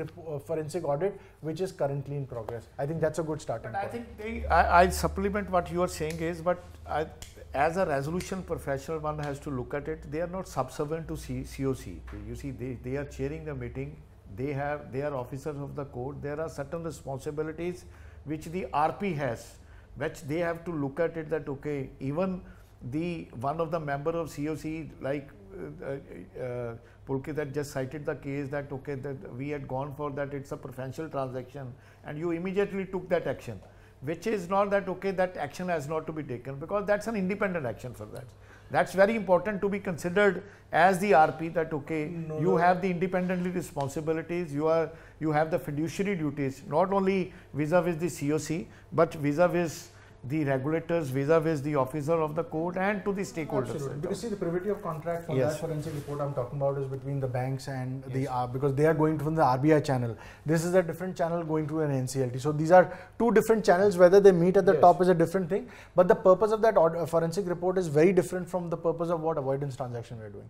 forensic audit, which is currently in progress. I think that's a good starting point. I think they, I, I, supplement what you are saying is, but I, as a resolution professional, one has to look at it. They are not subservient to C, COC. You see, they, they are chairing the meeting. They have they are officers of the court. There are certain responsibilities which the RP has, which they have to look at it that okay, even the one of the member of COC like uh, uh, Pulkit had just cited the case that okay that we had gone for that it's a preferential transaction and you immediately took that action which is not that okay that action has not to be taken because that's an independent action for that that's very important to be considered as the rp that okay no, you no. have the independently responsibilities you are you have the fiduciary duties not only vis-a-vis -vis the coc but vis-a-vis vis a vis the regulators vis-a-vis the officer of the court and to the stakeholders. Absolutely. Because see, the privity of contract for yes. that forensic report I'm talking about is between the banks and yes. the uh, because they are going from the RBI channel. This is a different channel going to an NCLT. So these are two different channels. Whether they meet at the yes. top is a different thing. But the purpose of that uh, forensic report is very different from the purpose of what avoidance transaction we're doing,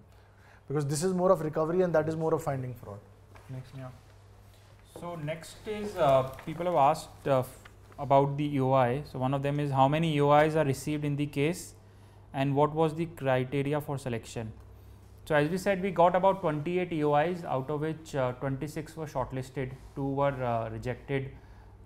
because this is more of recovery and that is more of finding fraud. Next. Yeah. So next is uh, people have asked. Uh, about the EOI. So, one of them is how many EOIs are received in the case and what was the criteria for selection. So, as we said we got about 28 EOIs out of which uh, 26 were shortlisted, 2 were uh, rejected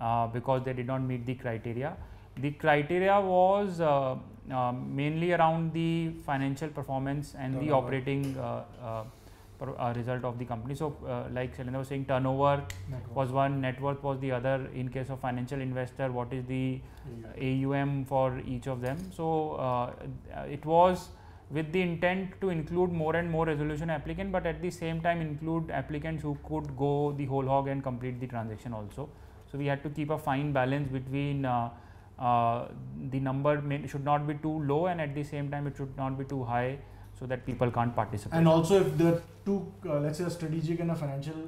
uh, because they did not meet the criteria. The criteria was uh, uh, mainly around the financial performance and the operating uh, uh, result of the company. So, uh, like Selena was saying, turnover was one, net worth was the other. In case of financial investor, what is the AUM for each of them? So, uh, uh, it was with the intent to include more and more resolution applicant, but at the same time include applicants who could go the whole hog and complete the transaction also. So, we had to keep a fine balance between uh, uh, the number may, should not be too low and at the same time it should not be too high so that people can't participate. And also, if there are two, uh, let's say, a strategic and a financial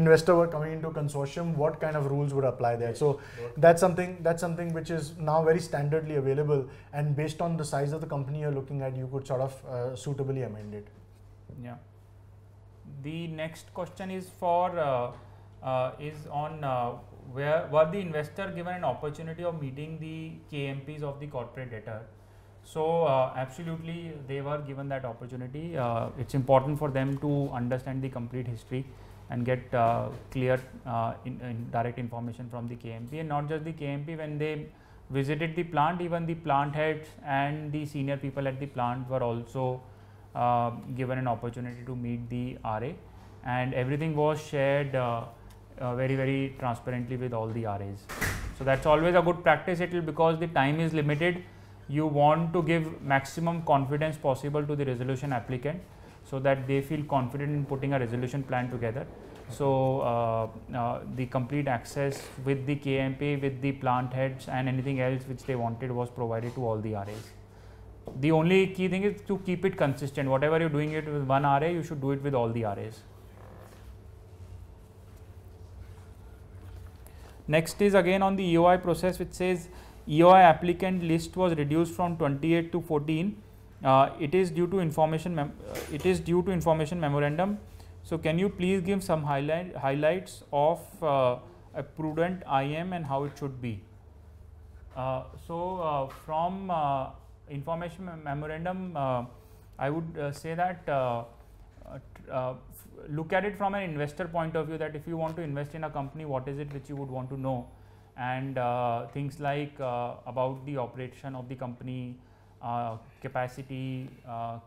investor were coming into consortium, what kind of rules would apply there? So that's something that's something which is now very standardly available, and based on the size of the company you're looking at, you could sort of uh, suitably amend it. Yeah. The next question is for uh, uh, is on uh, where were the investor given an opportunity of meeting the KMPs of the corporate debtor? So uh, absolutely, they were given that opportunity. Uh, it's important for them to understand the complete history and get uh, clear uh, in, in direct information from the KMP and not just the KMP. When they visited the plant, even the plant heads and the senior people at the plant were also uh, given an opportunity to meet the RA, and everything was shared uh, very very transparently with all the RAs. So that's always a good practice. It will because the time is limited you want to give maximum confidence possible to the resolution applicant so that they feel confident in putting a resolution plan together. So, uh, uh, the complete access with the KMP, with the plant heads and anything else which they wanted was provided to all the RAs. The only key thing is to keep it consistent, whatever you are doing it with one RA, you should do it with all the RAs. Next is again on the EOI process which says EOI applicant list was reduced from 28 to 14. Uh, it is due to information uh, it is due to information memorandum. So, can you please give some highlight highlights of uh, a prudent IM and how it should be? Uh, so, uh, from uh, information memorandum, I would say that look at it from an investor point of view that if you want to invest in a company, what is it which you would want to know? and uh, things like uh, about the operation of the company, uh, capacity,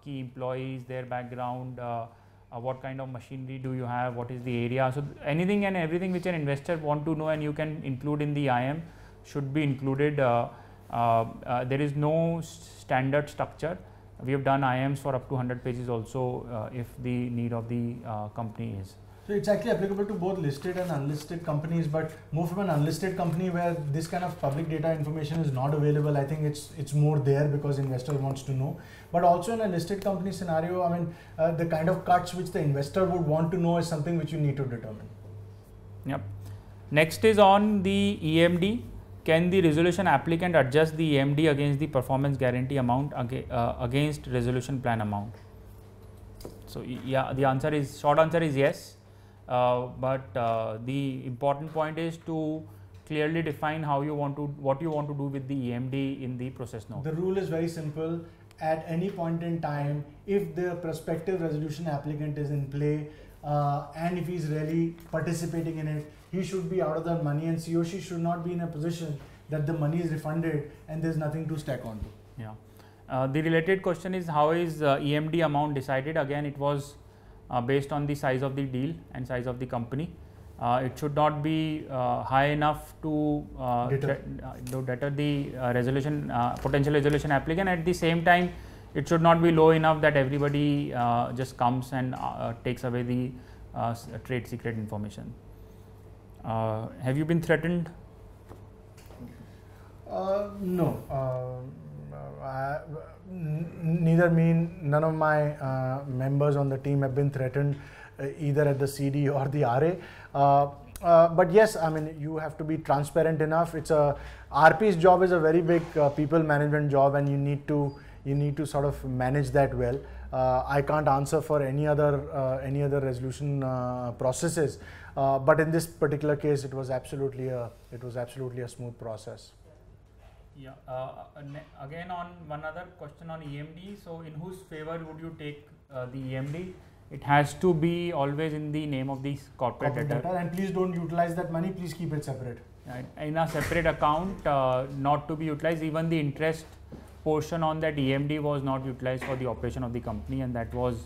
key employees, their background, uh, what kind of machinery do you have, what is the area. So, anything and everything which an investor want to know and you can include in the IM should be included. Uh, uh, there is no standard structure. We have done IMs for up to 100 pages also if the need of the company is. So it's actually applicable to both listed and unlisted companies, but move from an unlisted company where this kind of public data information is not available. I think it's it's more there because investor wants to know. But also in a listed company scenario, I mean, uh, the kind of cuts which the investor would want to know is something which you need to determine. Yep. Next is on the EMD. Can the resolution applicant adjust the EMD against the performance guarantee amount uh, against resolution plan amount? So yeah, the answer is short answer is yes uh, but uh, the important point is to clearly define how you want to what you want to do with the EMD in the process node. The rule is very simple. At any point in time, if the prospective resolution applicant is in play uh, and if he's really participating in it, he should be out of the money and he or she should not be in a position that the money is refunded and there's nothing to stack onto. Yeah. Uh, the related question is how is uh, EMD amount decided? Again, it was uh, based on the size of the deal and size of the company. Uh, it should not be uh, high enough to deter, deter the resolution potential resolution applicant. At the same time, it should not be low enough that everybody just comes and takes away the trade secret information. have you been threatened? Uh, no. Uh, uh, neither me, none of my uh, members on the team have been threatened uh, either at the CD or the RA. Uh, uh, but yes, I mean, you have to be transparent enough. It's a RP's job is a very big uh, people management job, and you need to you need to sort of manage that well. Uh, I can't answer for any other any other resolution processes, but in this particular case, it was absolutely a it was absolutely a smooth process. Yeah. Uh, uh again, on one other question on EMD. So, in whose favor would you take uh, the EMD? It has to be always in the name of the corporate, corporate debtor. And please don't utilize that money. Please keep it separate. Right. In a separate account, uh, not to be utilized. Even the interest portion on that EMD was not utilized for the operation of the company, and that was.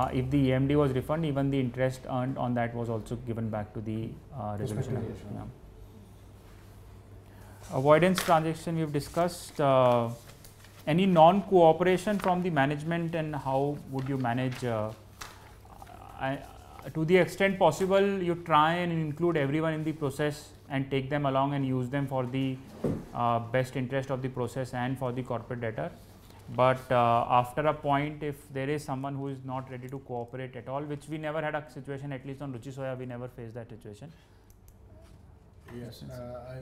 Uh, if the EMD was refunded, even the interest earned on that was also given back to the uh, Avoidance transaction we've discussed. Uh, any non-cooperation from the management and how would you manage? Uh, I, to the extent possible, you try and include everyone in the process and take them along and use them for the uh, best interest of the process and for the corporate debtor. But uh, after a point, if there is someone who is not ready to cooperate at all, which we never had a situation, at least on Ruchi Soya, we never faced that situation. Yes, uh,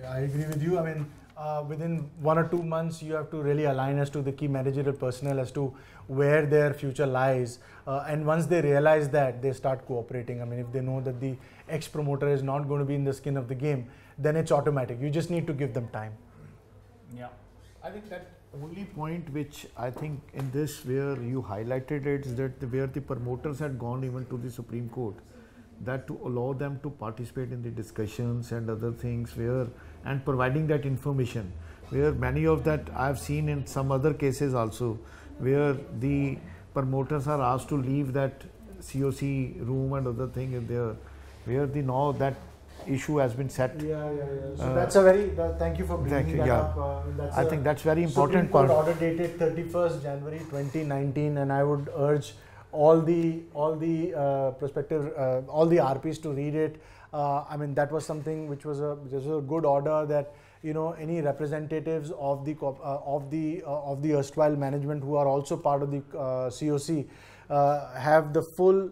I, I, agree with you. I mean, uh, within one or two months, you have to really align as to the key managerial personnel as to where their future lies. Uh, and once they realize that, they start cooperating. I mean, if they know that the ex promoter is not going to be in the skin of the game, then it's automatic. You just need to give them time. Yeah. I think that only point which I think in this where you highlighted it is that where the promoters had gone even to the Supreme Court that to allow them to participate in the discussions and other things where and providing that information where many of that I have seen in some other cases also where the promoters are asked to leave that COC room and other thing they there where the now that issue has been set. Yeah, yeah, yeah. So uh, that's a very uh, thank you for bringing that, yeah. up. Uh, I think that's very important. Supreme Court order dated 31st January 2019, and I would urge all the all the uh, prospective uh, all the RPs to read it. Uh, I mean that was something which was a this was a good order that you know any representatives of the uh, of the uh, of the erstwhile management who are also part of the COC. Uh, have the full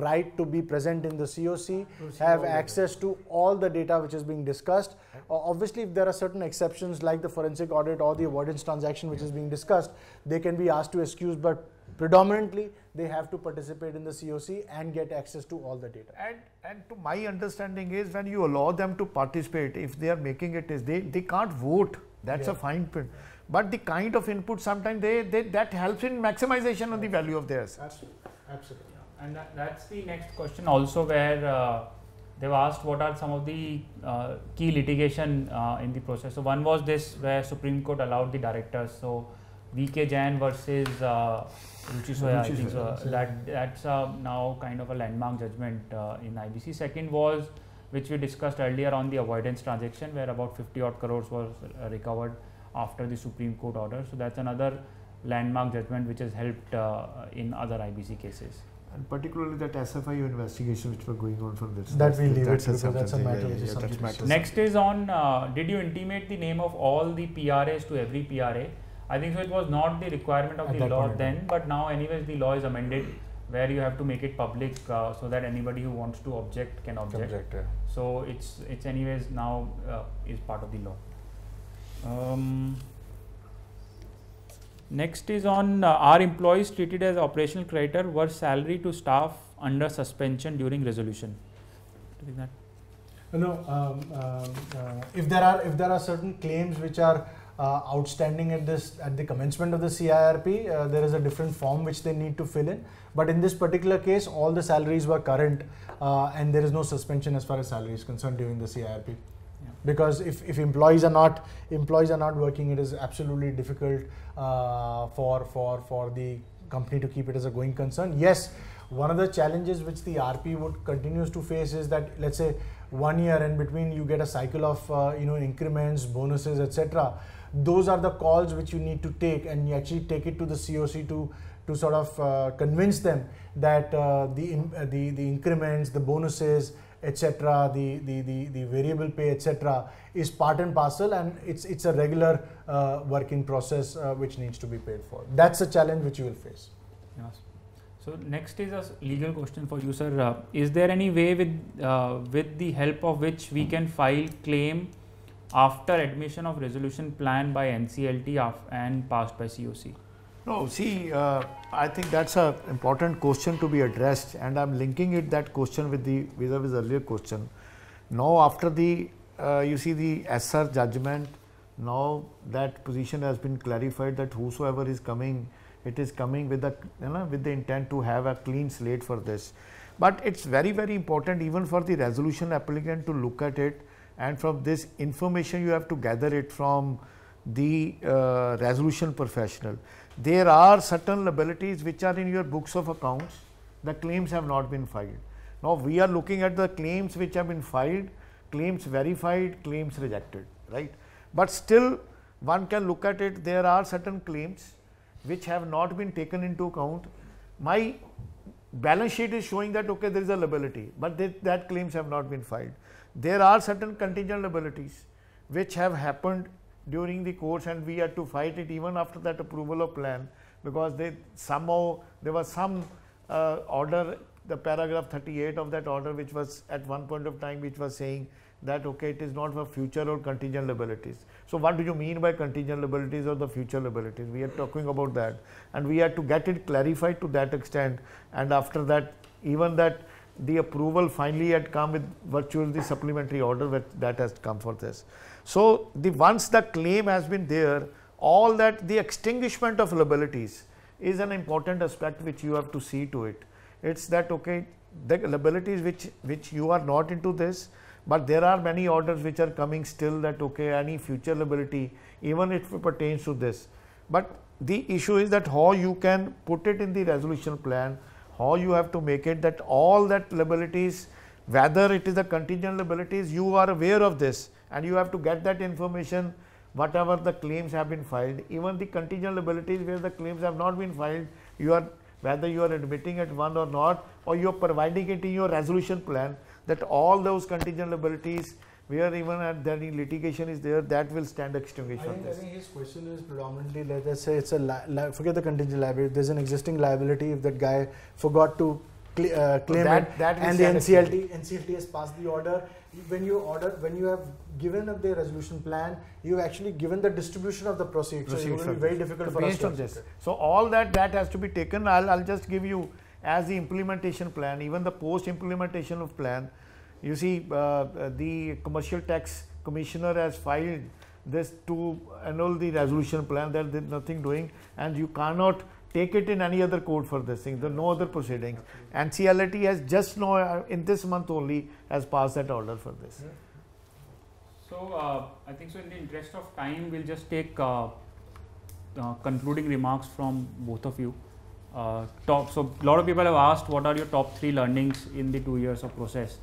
right to be present in the COC, have access to all the data which is being discussed. obviously, if there are certain exceptions like the forensic audit or the avoidance transaction which is being discussed, they can be asked to excuse, but predominantly they have to participate in the COC and get access to all the data. And and to my understanding is when you allow them to participate, if they are making it is they, they can't vote. That's yeah. a fine print. But the kind of input sometimes they, they that helps in maximization of the value of theirs. Absolutely. Absolutely. Yeah. And that, that's the next question also where uh, they've asked what are some of the uh, key litigation uh, in the process. So one was this where Supreme Court allowed the directors. So VK Jain versus uh, Ruchi Soya, Ruchi I think Soya. So. that that's uh, now kind of a landmark judgment uh, in IBC. Second was which we discussed earlier on the avoidance transaction, where about 50 odd crores was uh, recovered after the Supreme Court order. So that's another landmark judgment which has helped uh, in other IBC cases. And particularly that SFIU investigation which were going on from this. That we leave that's it because that's a matter yeah, yeah, yeah, Next is on, uh, did you intimate the name of all the PRAs to every PRA? I think so. It was not the requirement of At the law then, but now, anyways, the law is amended where you have to make it public uh, so that anybody who wants to object can object. object yeah. So it's it's anyways now uh, is part of the law. Um, next is on uh, are employees treated as operational creditor were salary to staff under suspension during resolution. No, um, um, uh, if there are if there are certain claims which are uh, outstanding at this at the commencement of the CIRP, uh, there is a different form which they need to fill in. But in this particular case, all the salaries were current, uh, and there is no suspension as far as salary is concerned during the CIRP because if, if employees are not employees are not working it is absolutely difficult uh, for for for the company to keep it as a going concern yes one of the challenges which the rp would continues to face is that let's say one year and between you get a cycle of uh, you know increments bonuses etc those are the calls which you need to take and you actually take it to the coc to to sort of uh, convince them that uh, the, uh, the the increments the bonuses etc the, the the the variable pay etc is part and parcel and it's it's a regular uh, working process uh, which needs to be paid for that's a challenge which you will face yes. So next is a legal question for you, sir. Uh, is there any way with uh, with the help of which we can file claim after admission of resolution plan by NCLT and passed by COC? No, see, uh, I think that's an important question to be addressed, and I'm linking it that question with the vis-a-vis earlier question. Now, after the uh, you see the SR judgment, now that position has been clarified that whosoever is coming, it is coming with the you know, with the intent to have a clean slate for this. But it's very very important even for the resolution applicant to look at it and from this information you have to gather it from the uh, resolution professional. There are certain liabilities which are in your books of accounts, the claims have not been filed. Now, we are looking at the claims which have been filed, claims verified, claims rejected, right. But still one can look at it, there are certain claims which have not been taken into account. My balance sheet is showing that okay there is a liability, but they, that claims have not been filed. There are certain contingent liabilities which have happened during the course and we had to fight it even after that approval of plan because they somehow there was some uh, order the paragraph 38 of that order which was at one point of time which was saying that okay it is not for future or contingent liabilities. So what do you mean by contingent liabilities or the future liabilities? We are talking about that and we had to get it clarified to that extent and after that even that the approval finally had come with virtually the supplementary order that has come for this. So, the once the claim has been there, all that the extinguishment of liabilities is an important aspect which you have to see to it. It's that okay, the liabilities which which you are not into this, but there are many orders which are coming still that okay, any future liability, even if it pertains to this. But the issue is that how you can put it in the resolution plan how you have to make it that all that liabilities whether it is the contingent liabilities you are aware of this and you have to get that information whatever the claims have been filed even the contingent liabilities where the claims have not been filed you are whether you are admitting it one or not or you are providing it in your resolution plan that all those contingent liabilities where even at that litigation is there, that will stand extinguished. I, think, I think his question is predominantly, let us say it's a, forget the contingent liability, there's an existing liability if that guy forgot to cl uh, oh, claim that, it that and the NCLT, NCLT has passed the order. When you order, when you have given up the resolution plan, you've actually given the distribution of the proceeds. So it will be very difficult so for us to on this. So all that, that has to be taken. I'll, I'll just give you as the implementation plan, even the post implementation of plan, you see, uh, uh, the commercial tax commissioner has filed this to annul the resolution plan that there's nothing doing and you cannot take it in any other court for this thing. There are no other proceedings. And CLT has just now, uh, in this month only, has passed that order for this. So, uh, I think so in the interest of time, we'll just take uh, uh, concluding remarks from both of you. Uh, top, so, a lot of people have asked what are your top three learnings in the two years of process.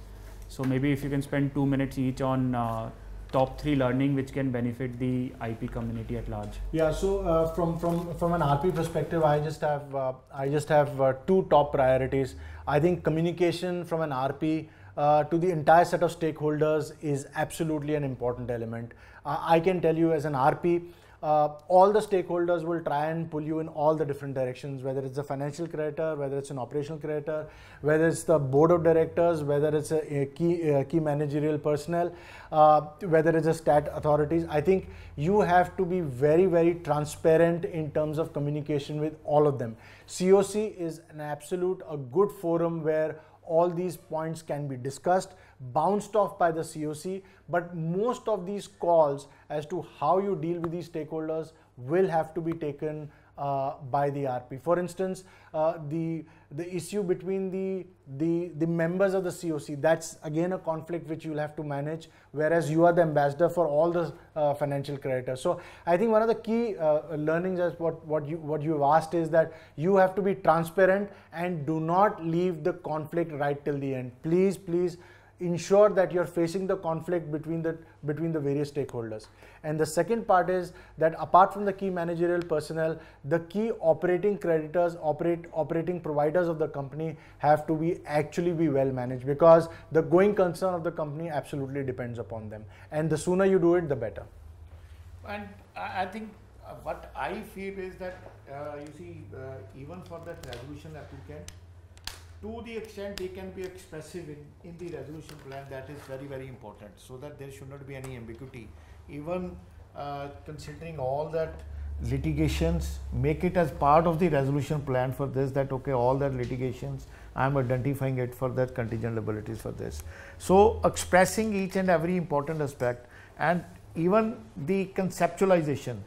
So maybe if you can spend two minutes each on uh, top three learning which can benefit the IP community at large. Yeah. So uh, from from from an RP perspective, I just have uh, I just have uh, two top priorities. I think communication from an RP. Uh, to the entire set of stakeholders is absolutely an important element. Uh, I can tell you as an RP, uh, all the stakeholders will try and pull you in all the different directions, whether it's a financial creditor, whether it's an operational creditor, whether it's the board of directors, whether it's a, a key, a key managerial personnel, uh, whether it's a stat authorities. I think you have to be very, very transparent in terms of communication with all of them. COC is an absolute, a good forum where all these points can be discussed, bounced off by the COC, but most of these calls as to how you deal with these stakeholders will have to be taken uh, by the RP. For instance, uh, the the issue between the the the members of the COC that's again a conflict which you'll have to manage. Whereas you are the ambassador for all the uh, financial creditors. So I think one of the key uh, learnings as what what you what you have asked is that you have to be transparent and do not leave the conflict right till the end. Please, please ensure that you're facing the conflict between the between the various stakeholders and the second part is that apart from the key managerial personnel the key operating creditors operate operating providers of the company have to be actually be well managed because the going concern of the company absolutely depends upon them and the sooner you do it the better and i think uh, what i feel is that uh, you see uh, even for that resolution applicant to the extent they can be expressive in, in the resolution plan, that is very, very important so that there should not be any ambiguity. Even uh, considering all that litigations, make it as part of the resolution plan for this that, okay, all that litigations, I am identifying it for that contingent liabilities for this. So, expressing each and every important aspect and even the conceptualization.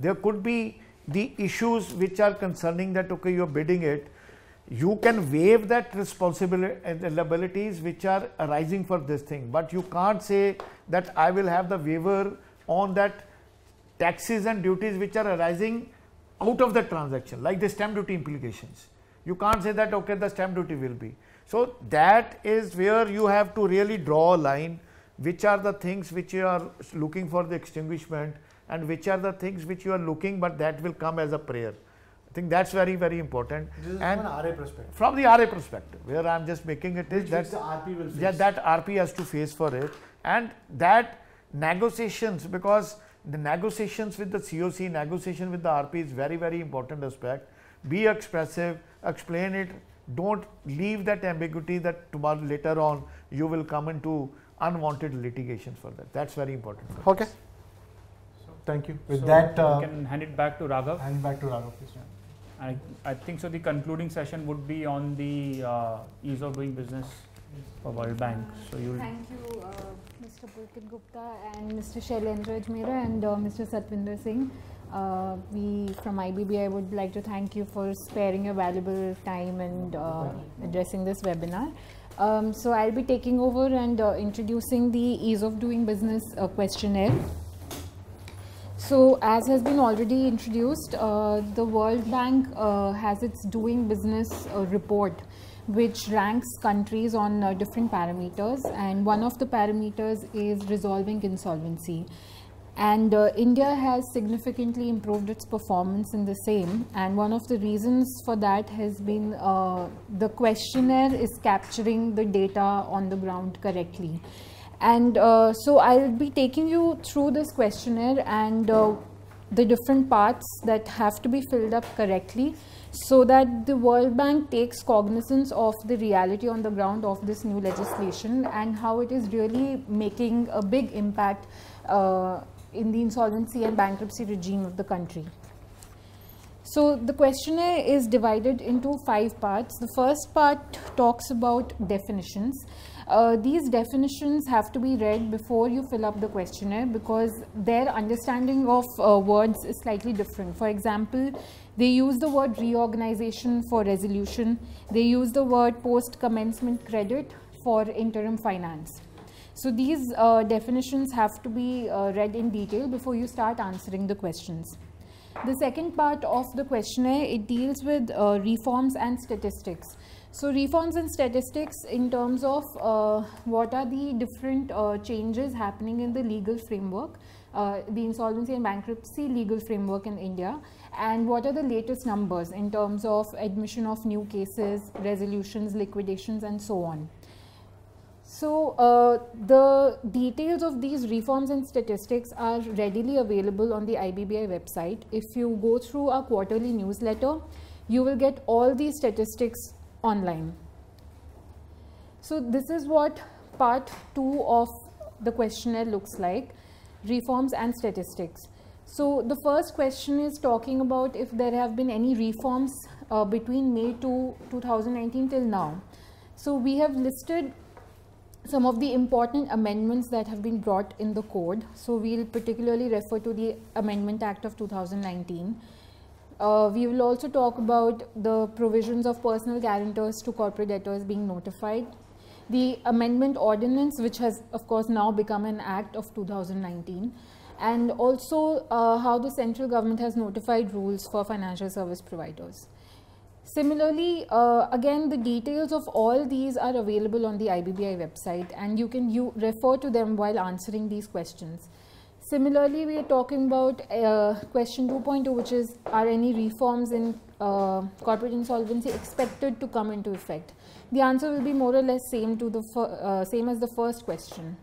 There could be the issues which are concerning that, okay, you are bidding it, you can waive that responsibilities eh, which are arising for this thing but you can't say that i will have the waiver on that taxes and duties which are arising out of the transaction like the stamp duty implications you can't say that okay the stamp duty will be so that is where you have to really draw a line which are the things which you are looking for the extinguishment and which are the things which you are looking but that will come as a prayer I think that's very, very important. This is and from an RA perspective. From the RA perspective, where I'm just making it Which is that the RP will face. Yeah, that RP has to face for it. And that negotiations, because the negotiations with the COC, negotiation with the RP is very, very important aspect. Be expressive, explain it, don't leave that ambiguity that tomorrow later on you will come into unwanted litigations for that. That's very important. Okay. So, Thank you. With so that, uh, can hand it back to Raghav. Hand back to Raghav, please. I, I think so the concluding session would be on the uh, ease of doing business for World Bank. Uh, so you Thank you uh, Mr. Pulkit Gupta and Mr. Shailendra Ajmera and uh, Mr. Satvinder Singh. Uh, we from IBBI would like to thank you for sparing your valuable time and uh, addressing this webinar. Um, so I'll be taking over and introducing the ease of doing business questionnaire. So, as has been already introduced, uh, the World Bank uh, has its Doing Business uh, report, which ranks countries on uh, different parameters, and one of the parameters is resolving insolvency. And uh, India has significantly improved its performance in the same, and one of the reasons for that has been uh, the questionnaire is capturing the data on the ground correctly and uh, so I'll be taking you through this questionnaire and uh, the different parts that have to be filled up correctly so that the World Bank takes cognizance of the reality on the ground of this new legislation and how it is really making a big impact uh, in the insolvency and bankruptcy regime of the country. So the questionnaire is divided into five parts. The first part talks about definitions. Uh, these definitions have to be read before you fill up the questionnaire because their understanding of uh, words is slightly different. For example, they use the word reorganization for resolution. They use the word post-commencement credit for interim finance. So these uh, definitions have to be uh, read in detail before you start answering the questions. The second part of the questionnaire, it deals with uh, reforms and statistics. So reforms and statistics in terms of uh, what are the different uh, changes happening in the legal framework, uh, the insolvency and bankruptcy legal framework in India and what are the latest numbers in terms of admission of new cases, resolutions, liquidations and so on. So uh, the details of these reforms and statistics are readily available on the IBBI website. If you go through our quarterly newsletter, you will get all these statistics online. So this is what part 2 of the questionnaire looks like, reforms and statistics. So the first question is talking about if there have been any reforms uh, between May to 2019 till now. So we have listed some of the important amendments that have been brought in the code. So we'll particularly refer to the Amendment Act of 2019 uh, we will also talk about the provisions of personal guarantors to corporate debtors being notified. The amendment ordinance, which has of course now become an act of 2019 and also uh, how the central government has notified rules for financial service providers. Similarly, uh, again, the details of all these are available on the IBBI website and you can you refer to them while answering these questions. Similarly, we are talking about uh, question 2.2, which is are any reforms in uh, corporate insolvency expected to come into effect? The answer will be more or less same to the uh, same as the first question.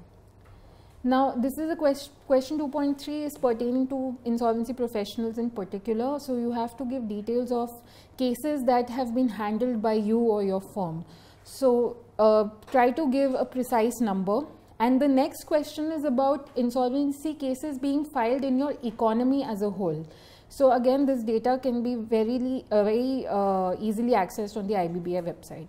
Now, this is a question. question 2.3 is pertaining to insolvency professionals in particular. So, you have to give details of cases that have been handled by you or your firm. So, uh, try to give a precise number and the next question is about insolvency cases being filed in your economy as a whole. So again, this data can be very, uh, very uh, easily accessed on the IBBA website.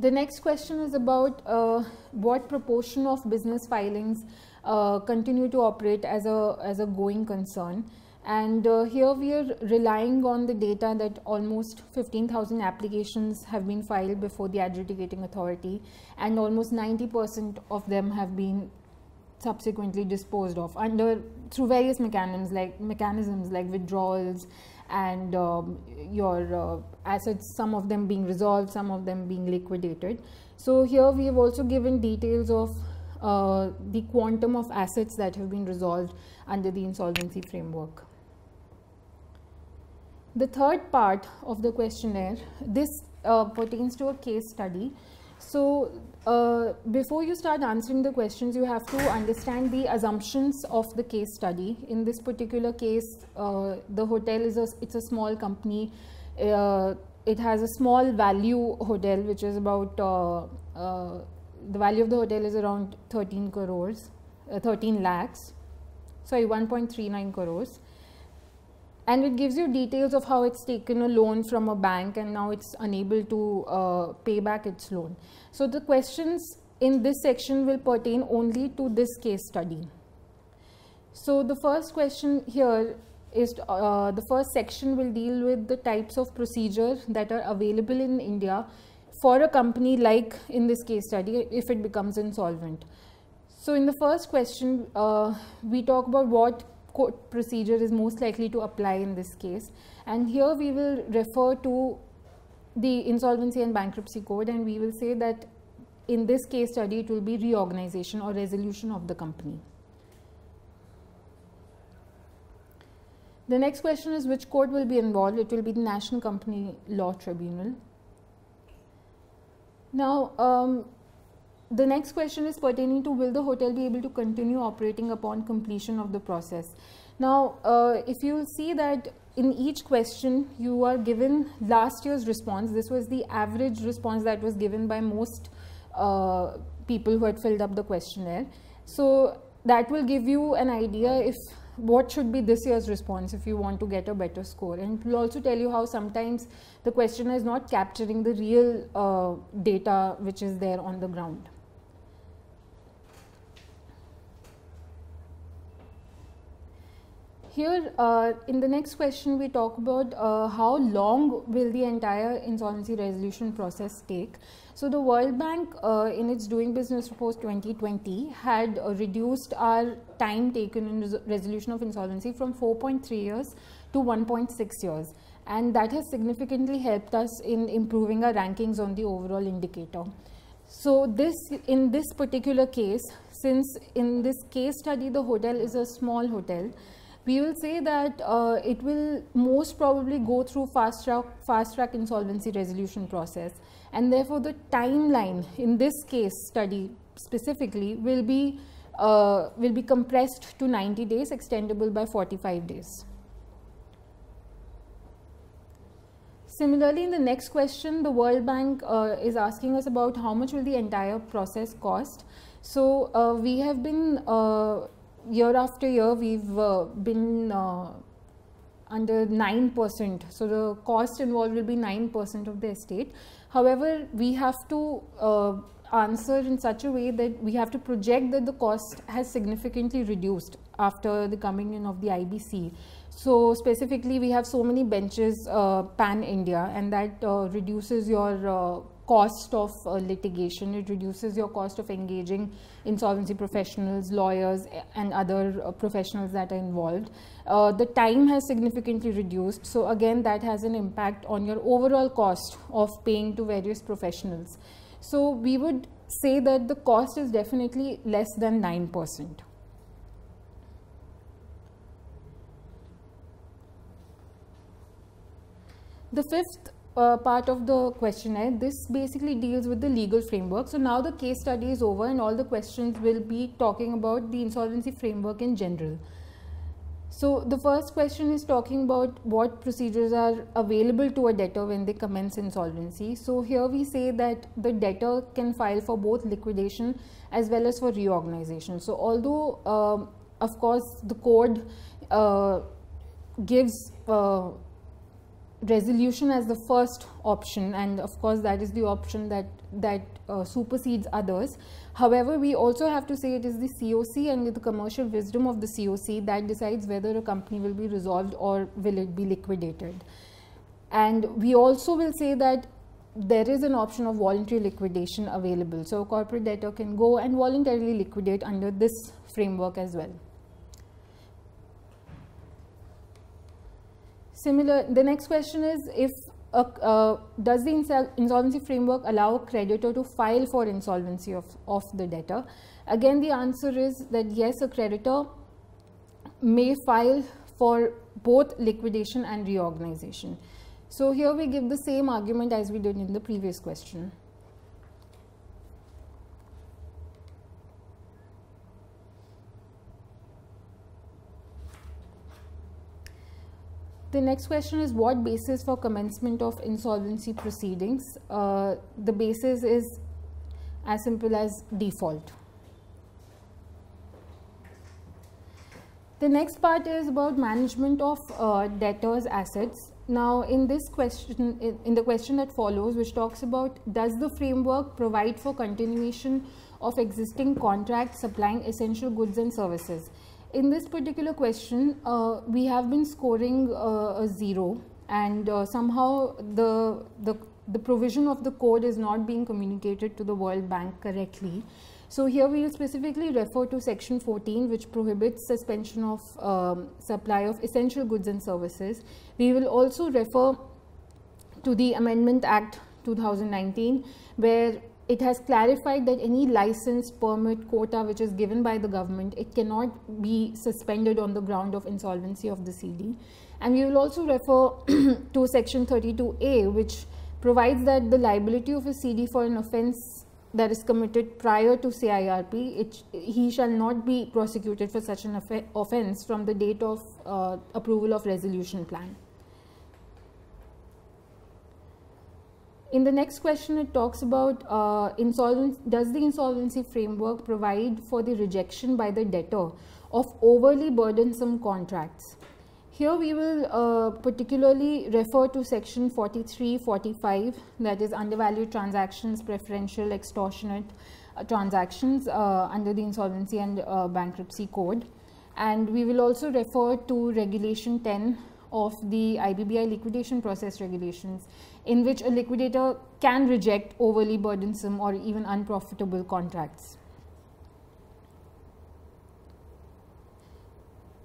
The next question is about uh, what proportion of business filings uh, continue to operate as a, as a going concern and uh, here we are relying on the data that almost 15,000 applications have been filed before the adjudicating authority and almost 90% of them have been subsequently disposed of under through various mechanisms like mechanisms like withdrawals and um, your uh, assets some of them being resolved some of them being liquidated so here we have also given details of uh, the quantum of assets that have been resolved under the insolvency framework the third part of the questionnaire this uh, pertains to a case study so uh, before you start answering the questions you have to understand the assumptions of the case study in this particular case uh, the hotel is a it's a small company uh, it has a small value hotel which is about uh, uh, the value of the hotel is around 13 crores 13 lakhs sorry 1.39 crores and it gives you details of how it's taken a loan from a bank and now it's unable to uh, pay back its loan. So the questions in this section will pertain only to this case study. So the first question here is uh, the first section will deal with the types of procedure that are available in India for a company like in this case study if it becomes insolvent. So in the first question, uh, we talk about what court procedure is most likely to apply in this case. And here we will refer to the insolvency and bankruptcy code and we will say that in this case study it will be reorganization or resolution of the company. The next question is which court will be involved? It will be the National Company Law Tribunal. Now, um, the next question is pertaining to will the hotel be able to continue operating upon completion of the process now uh, if you see that in each question you are given last year's response this was the average response that was given by most uh, people who had filled up the questionnaire so that will give you an idea if what should be this year's response if you want to get a better score and it will also tell you how sometimes the questioner is not capturing the real uh, data which is there on the ground here uh, in the next question we talk about uh, how long will the entire insolvency resolution process take so the world bank uh, in its doing business report 2020 had uh, reduced our time taken in res resolution of insolvency from 4.3 years to 1.6 years and that has significantly helped us in improving our rankings on the overall indicator so this in this particular case since in this case study the hotel is a small hotel we will say that uh, it will most probably go through fast track, fast track insolvency resolution process and therefore the timeline in this case study specifically will be uh, will be compressed to 90 days extendable by 45 days. Similarly, in the next question, the World Bank uh, is asking us about how much will the entire process cost. So, uh, we have been uh, year after year we've uh, been uh, under 9%. So the cost involved will be 9% of the estate. However, we have to uh, answer in such a way that we have to project that the cost has significantly reduced after the coming in of the IBC. So specifically, we have so many benches uh, pan India and that uh, reduces your uh, cost of uh, litigation. It reduces your cost of engaging insolvency professionals, lawyers, and other uh, professionals that are involved. Uh, the time has significantly reduced. So, again, that has an impact on your overall cost of paying to various professionals. So, we would say that the cost is definitely less than 9%. The fifth uh, part of the questionnaire. This basically deals with the legal framework. So now the case study is over and all the questions will be talking about the insolvency framework in general. So the first question is talking about what procedures are available to a debtor when they commence insolvency. So here we say that the debtor can file for both liquidation as well as for reorganization. So although um, of course the code uh, gives uh, resolution as the first option and of course that is the option that that uh, supersedes others however we also have to say it is the coc and the commercial wisdom of the coc that decides whether a company will be resolved or will it be liquidated and we also will say that there is an option of voluntary liquidation available so a corporate debtor can go and voluntarily liquidate under this framework as well similar, the next question is if a, uh, does the insolvency framework allow a creditor to file for insolvency of, of the debtor? Again, the answer is that yes, a creditor may file for both liquidation and reorganization. So here we give the same argument as we did in the previous question. The next question is what basis for commencement of insolvency proceedings? Uh, the basis is as simple as default. The next part is about management of uh, debtors' assets. Now, in this question, in the question that follows, which talks about does the framework provide for continuation of existing contracts supplying essential goods and services? in this particular question, uh, we have been scoring uh, a zero and uh, somehow the, the, the provision of the code is not being communicated to the World Bank correctly. So here we will specifically refer to section 14 which prohibits suspension of um, supply of essential goods and services. We will also refer to the Amendment Act 2019 where it has clarified that any license, permit, quota which is given by the government, it cannot be suspended on the ground of insolvency of the CD. And we will also refer to section 32A, which provides that the liability of a CD for an offence that is committed prior to CIRP, it, he shall not be prosecuted for such an offence from the date of uh, approval of resolution plan. in the next question, it talks about uh, insolvency. Does the insolvency framework provide for the rejection by the debtor of overly burdensome contracts? Here we will uh, particularly refer to section 43, 45, that is undervalued transactions, preferential, extortionate uh, transactions uh, under the Insolvency and uh, Bankruptcy Code. And we will also refer to regulation 10 of the IBBI liquidation process regulations, in which a liquidator can reject overly burdensome or even unprofitable contracts.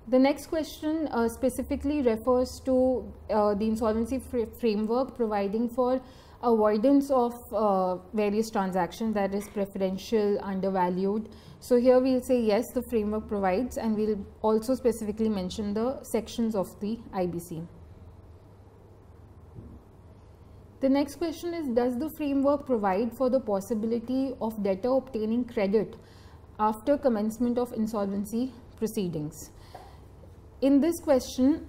The next question uh, specifically refers to uh, the insolvency fr framework providing for avoidance of uh, various transactions that is preferential, undervalued. So here we'll say yes, the framework provides and we'll also specifically mention the sections of the IBC. The next question is Does the framework provide for the possibility of debtor obtaining credit after commencement of insolvency proceedings? In this question,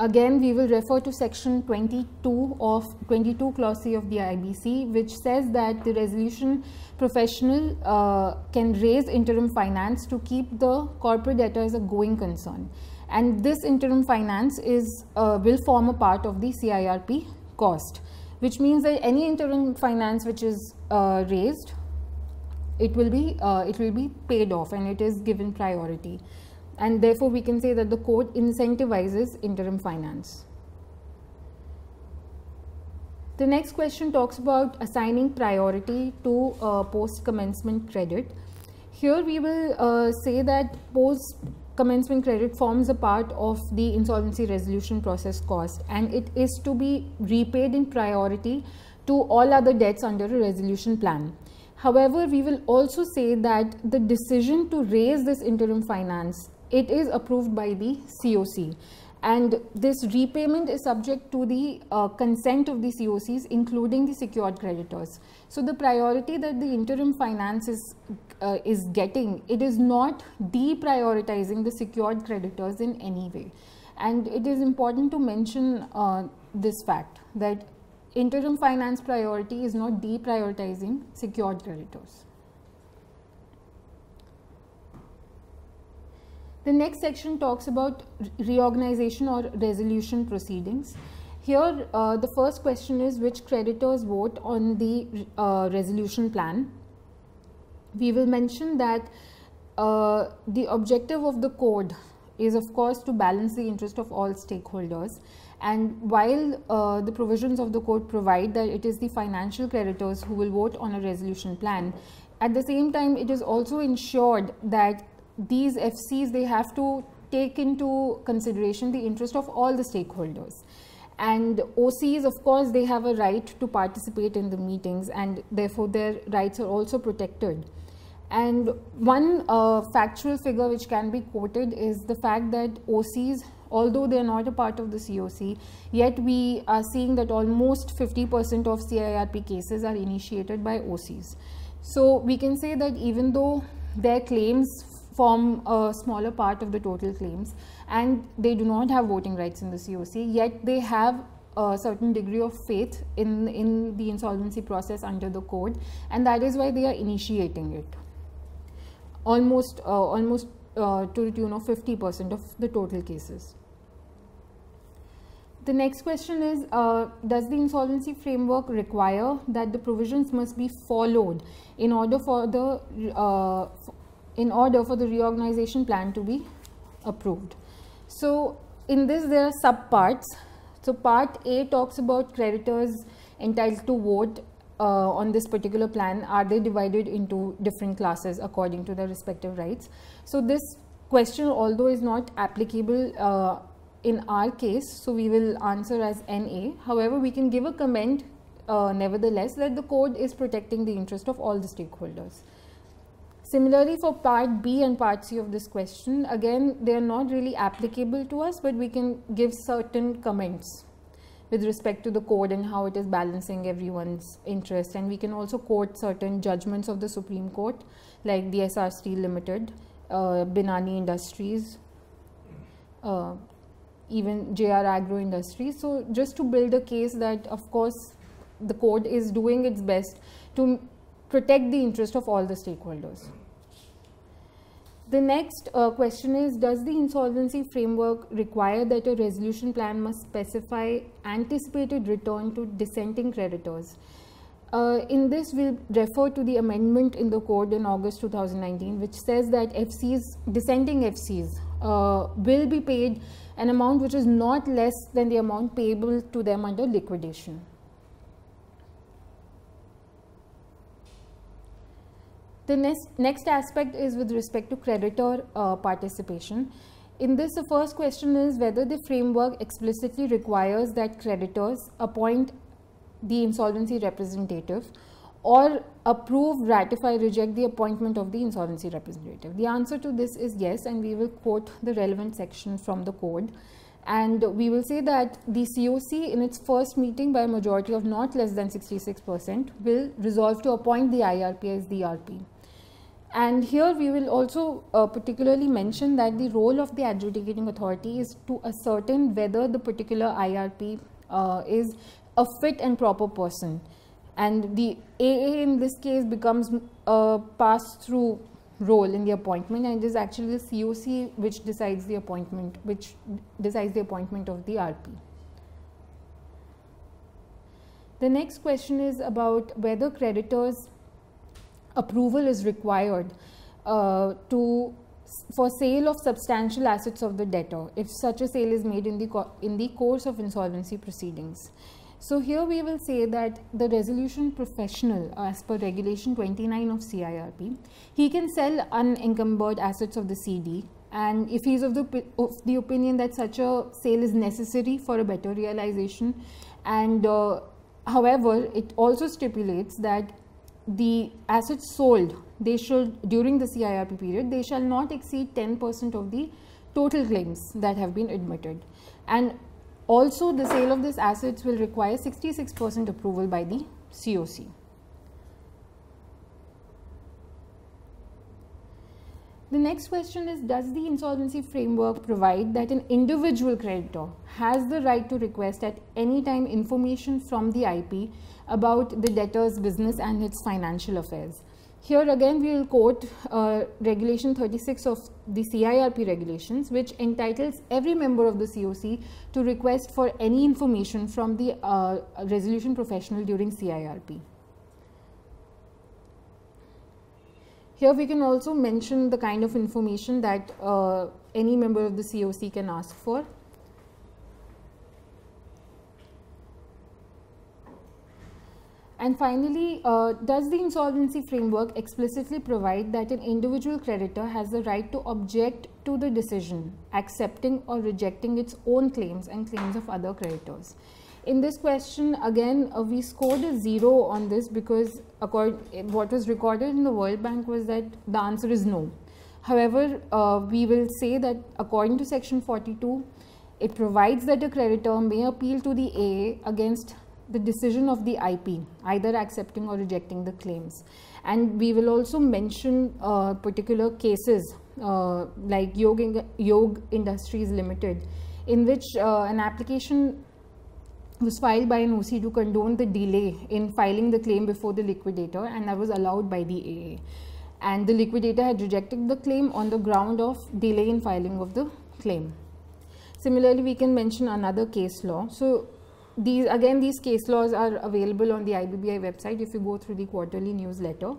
again we will refer to section 22 of 22 clause c of the ibc which says that the resolution professional uh, can raise interim finance to keep the corporate debtor as a going concern and this interim finance is uh, will form a part of the cirp cost which means that any interim finance which is uh, raised it will be uh, it will be paid off and it is given priority and therefore we can say that the code incentivizes interim finance the next question talks about assigning priority to uh, post commencement credit here we will uh, say that post commencement credit forms a part of the insolvency resolution process cost and it is to be repaid in priority to all other debts under a resolution plan. However, we will also say that the decision to raise this interim finance, it is approved by the COC and this repayment is subject to the uh, consent of the COCs including the secured creditors. So the priority that the interim finance is, uh, is getting, it is not deprioritizing the secured creditors in any way. And it is important to mention uh, this fact that interim finance priority is not deprioritizing secured creditors. The next section talks about reorganization or resolution proceedings. Here, uh, the first question is which creditors vote on the uh, resolution plan. We will mention that uh, the objective of the code is of course to balance the interest of all stakeholders and while uh, the provisions of the code provide that it is the financial creditors who will vote on a resolution plan, at the same time it is also ensured that these FCs, they have to take into consideration the interest of all the stakeholders. And OCs, of course, they have a right to participate in the meetings and therefore their rights are also protected. And one uh, factual figure which can be quoted is the fact that OCs, although they are not a part of the COC, yet we are seeing that almost 50% of CIRP cases are initiated by OCs. So we can say that even though their claims form a smaller part of the total claims and they do not have voting rights in the COC, yet they have a certain degree of faith in, in the insolvency process under the code and that is why they are initiating it. Almost, uh, almost uh, to the tune of 50% of the total cases. The next question is, uh, does the insolvency framework require that the provisions must be followed in order for the uh, in order for the reorganization plan to be approved. So in this there are subparts. So part A talks about creditors entitled to vote uh, on this particular plan. Are they divided into different classes according to their respective rights? So this question although is not applicable uh, in our case, so we will answer as NA. However, we can give a comment uh, nevertheless that the code is protecting the interest of all the stakeholders. Similarly, for part B and part C of this question, again, they are not really applicable to us, but we can give certain comments with respect to the code and how it is balancing everyone's interest. And we can also quote certain judgments of the Supreme Court, like the SR Limited, uh, Binani Industries, uh, even JR Agro Industries. So, just to build a case that, of course, the code is doing its best to protect the interest of all the stakeholders. The next uh, question is, does the insolvency framework require that a resolution plan must specify anticipated return to dissenting creditors? Uh, in this, we'll refer to the amendment in the code in August 2019, which says that FCs, dissenting FCs, uh, will be paid an amount which is not less than the amount payable to them under liquidation. The next, next aspect is with respect to creditor uh, participation. In this, the first question is whether the framework explicitly requires that creditors appoint the insolvency representative or approve, ratify, reject the appointment of the insolvency representative. The answer to this is yes, and we will quote the relevant section from the code. And we will say that the COC in its first meeting by a majority of not less than 66% will resolve to appoint the IRP as the RP. And here we will also uh, particularly mention that the role of the adjudicating authority is to ascertain whether the particular IRP uh, is a fit and proper person. And the AA in this case becomes a uh, pass through role in the appointment and it is actually the COC which decides the appointment, which decides the appointment of the RP. The next question is about whether creditors approval is required uh, to for sale of substantial assets of the debtor if such a sale is made in the in the course of insolvency proceedings so here we will say that the resolution professional as per regulation 29 of CIRP he can sell unencumbered assets of the CD and if he is of the of the opinion that such a sale is necessary for a better realization and uh, however it also stipulates that the assets sold they should during the CIRP period they shall not exceed 10% of the total claims that have been admitted and also the sale of these assets will require 66% approval by the COC. The next question is Does the insolvency framework provide that an individual creditor has the right to request at any time information from the IP about the debtor's business and its financial affairs? Here again, we will quote uh, Regulation 36 of the CIRP regulations, which entitles every member of the COC to request for any information from the uh, resolution professional during CIRP. Here we can also mention the kind of information that uh, any member of the COC can ask for. And finally, uh, does the insolvency framework explicitly provide that an individual creditor has the right to object to the decision, accepting or rejecting its own claims and claims of other creditors? in this question again uh, we scored a zero on this because according what was recorded in the World Bank was that the answer is no. However, uh, we will say that according to section 42, it provides that a creditor may appeal to the AA against the decision of the IP, either accepting or rejecting the claims. And we will also mention uh, particular cases uh, like Yog, Yog Industries Limited, in which uh, an application was filed by an OC to condone the delay in filing the claim before the liquidator, and that was allowed by the AA. And the liquidator had rejected the claim on the ground of delay in filing of the claim. Similarly, we can mention another case law. So, these again, these case laws are available on the IBBI website if you go through the quarterly newsletter,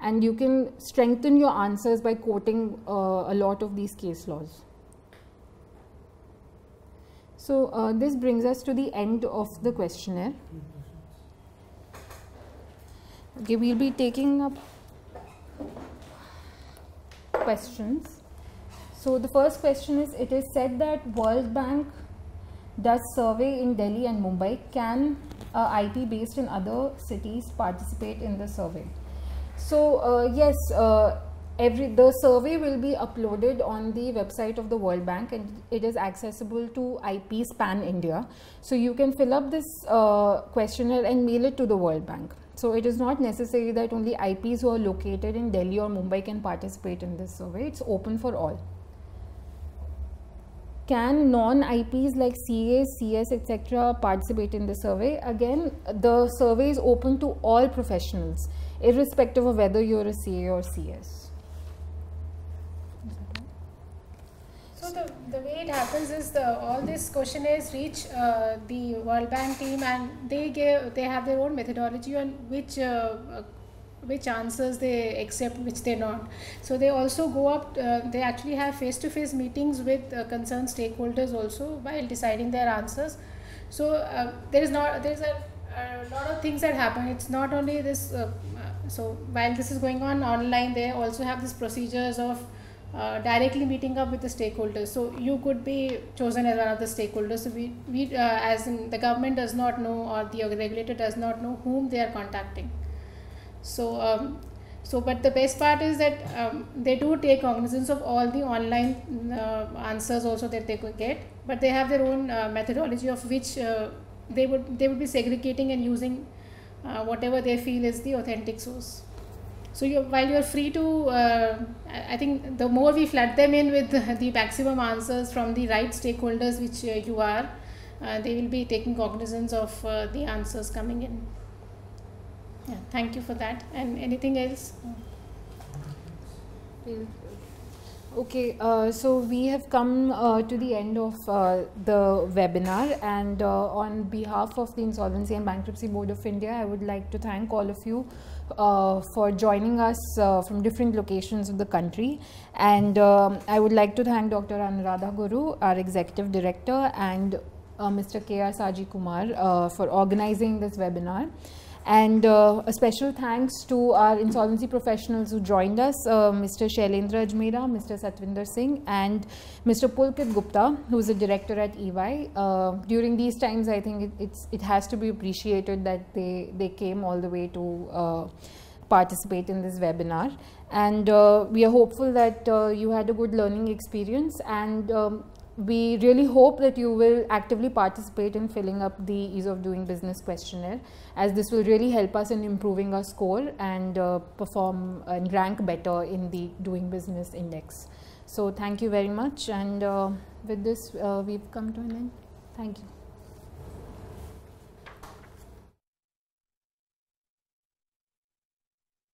and you can strengthen your answers by quoting uh, a lot of these case laws. So, uh, this brings us to the end of the questionnaire. Okay, we will be taking up questions. So, the first question is, it is said that World Bank does survey in Delhi and Mumbai. Can uh, IT based in other cities participate in the survey? So, uh, yes, uh, every the survey will be uploaded on the website of the world bank and it is accessible to ip span india so you can fill up this uh, questionnaire and mail it to the world bank so it is not necessary that only ips who are located in delhi or mumbai can participate in this survey it's open for all can non-IPs like CA, CS, etc. participate in the survey? Again, the survey is open to all professionals, irrespective of whether you're a CA or CS. so the, the way it happens is the, all these questionnaires reach uh, the World Bank team and they give they have their own methodology on which uh, uh which answers they accept which they not so they also go up uh, they actually have face to face meetings with uh, concerned stakeholders also while deciding their answers so uh, there is not there's a, a, lot of things that happen it's not only this so while this is going on online they also have these procedures of uh, directly meeting up with the stakeholders. So you could be chosen as one of the stakeholders. So we, we uh, as in the government does not know or the regulator does not know whom they are contacting. So, um, so but the best part is that um, they do take cognizance of all the online uh, answers also that they could get, but they have their own uh, methodology of which uh, they would they would be segregating and using whatever they feel is the authentic source. So you, while you're free to, uh, I think the more we flood them in with the maximum answers from the right stakeholders, which uh, you are, uh, they will be taking cognizance of uh, the answers coming in. Yeah, thank you for that. And anything else? Okay, uh, so we have come uh, to the end of the webinar and on behalf of the Insolvency and Bankruptcy Board of India, I would like to thank all of you uh, for joining us uh, from different locations of the country. And um, I would like to thank Dr. Anuradha Guru, our Executive Director, and uh, Mr. K.R. Saji Kumar uh, for organizing this webinar. And uh, a special thanks to our insolvency professionals who joined us, uh, Mr. Shailendra Ajmera, Mr. Satvinder Singh and Mr. Pulkit Gupta, who is a director at EY. Uh, during these times, I think it, it's, it has to be appreciated that they, they came all the way to uh, participate in this webinar. And uh, we are hopeful that uh, you had a good learning experience and um, we really hope that you will actively participate in filling up the ease of doing business questionnaire as this will really help us in improving our score and uh, perform and rank better in the doing business index so thank you very much and uh, with this uh, we've come to an end thank you